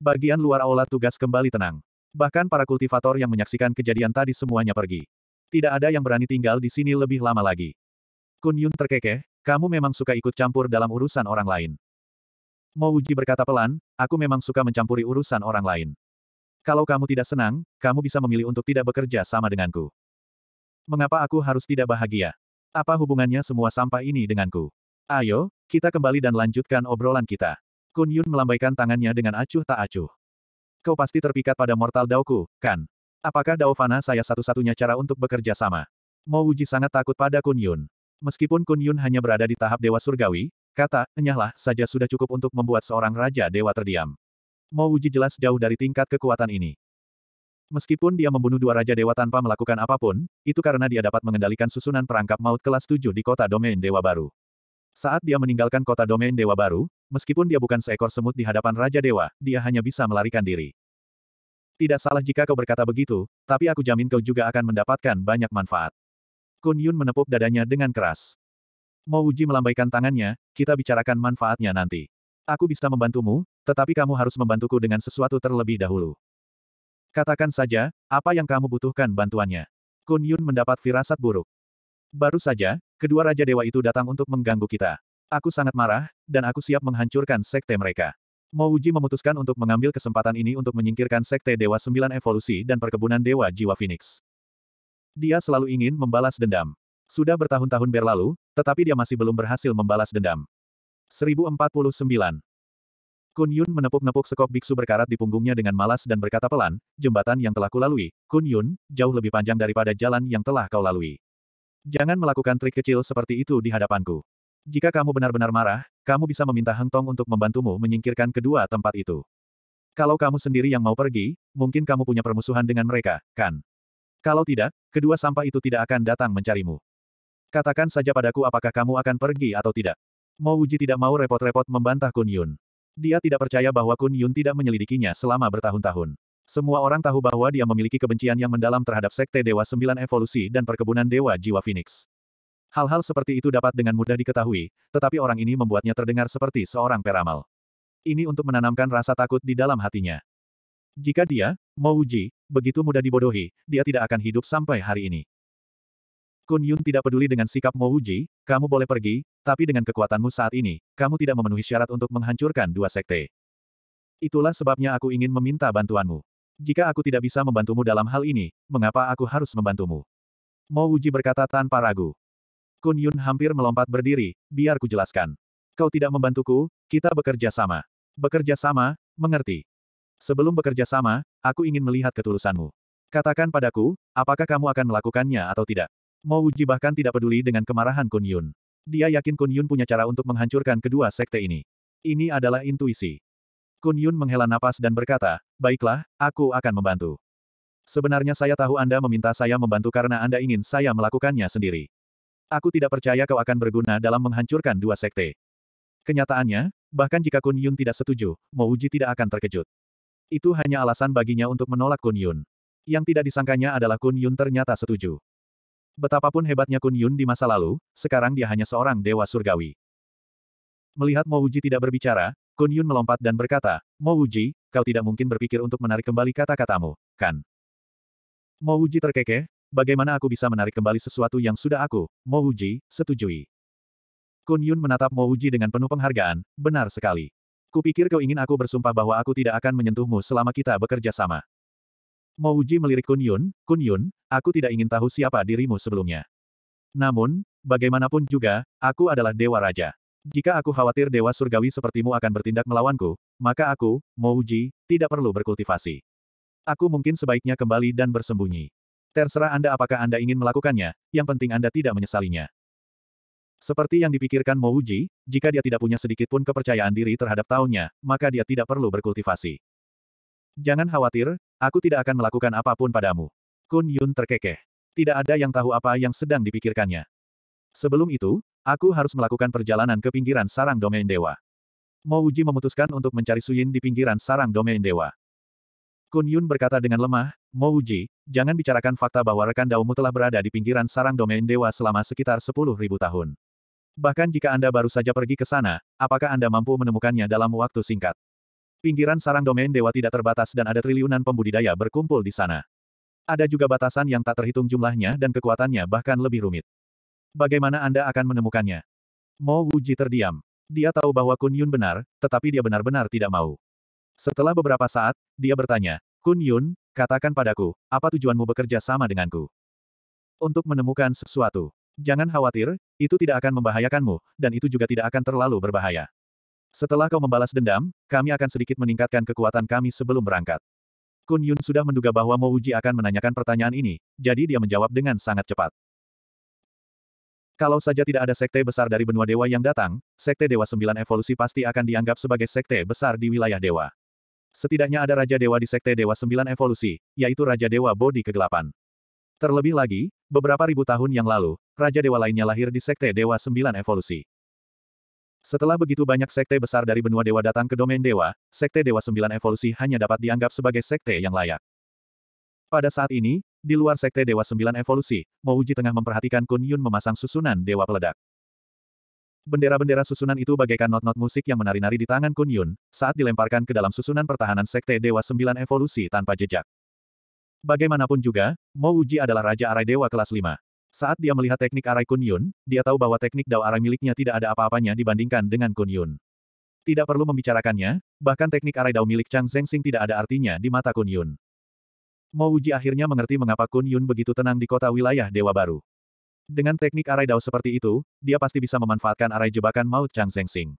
Bagian luar aula tugas kembali tenang. Bahkan para kultivator yang menyaksikan kejadian tadi semuanya pergi. Tidak ada yang berani tinggal di sini lebih lama lagi. Kun Yun terkekeh, kamu memang suka ikut campur dalam urusan orang lain. Mo Uji berkata pelan, aku memang suka mencampuri urusan orang lain. Kalau kamu tidak senang, kamu bisa memilih untuk tidak bekerja sama denganku. Mengapa aku harus tidak bahagia? Apa hubungannya semua sampah ini denganku? Ayo, kita kembali dan lanjutkan obrolan kita. Kun Yun melambaikan tangannya dengan acuh tak acuh. Kau pasti terpikat pada mortal Daoku, kan? Apakah dao saya satu-satunya cara untuk bekerja sama? Mo Uji sangat takut pada Kun Yun. Meskipun Kun Yun hanya berada di tahap Dewa Surgawi, Kata, enyahlah, saja sudah cukup untuk membuat seorang Raja Dewa terdiam. Mau Uji jelas jauh dari tingkat kekuatan ini. Meskipun dia membunuh dua Raja Dewa tanpa melakukan apapun, itu karena dia dapat mengendalikan susunan perangkap maut kelas 7 di kota domain Dewa Baru. Saat dia meninggalkan kota domain Dewa Baru, meskipun dia bukan seekor semut di hadapan Raja Dewa, dia hanya bisa melarikan diri. Tidak salah jika kau berkata begitu, tapi aku jamin kau juga akan mendapatkan banyak manfaat. Kun Yun menepuk dadanya dengan keras. Mo Uji melambaikan tangannya, kita bicarakan manfaatnya nanti. Aku bisa membantumu, tetapi kamu harus membantuku dengan sesuatu terlebih dahulu. Katakan saja, apa yang kamu butuhkan bantuannya. Kun Yun mendapat firasat buruk. Baru saja, kedua Raja Dewa itu datang untuk mengganggu kita. Aku sangat marah, dan aku siap menghancurkan sekte mereka. Mo Uji memutuskan untuk mengambil kesempatan ini untuk menyingkirkan sekte Dewa Sembilan Evolusi dan Perkebunan Dewa Jiwa Phoenix. Dia selalu ingin membalas dendam. Sudah bertahun-tahun berlalu, tetapi dia masih belum berhasil membalas dendam. 1049. Kun Yun menepuk-nepuk sekop biksu berkarat di punggungnya dengan malas dan berkata pelan, jembatan yang telah kulalui, Kun Yun, jauh lebih panjang daripada jalan yang telah kau lalui. Jangan melakukan trik kecil seperti itu di hadapanku. Jika kamu benar-benar marah, kamu bisa meminta Heng Tong untuk membantumu menyingkirkan kedua tempat itu. Kalau kamu sendiri yang mau pergi, mungkin kamu punya permusuhan dengan mereka, kan? Kalau tidak, kedua sampah itu tidak akan datang mencarimu. Katakan saja padaku apakah kamu akan pergi atau tidak. Mo Wuji tidak mau repot-repot membantah Kun Yun. Dia tidak percaya bahwa Kun Yun tidak menyelidikinya selama bertahun-tahun. Semua orang tahu bahwa dia memiliki kebencian yang mendalam terhadap Sekte Dewa Sembilan Evolusi dan Perkebunan Dewa Jiwa Phoenix. Hal-hal seperti itu dapat dengan mudah diketahui, tetapi orang ini membuatnya terdengar seperti seorang peramal. Ini untuk menanamkan rasa takut di dalam hatinya. Jika dia, Mo Wuji, begitu mudah dibodohi, dia tidak akan hidup sampai hari ini. Kun Yun tidak peduli dengan sikap Mo Wuji. kamu boleh pergi, tapi dengan kekuatanmu saat ini, kamu tidak memenuhi syarat untuk menghancurkan dua sekte. Itulah sebabnya aku ingin meminta bantuanmu. Jika aku tidak bisa membantumu dalam hal ini, mengapa aku harus membantumu? Mo Wuji berkata tanpa ragu. Kun Yun hampir melompat berdiri, biar ku jelaskan. Kau tidak membantuku, kita bekerja sama. Bekerja sama, mengerti. Sebelum bekerja sama, aku ingin melihat ketulusanmu. Katakan padaku, apakah kamu akan melakukannya atau tidak? Mo Wuji bahkan tidak peduli dengan kemarahan Kun Yun. Dia yakin Kun Yun punya cara untuk menghancurkan kedua sekte ini. Ini adalah intuisi. Kun Yun menghela napas dan berkata, Baiklah, aku akan membantu. Sebenarnya saya tahu Anda meminta saya membantu karena Anda ingin saya melakukannya sendiri. Aku tidak percaya kau akan berguna dalam menghancurkan dua sekte. Kenyataannya, bahkan jika Kun Yun tidak setuju, Mo Wuji tidak akan terkejut. Itu hanya alasan baginya untuk menolak Kun Yun. Yang tidak disangkanya adalah Kun Yun ternyata setuju. Betapapun hebatnya Kun Yun di masa lalu, sekarang dia hanya seorang dewa surgawi. Melihat Mo Uji tidak berbicara, Kun Yun melompat dan berkata, Mo Uji, kau tidak mungkin berpikir untuk menarik kembali kata-katamu, kan? Mo Uji terkekeh, bagaimana aku bisa menarik kembali sesuatu yang sudah aku, Mo Uji, setujui. Kun Yun menatap Mo Uji dengan penuh penghargaan, benar sekali. Kupikir kau ingin aku bersumpah bahwa aku tidak akan menyentuhmu selama kita bekerja sama. Mouji melirik Kun Yun, Kun Yun, aku tidak ingin tahu siapa dirimu sebelumnya. Namun, bagaimanapun juga, aku adalah Dewa Raja. Jika aku khawatir Dewa Surgawi sepertimu akan bertindak melawanku, maka aku, Mouji, tidak perlu berkultivasi. Aku mungkin sebaiknya kembali dan bersembunyi. Terserah Anda apakah Anda ingin melakukannya, yang penting Anda tidak menyesalinya. Seperti yang dipikirkan Mouji, jika dia tidak punya sedikit pun kepercayaan diri terhadap tahunnya, maka dia tidak perlu berkultivasi. Jangan khawatir, aku tidak akan melakukan apapun padamu. Kun Yun terkekeh. Tidak ada yang tahu apa yang sedang dipikirkannya. Sebelum itu, aku harus melakukan perjalanan ke pinggiran sarang domain dewa. Mo Uji memutuskan untuk mencari Suyin di pinggiran sarang domain dewa. Kun Yun berkata dengan lemah, Mo Uji, jangan bicarakan fakta bahwa rekan Daumu telah berada di pinggiran sarang domain dewa selama sekitar 10.000 tahun. Bahkan jika Anda baru saja pergi ke sana, apakah Anda mampu menemukannya dalam waktu singkat? Pinggiran sarang domain dewa tidak terbatas dan ada triliunan pembudidaya berkumpul di sana. Ada juga batasan yang tak terhitung jumlahnya dan kekuatannya bahkan lebih rumit. Bagaimana Anda akan menemukannya? Mo Wuji terdiam. Dia tahu bahwa Kun Yun benar, tetapi dia benar-benar tidak mau. Setelah beberapa saat, dia bertanya, Kun Yun, katakan padaku, apa tujuanmu bekerja sama denganku? Untuk menemukan sesuatu. Jangan khawatir, itu tidak akan membahayakanmu, dan itu juga tidak akan terlalu berbahaya. Setelah kau membalas dendam, kami akan sedikit meningkatkan kekuatan kami sebelum berangkat. Kun Yun sudah menduga bahwa Mo Uji akan menanyakan pertanyaan ini, jadi dia menjawab dengan sangat cepat. Kalau saja tidak ada sekte besar dari benua dewa yang datang, sekte Dewa Sembilan Evolusi pasti akan dianggap sebagai sekte besar di wilayah dewa. Setidaknya ada Raja Dewa di sekte Dewa Sembilan Evolusi, yaitu Raja Dewa Bodi Kegelapan. Terlebih lagi, beberapa ribu tahun yang lalu, Raja Dewa lainnya lahir di sekte Dewa Sembilan Evolusi. Setelah begitu banyak sekte besar dari benua dewa datang ke domain dewa, sekte dewa sembilan evolusi hanya dapat dianggap sebagai sekte yang layak. Pada saat ini, di luar sekte dewa sembilan evolusi, Mouji tengah memperhatikan Kun Yun memasang susunan dewa peledak. Bendera-bendera susunan itu bagaikan not-not musik yang menari-nari di tangan Kun Yun, saat dilemparkan ke dalam susunan pertahanan sekte dewa sembilan evolusi tanpa jejak. Bagaimanapun juga, Mo Uji adalah Raja Arai Dewa kelas 5. Saat dia melihat teknik arai Kun Yun, dia tahu bahwa teknik Dao arai miliknya tidak ada apa-apanya dibandingkan dengan Kun Yun. Tidak perlu membicarakannya, bahkan teknik arai Dao milik Chang Zhengxing tidak ada artinya di mata Kun Yun. Mo Wuji akhirnya mengerti mengapa Kun Yun begitu tenang di kota wilayah Dewa Baru. Dengan teknik arai Dao seperti itu, dia pasti bisa memanfaatkan arai jebakan maut Chang Zhengxing.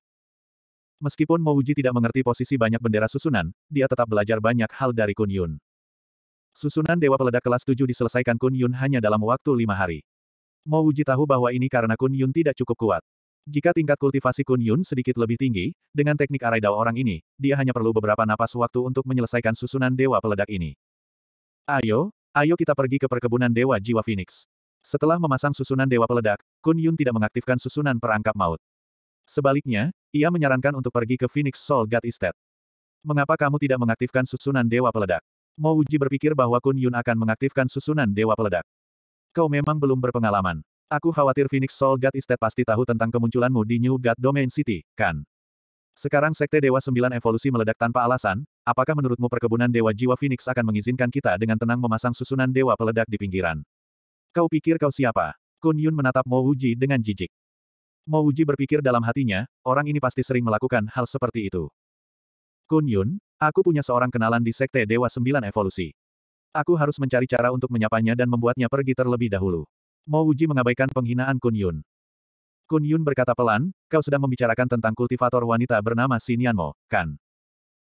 Meskipun Mo Wuji tidak mengerti posisi banyak bendera susunan, dia tetap belajar banyak hal dari Kun Yun. Susunan Dewa Peledak kelas 7 diselesaikan Kun Yun hanya dalam waktu lima hari. Mo Uji tahu bahwa ini karena Kun Yun tidak cukup kuat. Jika tingkat kultivasi Kun Yun sedikit lebih tinggi, dengan teknik arai dao orang ini, dia hanya perlu beberapa napas waktu untuk menyelesaikan susunan Dewa Peledak ini. Ayo, ayo kita pergi ke perkebunan Dewa Jiwa Phoenix. Setelah memasang susunan Dewa Peledak, Kun Yun tidak mengaktifkan susunan perangkap maut. Sebaliknya, ia menyarankan untuk pergi ke Phoenix Soul God Estate. Mengapa kamu tidak mengaktifkan susunan Dewa Peledak? Mo Uji berpikir bahwa Kun Yun akan mengaktifkan susunan Dewa Peledak. Kau memang belum berpengalaman. Aku khawatir Phoenix Soul God Estate pasti tahu tentang kemunculanmu di New God Domain City, kan? Sekarang Sekte Dewa Sembilan Evolusi meledak tanpa alasan, apakah menurutmu perkebunan Dewa Jiwa Phoenix akan mengizinkan kita dengan tenang memasang susunan Dewa Peledak di pinggiran? Kau pikir kau siapa? Kun Yun menatap Mo Uji dengan jijik. Mo Uji berpikir dalam hatinya, orang ini pasti sering melakukan hal seperti itu. Kun Yun, Aku punya seorang kenalan di Sekte Dewa Sembilan Evolusi. Aku harus mencari cara untuk menyapanya dan membuatnya pergi terlebih dahulu. Mo Uji mengabaikan penghinaan Kun Yun. Kun Yun berkata pelan, kau sedang membicarakan tentang kultivator wanita bernama Sinian Mo, kan?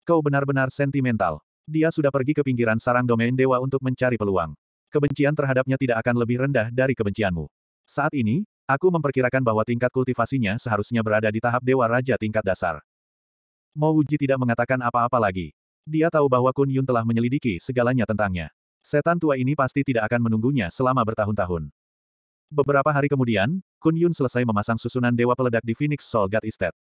Kau benar-benar sentimental. Dia sudah pergi ke pinggiran sarang domain dewa untuk mencari peluang. Kebencian terhadapnya tidak akan lebih rendah dari kebencianmu. Saat ini, aku memperkirakan bahwa tingkat kultivasinya seharusnya berada di tahap dewa raja tingkat dasar. Mo Wuji tidak mengatakan apa-apa lagi. Dia tahu bahwa Kun Yun telah menyelidiki segalanya tentangnya. Setan tua ini pasti tidak akan menunggunya selama bertahun-tahun. Beberapa hari kemudian, Kun Yun selesai memasang susunan Dewa Peledak di Phoenix Soul God Estate.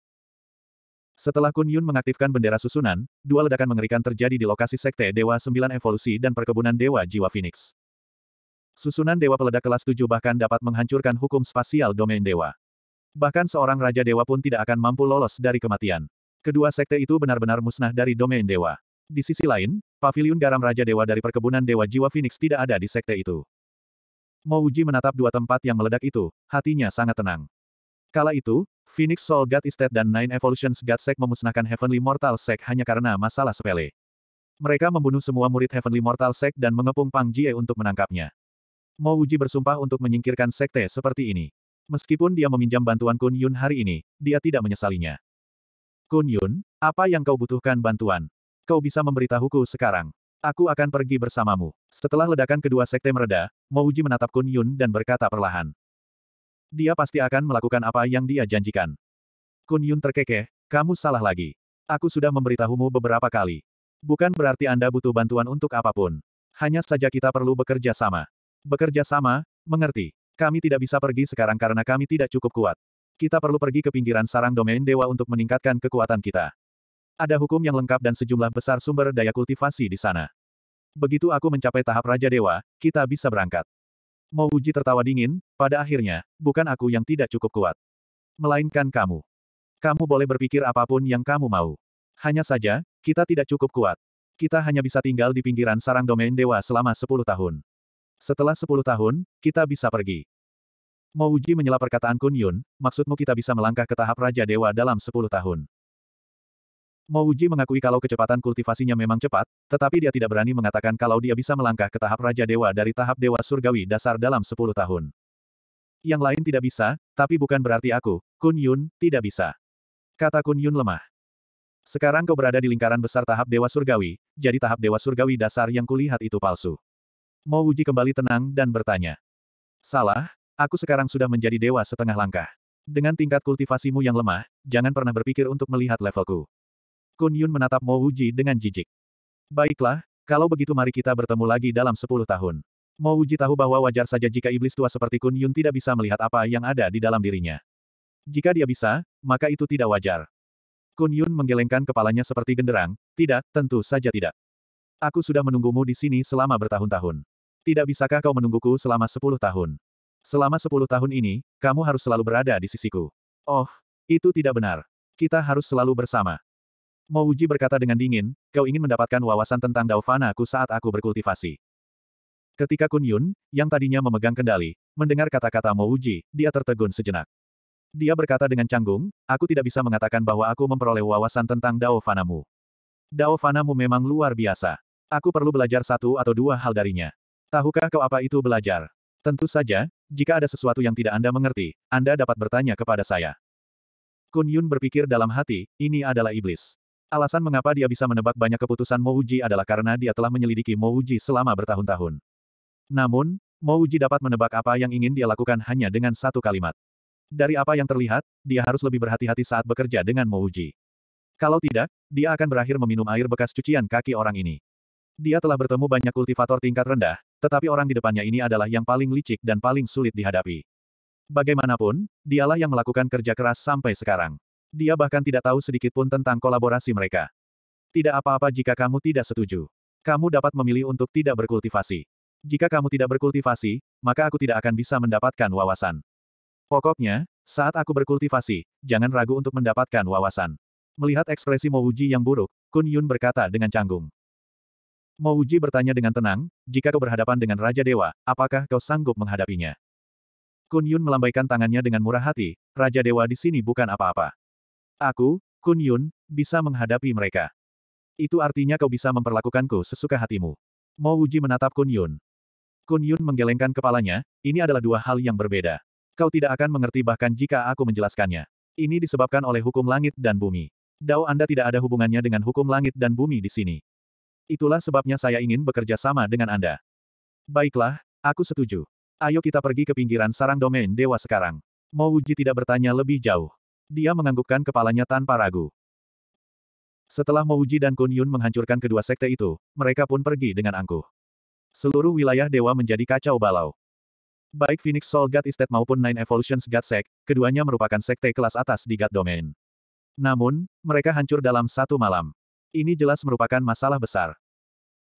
Setelah Kun Yun mengaktifkan bendera susunan, dua ledakan mengerikan terjadi di lokasi Sekte Dewa Sembilan Evolusi dan Perkebunan Dewa Jiwa Phoenix. Susunan Dewa Peledak kelas 7 bahkan dapat menghancurkan hukum spasial domain Dewa. Bahkan seorang Raja Dewa pun tidak akan mampu lolos dari kematian. Kedua sekte itu benar-benar musnah dari domain dewa. Di sisi lain, paviliun garam Raja Dewa dari perkebunan Dewa Jiwa Phoenix tidak ada di sekte itu. Mouji menatap dua tempat yang meledak itu, hatinya sangat tenang. Kala itu, Phoenix Soul God Estate dan Nine Evolutions God Sect memusnahkan Heavenly Mortal Sect hanya karena masalah sepele. Mereka membunuh semua murid Heavenly Mortal Sect dan mengepung Pang Jie untuk menangkapnya. Mouji bersumpah untuk menyingkirkan sekte seperti ini. Meskipun dia meminjam bantuan Kun Yun hari ini, dia tidak menyesalinya. Kun Yun, apa yang kau butuhkan bantuan? Kau bisa memberitahuku sekarang. Aku akan pergi bersamamu. Setelah ledakan kedua sekte mereda, Mouji menatap Kun Yun dan berkata perlahan. Dia pasti akan melakukan apa yang dia janjikan. Kun Yun terkekeh, kamu salah lagi. Aku sudah memberitahumu beberapa kali. Bukan berarti Anda butuh bantuan untuk apapun. Hanya saja kita perlu bekerja sama. Bekerja sama, mengerti. Kami tidak bisa pergi sekarang karena kami tidak cukup kuat. Kita perlu pergi ke pinggiran sarang domain dewa untuk meningkatkan kekuatan kita. Ada hukum yang lengkap dan sejumlah besar sumber daya kultivasi di sana. Begitu aku mencapai tahap Raja Dewa, kita bisa berangkat. Mau uji tertawa dingin, pada akhirnya, bukan aku yang tidak cukup kuat. Melainkan kamu. Kamu boleh berpikir apapun yang kamu mau. Hanya saja, kita tidak cukup kuat. Kita hanya bisa tinggal di pinggiran sarang domain dewa selama 10 tahun. Setelah 10 tahun, kita bisa pergi. Mo Uji menyela perkataan Kun Yun, maksudmu kita bisa melangkah ke tahap Raja Dewa dalam 10 tahun. Mo Uji mengakui kalau kecepatan kultivasinya memang cepat, tetapi dia tidak berani mengatakan kalau dia bisa melangkah ke tahap Raja Dewa dari tahap Dewa Surgawi dasar dalam 10 tahun. Yang lain tidak bisa, tapi bukan berarti aku, Kun Yun, tidak bisa. Kata Kun Yun lemah. Sekarang kau berada di lingkaran besar tahap Dewa Surgawi, jadi tahap Dewa Surgawi dasar yang kulihat itu palsu. Mo Uji kembali tenang dan bertanya. Salah, Aku sekarang sudah menjadi dewa setengah langkah. Dengan tingkat kultivasimu yang lemah, jangan pernah berpikir untuk melihat levelku. Kun Yun menatap Mo Wuji dengan jijik. Baiklah, kalau begitu mari kita bertemu lagi dalam sepuluh tahun. Mo Wuji tahu bahwa wajar saja jika iblis tua seperti Kun Yun tidak bisa melihat apa yang ada di dalam dirinya. Jika dia bisa, maka itu tidak wajar. Kun Yun menggelengkan kepalanya seperti genderang, tidak, tentu saja tidak. Aku sudah menunggumu di sini selama bertahun-tahun. Tidak bisakah kau menungguku selama sepuluh tahun? Selama sepuluh tahun ini, kamu harus selalu berada di sisiku. Oh, itu tidak benar. Kita harus selalu bersama. Mouji berkata dengan dingin, kau ingin mendapatkan wawasan tentang aku saat aku berkultivasi. Ketika Kun Yun, yang tadinya memegang kendali, mendengar kata-kata Mouji, dia tertegun sejenak. Dia berkata dengan canggung, aku tidak bisa mengatakan bahwa aku memperoleh wawasan tentang Dao Fanamu. Dao Fanamu memang luar biasa. Aku perlu belajar satu atau dua hal darinya. Tahukah kau apa itu belajar? Tentu saja, jika ada sesuatu yang tidak Anda mengerti, Anda dapat bertanya kepada saya. Kun Yun berpikir dalam hati, ini adalah iblis. Alasan mengapa dia bisa menebak banyak keputusan Mo Uji adalah karena dia telah menyelidiki Mo Uji selama bertahun-tahun. Namun, Mo Uji dapat menebak apa yang ingin dia lakukan hanya dengan satu kalimat. Dari apa yang terlihat, dia harus lebih berhati-hati saat bekerja dengan Mo Uji. Kalau tidak, dia akan berakhir meminum air bekas cucian kaki orang ini. Dia telah bertemu banyak kultivator tingkat rendah, tetapi orang di depannya ini adalah yang paling licik dan paling sulit dihadapi. Bagaimanapun, dialah yang melakukan kerja keras sampai sekarang. Dia bahkan tidak tahu sedikit pun tentang kolaborasi mereka. Tidak apa-apa jika kamu tidak setuju. Kamu dapat memilih untuk tidak berkultivasi. Jika kamu tidak berkultivasi, maka aku tidak akan bisa mendapatkan wawasan. Pokoknya, saat aku berkultivasi, jangan ragu untuk mendapatkan wawasan. Melihat ekspresi Mouji yang buruk, Kun Yun berkata dengan canggung. Mouji bertanya dengan tenang, jika kau berhadapan dengan Raja Dewa, apakah kau sanggup menghadapinya? Kun Yun melambaikan tangannya dengan murah hati, Raja Dewa di sini bukan apa-apa. Aku, Kun Yun, bisa menghadapi mereka. Itu artinya kau bisa memperlakukanku sesuka hatimu. Mo Wuji menatap Kun Yun. Kun Yun menggelengkan kepalanya, ini adalah dua hal yang berbeda. Kau tidak akan mengerti bahkan jika aku menjelaskannya. Ini disebabkan oleh hukum langit dan bumi. Dao Anda tidak ada hubungannya dengan hukum langit dan bumi di sini. Itulah sebabnya saya ingin bekerja sama dengan Anda. Baiklah, aku setuju. Ayo kita pergi ke pinggiran sarang domain dewa sekarang. Uji tidak bertanya lebih jauh. Dia menganggukkan kepalanya tanpa ragu. Setelah Mouji dan Kun Yun menghancurkan kedua sekte itu, mereka pun pergi dengan angkuh. Seluruh wilayah dewa menjadi kacau balau. Baik Phoenix Soul God Estate maupun Nine Evolutions God Sect, keduanya merupakan sekte kelas atas di God Domain. Namun, mereka hancur dalam satu malam. Ini jelas merupakan masalah besar.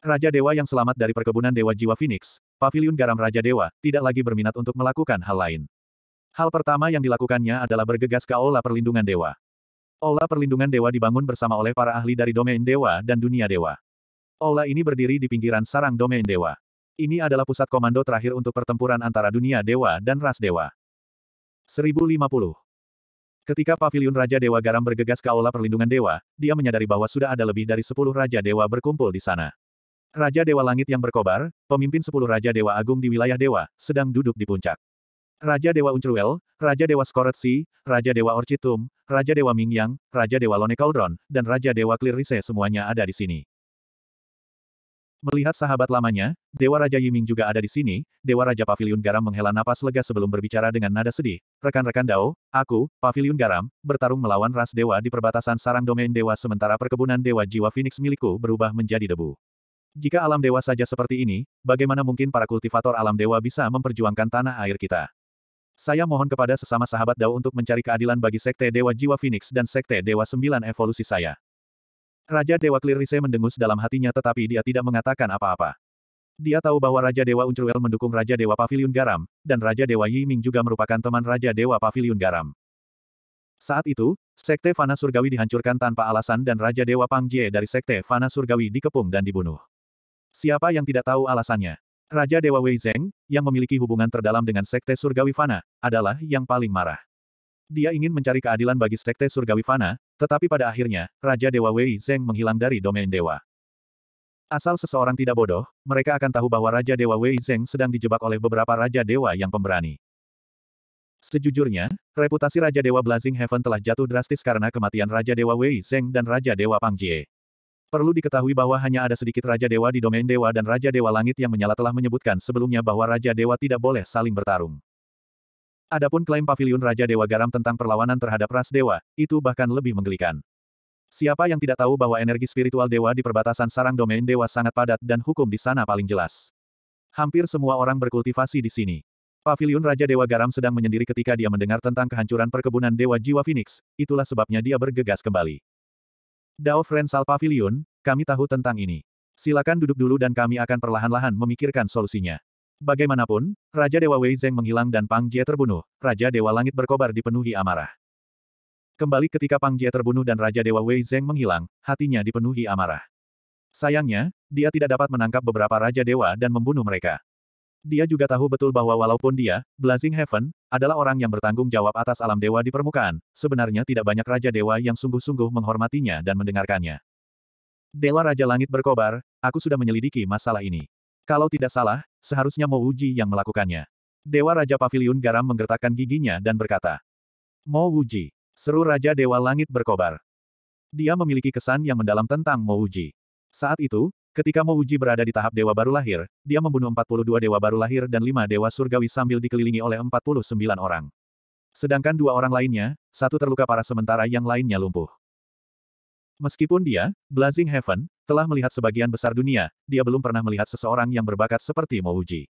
Raja Dewa yang selamat dari perkebunan Dewa Jiwa Phoenix, Paviliun Garam Raja Dewa, tidak lagi berminat untuk melakukan hal lain. Hal pertama yang dilakukannya adalah bergegas ke Aula Perlindungan Dewa. Aula Perlindungan Dewa dibangun bersama oleh para ahli dari domain dewa dan dunia dewa. Aula ini berdiri di pinggiran sarang domain dewa. Ini adalah pusat komando terakhir untuk pertempuran antara dunia dewa dan ras dewa. 1050 Ketika pavilion Raja Dewa Garam bergegas ke aula perlindungan dewa, dia menyadari bahwa sudah ada lebih dari sepuluh Raja Dewa berkumpul di sana. Raja Dewa Langit yang berkobar, pemimpin sepuluh Raja Dewa Agung di wilayah dewa, sedang duduk di puncak. Raja Dewa Uncruel, Raja Dewa Skoretsi, Raja Dewa Orchitum, Raja Dewa Mingyang, Raja Dewa Lone Cauldron, dan Raja Dewa Clear Rise semuanya ada di sini. Melihat sahabat lamanya, Dewa Raja Yiming juga ada di sini, Dewa Raja Pavilion Garam menghela napas lega sebelum berbicara dengan nada sedih. Rekan-rekan Dao, aku, Pavilion Garam, bertarung melawan ras Dewa di perbatasan sarang domain Dewa sementara perkebunan Dewa Jiwa Phoenix milikku berubah menjadi debu. Jika alam dewa saja seperti ini, bagaimana mungkin para kultivator alam dewa bisa memperjuangkan tanah air kita? Saya mohon kepada sesama sahabat Dao untuk mencari keadilan bagi Sekte Dewa Jiwa Phoenix dan Sekte Dewa Sembilan Evolusi saya. Raja Dewa Klirise mendengus dalam hatinya tetapi dia tidak mengatakan apa-apa. Dia tahu bahwa Raja Dewa Uncruel mendukung Raja Dewa Pavilion Garam, dan Raja Dewa Yiming juga merupakan teman Raja Dewa Pavilion Garam. Saat itu, Sekte Fana Surgawi dihancurkan tanpa alasan dan Raja Dewa Pang dari Sekte Fana Surgawi dikepung dan dibunuh. Siapa yang tidak tahu alasannya? Raja Dewa Wei Zeng, yang memiliki hubungan terdalam dengan Sekte Surgawi Fana, adalah yang paling marah. Dia ingin mencari keadilan bagi Sekte Surgawi Fana, tetapi pada akhirnya, Raja Dewa Wei Zeng menghilang dari domain dewa. Asal seseorang tidak bodoh, mereka akan tahu bahwa Raja Dewa Wei Zeng sedang dijebak oleh beberapa Raja Dewa yang pemberani. Sejujurnya, reputasi Raja Dewa Blazing Heaven telah jatuh drastis karena kematian Raja Dewa Wei Zeng dan Raja Dewa Pang Jie. Perlu diketahui bahwa hanya ada sedikit Raja Dewa di domain Dewa dan Raja Dewa Langit yang menyala telah menyebutkan sebelumnya bahwa Raja Dewa tidak boleh saling bertarung. Adapun klaim pavilion Raja Dewa Garam tentang perlawanan terhadap ras dewa, itu bahkan lebih menggelikan. Siapa yang tidak tahu bahwa energi spiritual dewa di perbatasan sarang domain dewa sangat padat dan hukum di sana paling jelas. Hampir semua orang berkultivasi di sini. Pavilion Raja Dewa Garam sedang menyendiri ketika dia mendengar tentang kehancuran perkebunan Dewa Jiwa Phoenix, itulah sebabnya dia bergegas kembali. Dao Frensal Pavilion, kami tahu tentang ini. Silakan duduk dulu dan kami akan perlahan-lahan memikirkan solusinya. Bagaimanapun, Raja Dewa Wei Zeng menghilang dan Pang Jie terbunuh, Raja Dewa Langit berkobar dipenuhi amarah. Kembali ketika Pang Jie terbunuh dan Raja Dewa Wei Zeng menghilang, hatinya dipenuhi amarah. Sayangnya, dia tidak dapat menangkap beberapa Raja Dewa dan membunuh mereka. Dia juga tahu betul bahwa walaupun dia, Blazing Heaven, adalah orang yang bertanggung jawab atas alam dewa di permukaan, sebenarnya tidak banyak Raja Dewa yang sungguh-sungguh menghormatinya dan mendengarkannya. Dewa Raja Langit berkobar, aku sudah menyelidiki masalah ini. Kalau tidak salah, seharusnya Mo Wuji yang melakukannya. Dewa Raja Paviliun Garam menggertakkan giginya dan berkata, Mo Wuji, seru Raja Dewa Langit berkobar. Dia memiliki kesan yang mendalam tentang Mo Wuji. Saat itu, ketika Mo Wuji berada di tahap Dewa Baru Lahir, dia membunuh 42 Dewa Baru Lahir dan 5 Dewa Surgawi sambil dikelilingi oleh 49 orang. Sedangkan dua orang lainnya, satu terluka parah sementara yang lainnya lumpuh. Meskipun dia, Blazing Heaven, telah melihat sebagian besar dunia, dia belum pernah melihat seseorang yang berbakat seperti Mo Uji.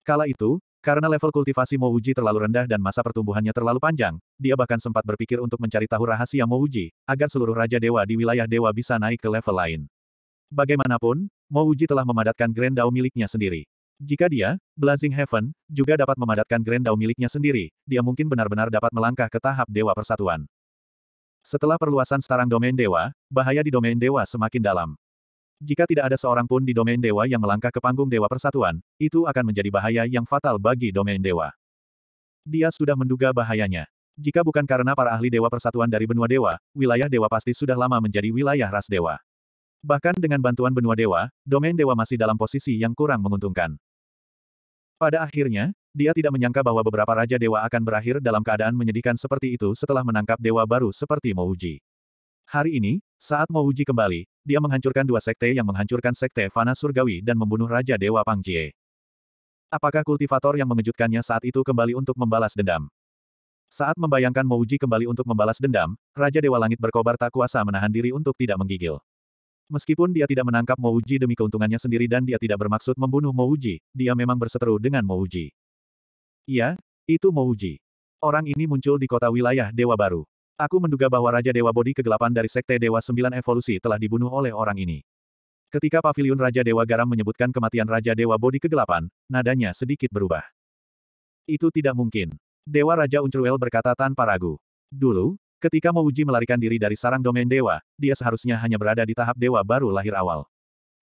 Kala itu, karena level kultivasi Mo Uji terlalu rendah dan masa pertumbuhannya terlalu panjang, dia bahkan sempat berpikir untuk mencari tahu rahasia Mo Uji, agar seluruh Raja Dewa di wilayah Dewa bisa naik ke level lain. Bagaimanapun, Mo Uji telah memadatkan Grand Dao miliknya sendiri. Jika dia, Blazing Heaven, juga dapat memadatkan Grand Dao miliknya sendiri, dia mungkin benar-benar dapat melangkah ke tahap Dewa Persatuan. Setelah perluasan sarang domain dewa, bahaya di domain dewa semakin dalam. Jika tidak ada seorang pun di domain dewa yang melangkah ke panggung dewa persatuan, itu akan menjadi bahaya yang fatal bagi domain dewa. Dia sudah menduga bahayanya. Jika bukan karena para ahli dewa persatuan dari benua dewa, wilayah dewa pasti sudah lama menjadi wilayah ras dewa. Bahkan dengan bantuan benua dewa, domain dewa masih dalam posisi yang kurang menguntungkan. Pada akhirnya, dia tidak menyangka bahwa beberapa Raja Dewa akan berakhir dalam keadaan menyedihkan seperti itu setelah menangkap Dewa baru seperti Mouji. Hari ini, saat Mouji kembali, dia menghancurkan dua sekte yang menghancurkan sekte Fana Surgawi dan membunuh Raja Dewa Pangjie. Apakah kultivator yang mengejutkannya saat itu kembali untuk membalas dendam? Saat membayangkan Mouji kembali untuk membalas dendam, Raja Dewa Langit berkobar tak kuasa menahan diri untuk tidak menggigil. Meskipun dia tidak menangkap Mouji demi keuntungannya sendiri dan dia tidak bermaksud membunuh Mouji, dia memang berseteru dengan Mouji. Iya, itu Mouji. Orang ini muncul di kota wilayah Dewa Baru. Aku menduga bahwa Raja Dewa Bodi kegelapan dari Sekte Dewa Sembilan Evolusi telah dibunuh oleh orang ini. Ketika Paviliun Raja Dewa Garam menyebutkan kematian Raja Dewa Bodi kegelapan, nadanya sedikit berubah. Itu tidak mungkin. Dewa Raja Uncruel berkata tanpa ragu. Dulu, Ketika Mouji melarikan diri dari sarang domain dewa, dia seharusnya hanya berada di tahap dewa baru lahir awal.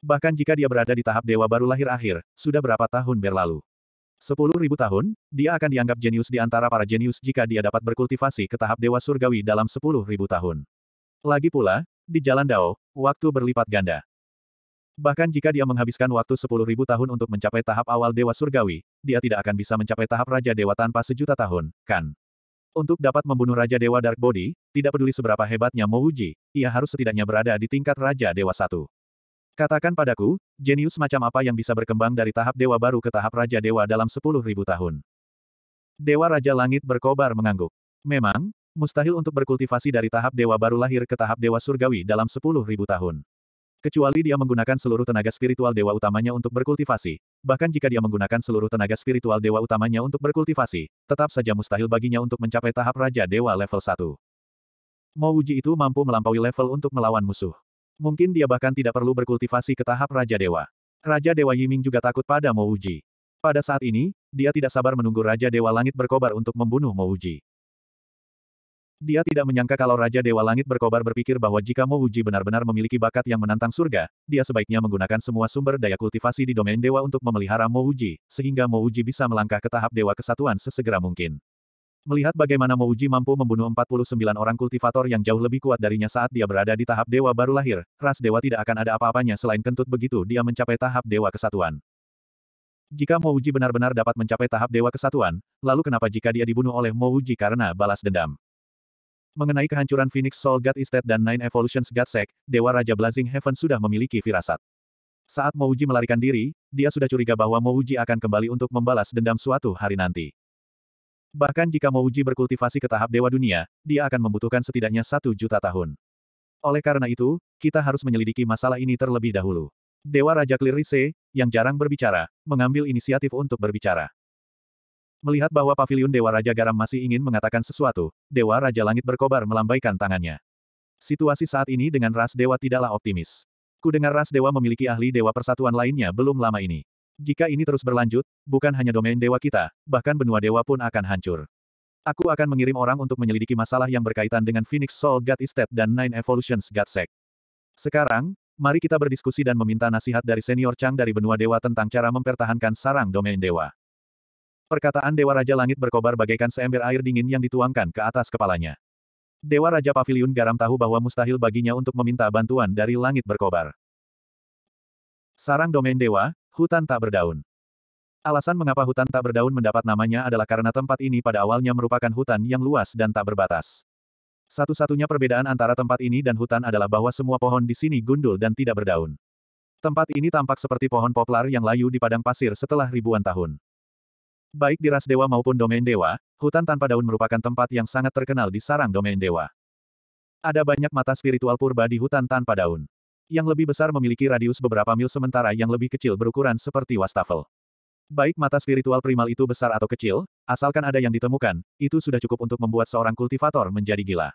Bahkan jika dia berada di tahap dewa baru lahir akhir, sudah berapa tahun berlalu? Sepuluh ribu tahun, dia akan dianggap jenius di antara para jenius jika dia dapat berkultivasi ke tahap dewa surgawi dalam sepuluh ribu tahun. Lagi pula, di jalan Dao, waktu berlipat ganda. Bahkan jika dia menghabiskan waktu sepuluh ribu tahun untuk mencapai tahap awal dewa surgawi, dia tidak akan bisa mencapai tahap raja dewa tanpa sejuta tahun, kan? Untuk dapat membunuh Raja Dewa Dark Body, tidak peduli seberapa hebatnya Mouji, ia harus setidaknya berada di tingkat Raja Dewa Satu. Katakan padaku, jenius macam apa yang bisa berkembang dari tahap Dewa baru ke tahap Raja Dewa dalam sepuluh ribu tahun? Dewa Raja Langit berkobar mengangguk. Memang, mustahil untuk berkultivasi dari tahap Dewa baru lahir ke tahap Dewa Surgawi dalam sepuluh ribu tahun. Kecuali dia menggunakan seluruh tenaga spiritual Dewa utamanya untuk berkultivasi, Bahkan jika dia menggunakan seluruh tenaga spiritual dewa utamanya untuk berkultivasi, tetap saja mustahil baginya untuk mencapai tahap Raja Dewa level 1. Mo Uji itu mampu melampaui level untuk melawan musuh. Mungkin dia bahkan tidak perlu berkultivasi ke tahap Raja Dewa. Raja Dewa Yiming juga takut pada Mo Pada saat ini, dia tidak sabar menunggu Raja Dewa Langit berkobar untuk membunuh Mo dia tidak menyangka kalau Raja Dewa Langit berkobar berpikir bahwa jika Mo Uji benar-benar memiliki bakat yang menantang surga, dia sebaiknya menggunakan semua sumber daya kultivasi di domain dewa untuk memelihara Mo Uji, sehingga Mo Uji bisa melangkah ke tahap dewa kesatuan sesegera mungkin. Melihat bagaimana Mo Uji mampu membunuh 49 orang kultivator yang jauh lebih kuat darinya saat dia berada di tahap dewa baru lahir, ras dewa tidak akan ada apa-apanya selain kentut begitu dia mencapai tahap dewa kesatuan. Jika Mo Uji benar-benar dapat mencapai tahap dewa kesatuan, lalu kenapa jika dia dibunuh oleh Mo Uji karena balas dendam? Mengenai kehancuran Phoenix Soul God Estate dan Nine Evolutions God Sect, Dewa Raja Blazing Heaven sudah memiliki firasat. Saat Mouji melarikan diri, dia sudah curiga bahwa Mouji akan kembali untuk membalas dendam suatu hari nanti. Bahkan jika Mouji berkultivasi ke tahap Dewa Dunia, dia akan membutuhkan setidaknya satu juta tahun. Oleh karena itu, kita harus menyelidiki masalah ini terlebih dahulu. Dewa Raja Klirise, yang jarang berbicara, mengambil inisiatif untuk berbicara. Melihat bahwa pavilion Dewa Raja Garam masih ingin mengatakan sesuatu, Dewa Raja Langit berkobar melambaikan tangannya. Situasi saat ini dengan ras Dewa tidaklah optimis. Kudengar ras Dewa memiliki ahli Dewa Persatuan lainnya belum lama ini. Jika ini terus berlanjut, bukan hanya domain Dewa kita, bahkan benua Dewa pun akan hancur. Aku akan mengirim orang untuk menyelidiki masalah yang berkaitan dengan Phoenix Soul God Estate dan Nine Evolutions God Sect. Sekarang, mari kita berdiskusi dan meminta nasihat dari senior Chang dari benua Dewa tentang cara mempertahankan sarang domain Dewa. Perkataan Dewa Raja Langit berkobar bagaikan seember air dingin yang dituangkan ke atas kepalanya. Dewa Raja Paviliun Garam tahu bahwa mustahil baginya untuk meminta bantuan dari langit berkobar. Sarang domain dewa, hutan tak berdaun. Alasan mengapa hutan tak berdaun mendapat namanya adalah karena tempat ini pada awalnya merupakan hutan yang luas dan tak berbatas. Satu-satunya perbedaan antara tempat ini dan hutan adalah bahwa semua pohon di sini gundul dan tidak berdaun. Tempat ini tampak seperti pohon poplar yang layu di padang pasir setelah ribuan tahun. Baik di ras dewa maupun domain dewa, hutan tanpa daun merupakan tempat yang sangat terkenal di sarang domain dewa. Ada banyak mata spiritual purba di hutan tanpa daun. Yang lebih besar memiliki radius beberapa mil sementara yang lebih kecil berukuran seperti wastafel. Baik mata spiritual primal itu besar atau kecil, asalkan ada yang ditemukan, itu sudah cukup untuk membuat seorang kultivator menjadi gila.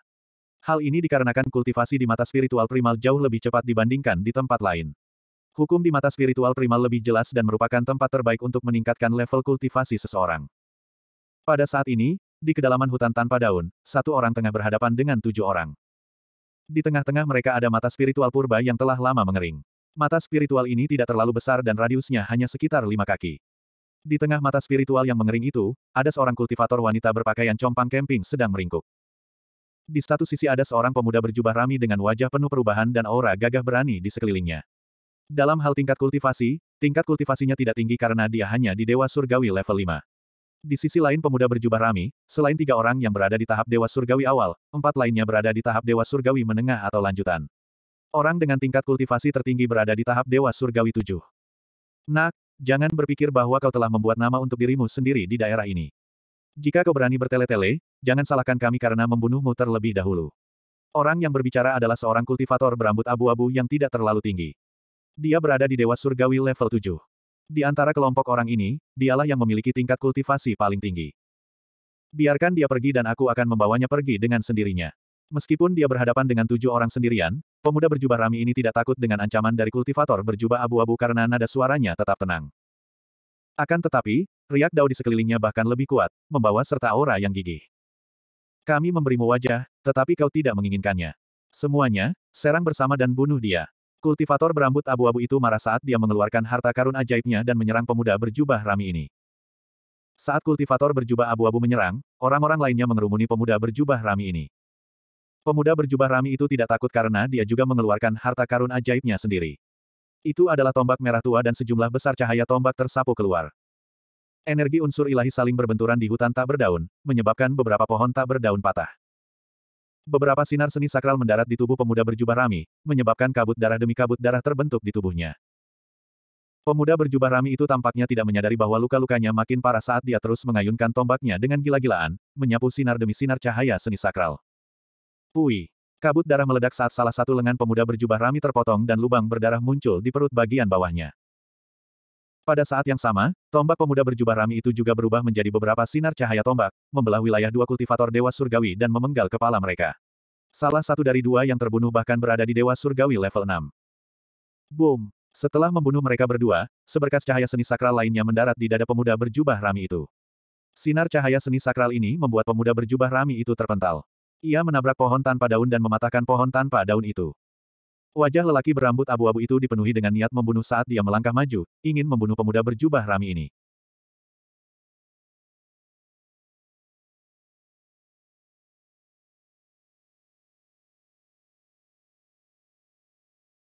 Hal ini dikarenakan kultivasi di mata spiritual primal jauh lebih cepat dibandingkan di tempat lain. Hukum di mata spiritual primal lebih jelas dan merupakan tempat terbaik untuk meningkatkan level kultivasi seseorang. Pada saat ini, di kedalaman hutan tanpa daun, satu orang tengah berhadapan dengan tujuh orang. Di tengah-tengah mereka ada mata spiritual purba yang telah lama mengering. Mata spiritual ini tidak terlalu besar dan radiusnya hanya sekitar lima kaki. Di tengah mata spiritual yang mengering itu, ada seorang kultivator wanita berpakaian compang camping sedang meringkuk. Di satu sisi ada seorang pemuda berjubah rami dengan wajah penuh perubahan dan aura gagah berani di sekelilingnya. Dalam hal tingkat kultivasi, tingkat kultivasinya tidak tinggi karena dia hanya di Dewa Surgawi level 5. Di sisi lain pemuda berjubah rami, selain tiga orang yang berada di tahap Dewa Surgawi awal, empat lainnya berada di tahap Dewa Surgawi menengah atau lanjutan. Orang dengan tingkat kultivasi tertinggi berada di tahap Dewa Surgawi 7. Nak, jangan berpikir bahwa kau telah membuat nama untuk dirimu sendiri di daerah ini. Jika kau berani bertele-tele, jangan salahkan kami karena membunuhmu terlebih dahulu. Orang yang berbicara adalah seorang kultivator berambut abu-abu yang tidak terlalu tinggi. Dia berada di Dewa Surgawi level 7. Di antara kelompok orang ini, dialah yang memiliki tingkat kultivasi paling tinggi. Biarkan dia pergi dan aku akan membawanya pergi dengan sendirinya. Meskipun dia berhadapan dengan tujuh orang sendirian, pemuda berjubah rami ini tidak takut dengan ancaman dari kultivator berjubah abu-abu karena nada suaranya tetap tenang. Akan tetapi, riak dao di sekelilingnya bahkan lebih kuat, membawa serta aura yang gigih. Kami memberimu wajah, tetapi kau tidak menginginkannya. Semuanya, serang bersama dan bunuh dia. Kultivator berambut abu-abu itu marah saat dia mengeluarkan harta karun ajaibnya dan menyerang pemuda berjubah rami ini. Saat kultivator berjubah abu-abu menyerang, orang-orang lainnya mengerumuni pemuda berjubah rami ini. Pemuda berjubah rami itu tidak takut karena dia juga mengeluarkan harta karun ajaibnya sendiri. Itu adalah tombak merah tua dan sejumlah besar cahaya tombak tersapu keluar. Energi unsur ilahi saling berbenturan di hutan tak berdaun, menyebabkan beberapa pohon tak berdaun patah. Beberapa sinar seni sakral mendarat di tubuh pemuda berjubah rami, menyebabkan kabut darah demi kabut darah terbentuk di tubuhnya. Pemuda berjubah rami itu tampaknya tidak menyadari bahwa luka-lukanya makin parah saat dia terus mengayunkan tombaknya dengan gila-gilaan, menyapu sinar demi sinar cahaya seni sakral. Pui! Kabut darah meledak saat salah satu lengan pemuda berjubah rami terpotong dan lubang berdarah muncul di perut bagian bawahnya. Pada saat yang sama, tombak pemuda berjubah rami itu juga berubah menjadi beberapa sinar cahaya tombak, membelah wilayah dua kultivator Dewa Surgawi dan memenggal kepala mereka. Salah satu dari dua yang terbunuh bahkan berada di Dewa Surgawi level 6. Boom! Setelah membunuh mereka berdua, seberkas cahaya seni sakral lainnya mendarat di dada pemuda berjubah rami itu. Sinar cahaya seni sakral ini membuat pemuda berjubah rami itu terpental. Ia menabrak pohon tanpa daun dan mematahkan pohon tanpa daun itu. Wajah lelaki berambut abu-abu itu dipenuhi dengan niat membunuh saat dia melangkah maju, ingin membunuh pemuda berjubah rami ini.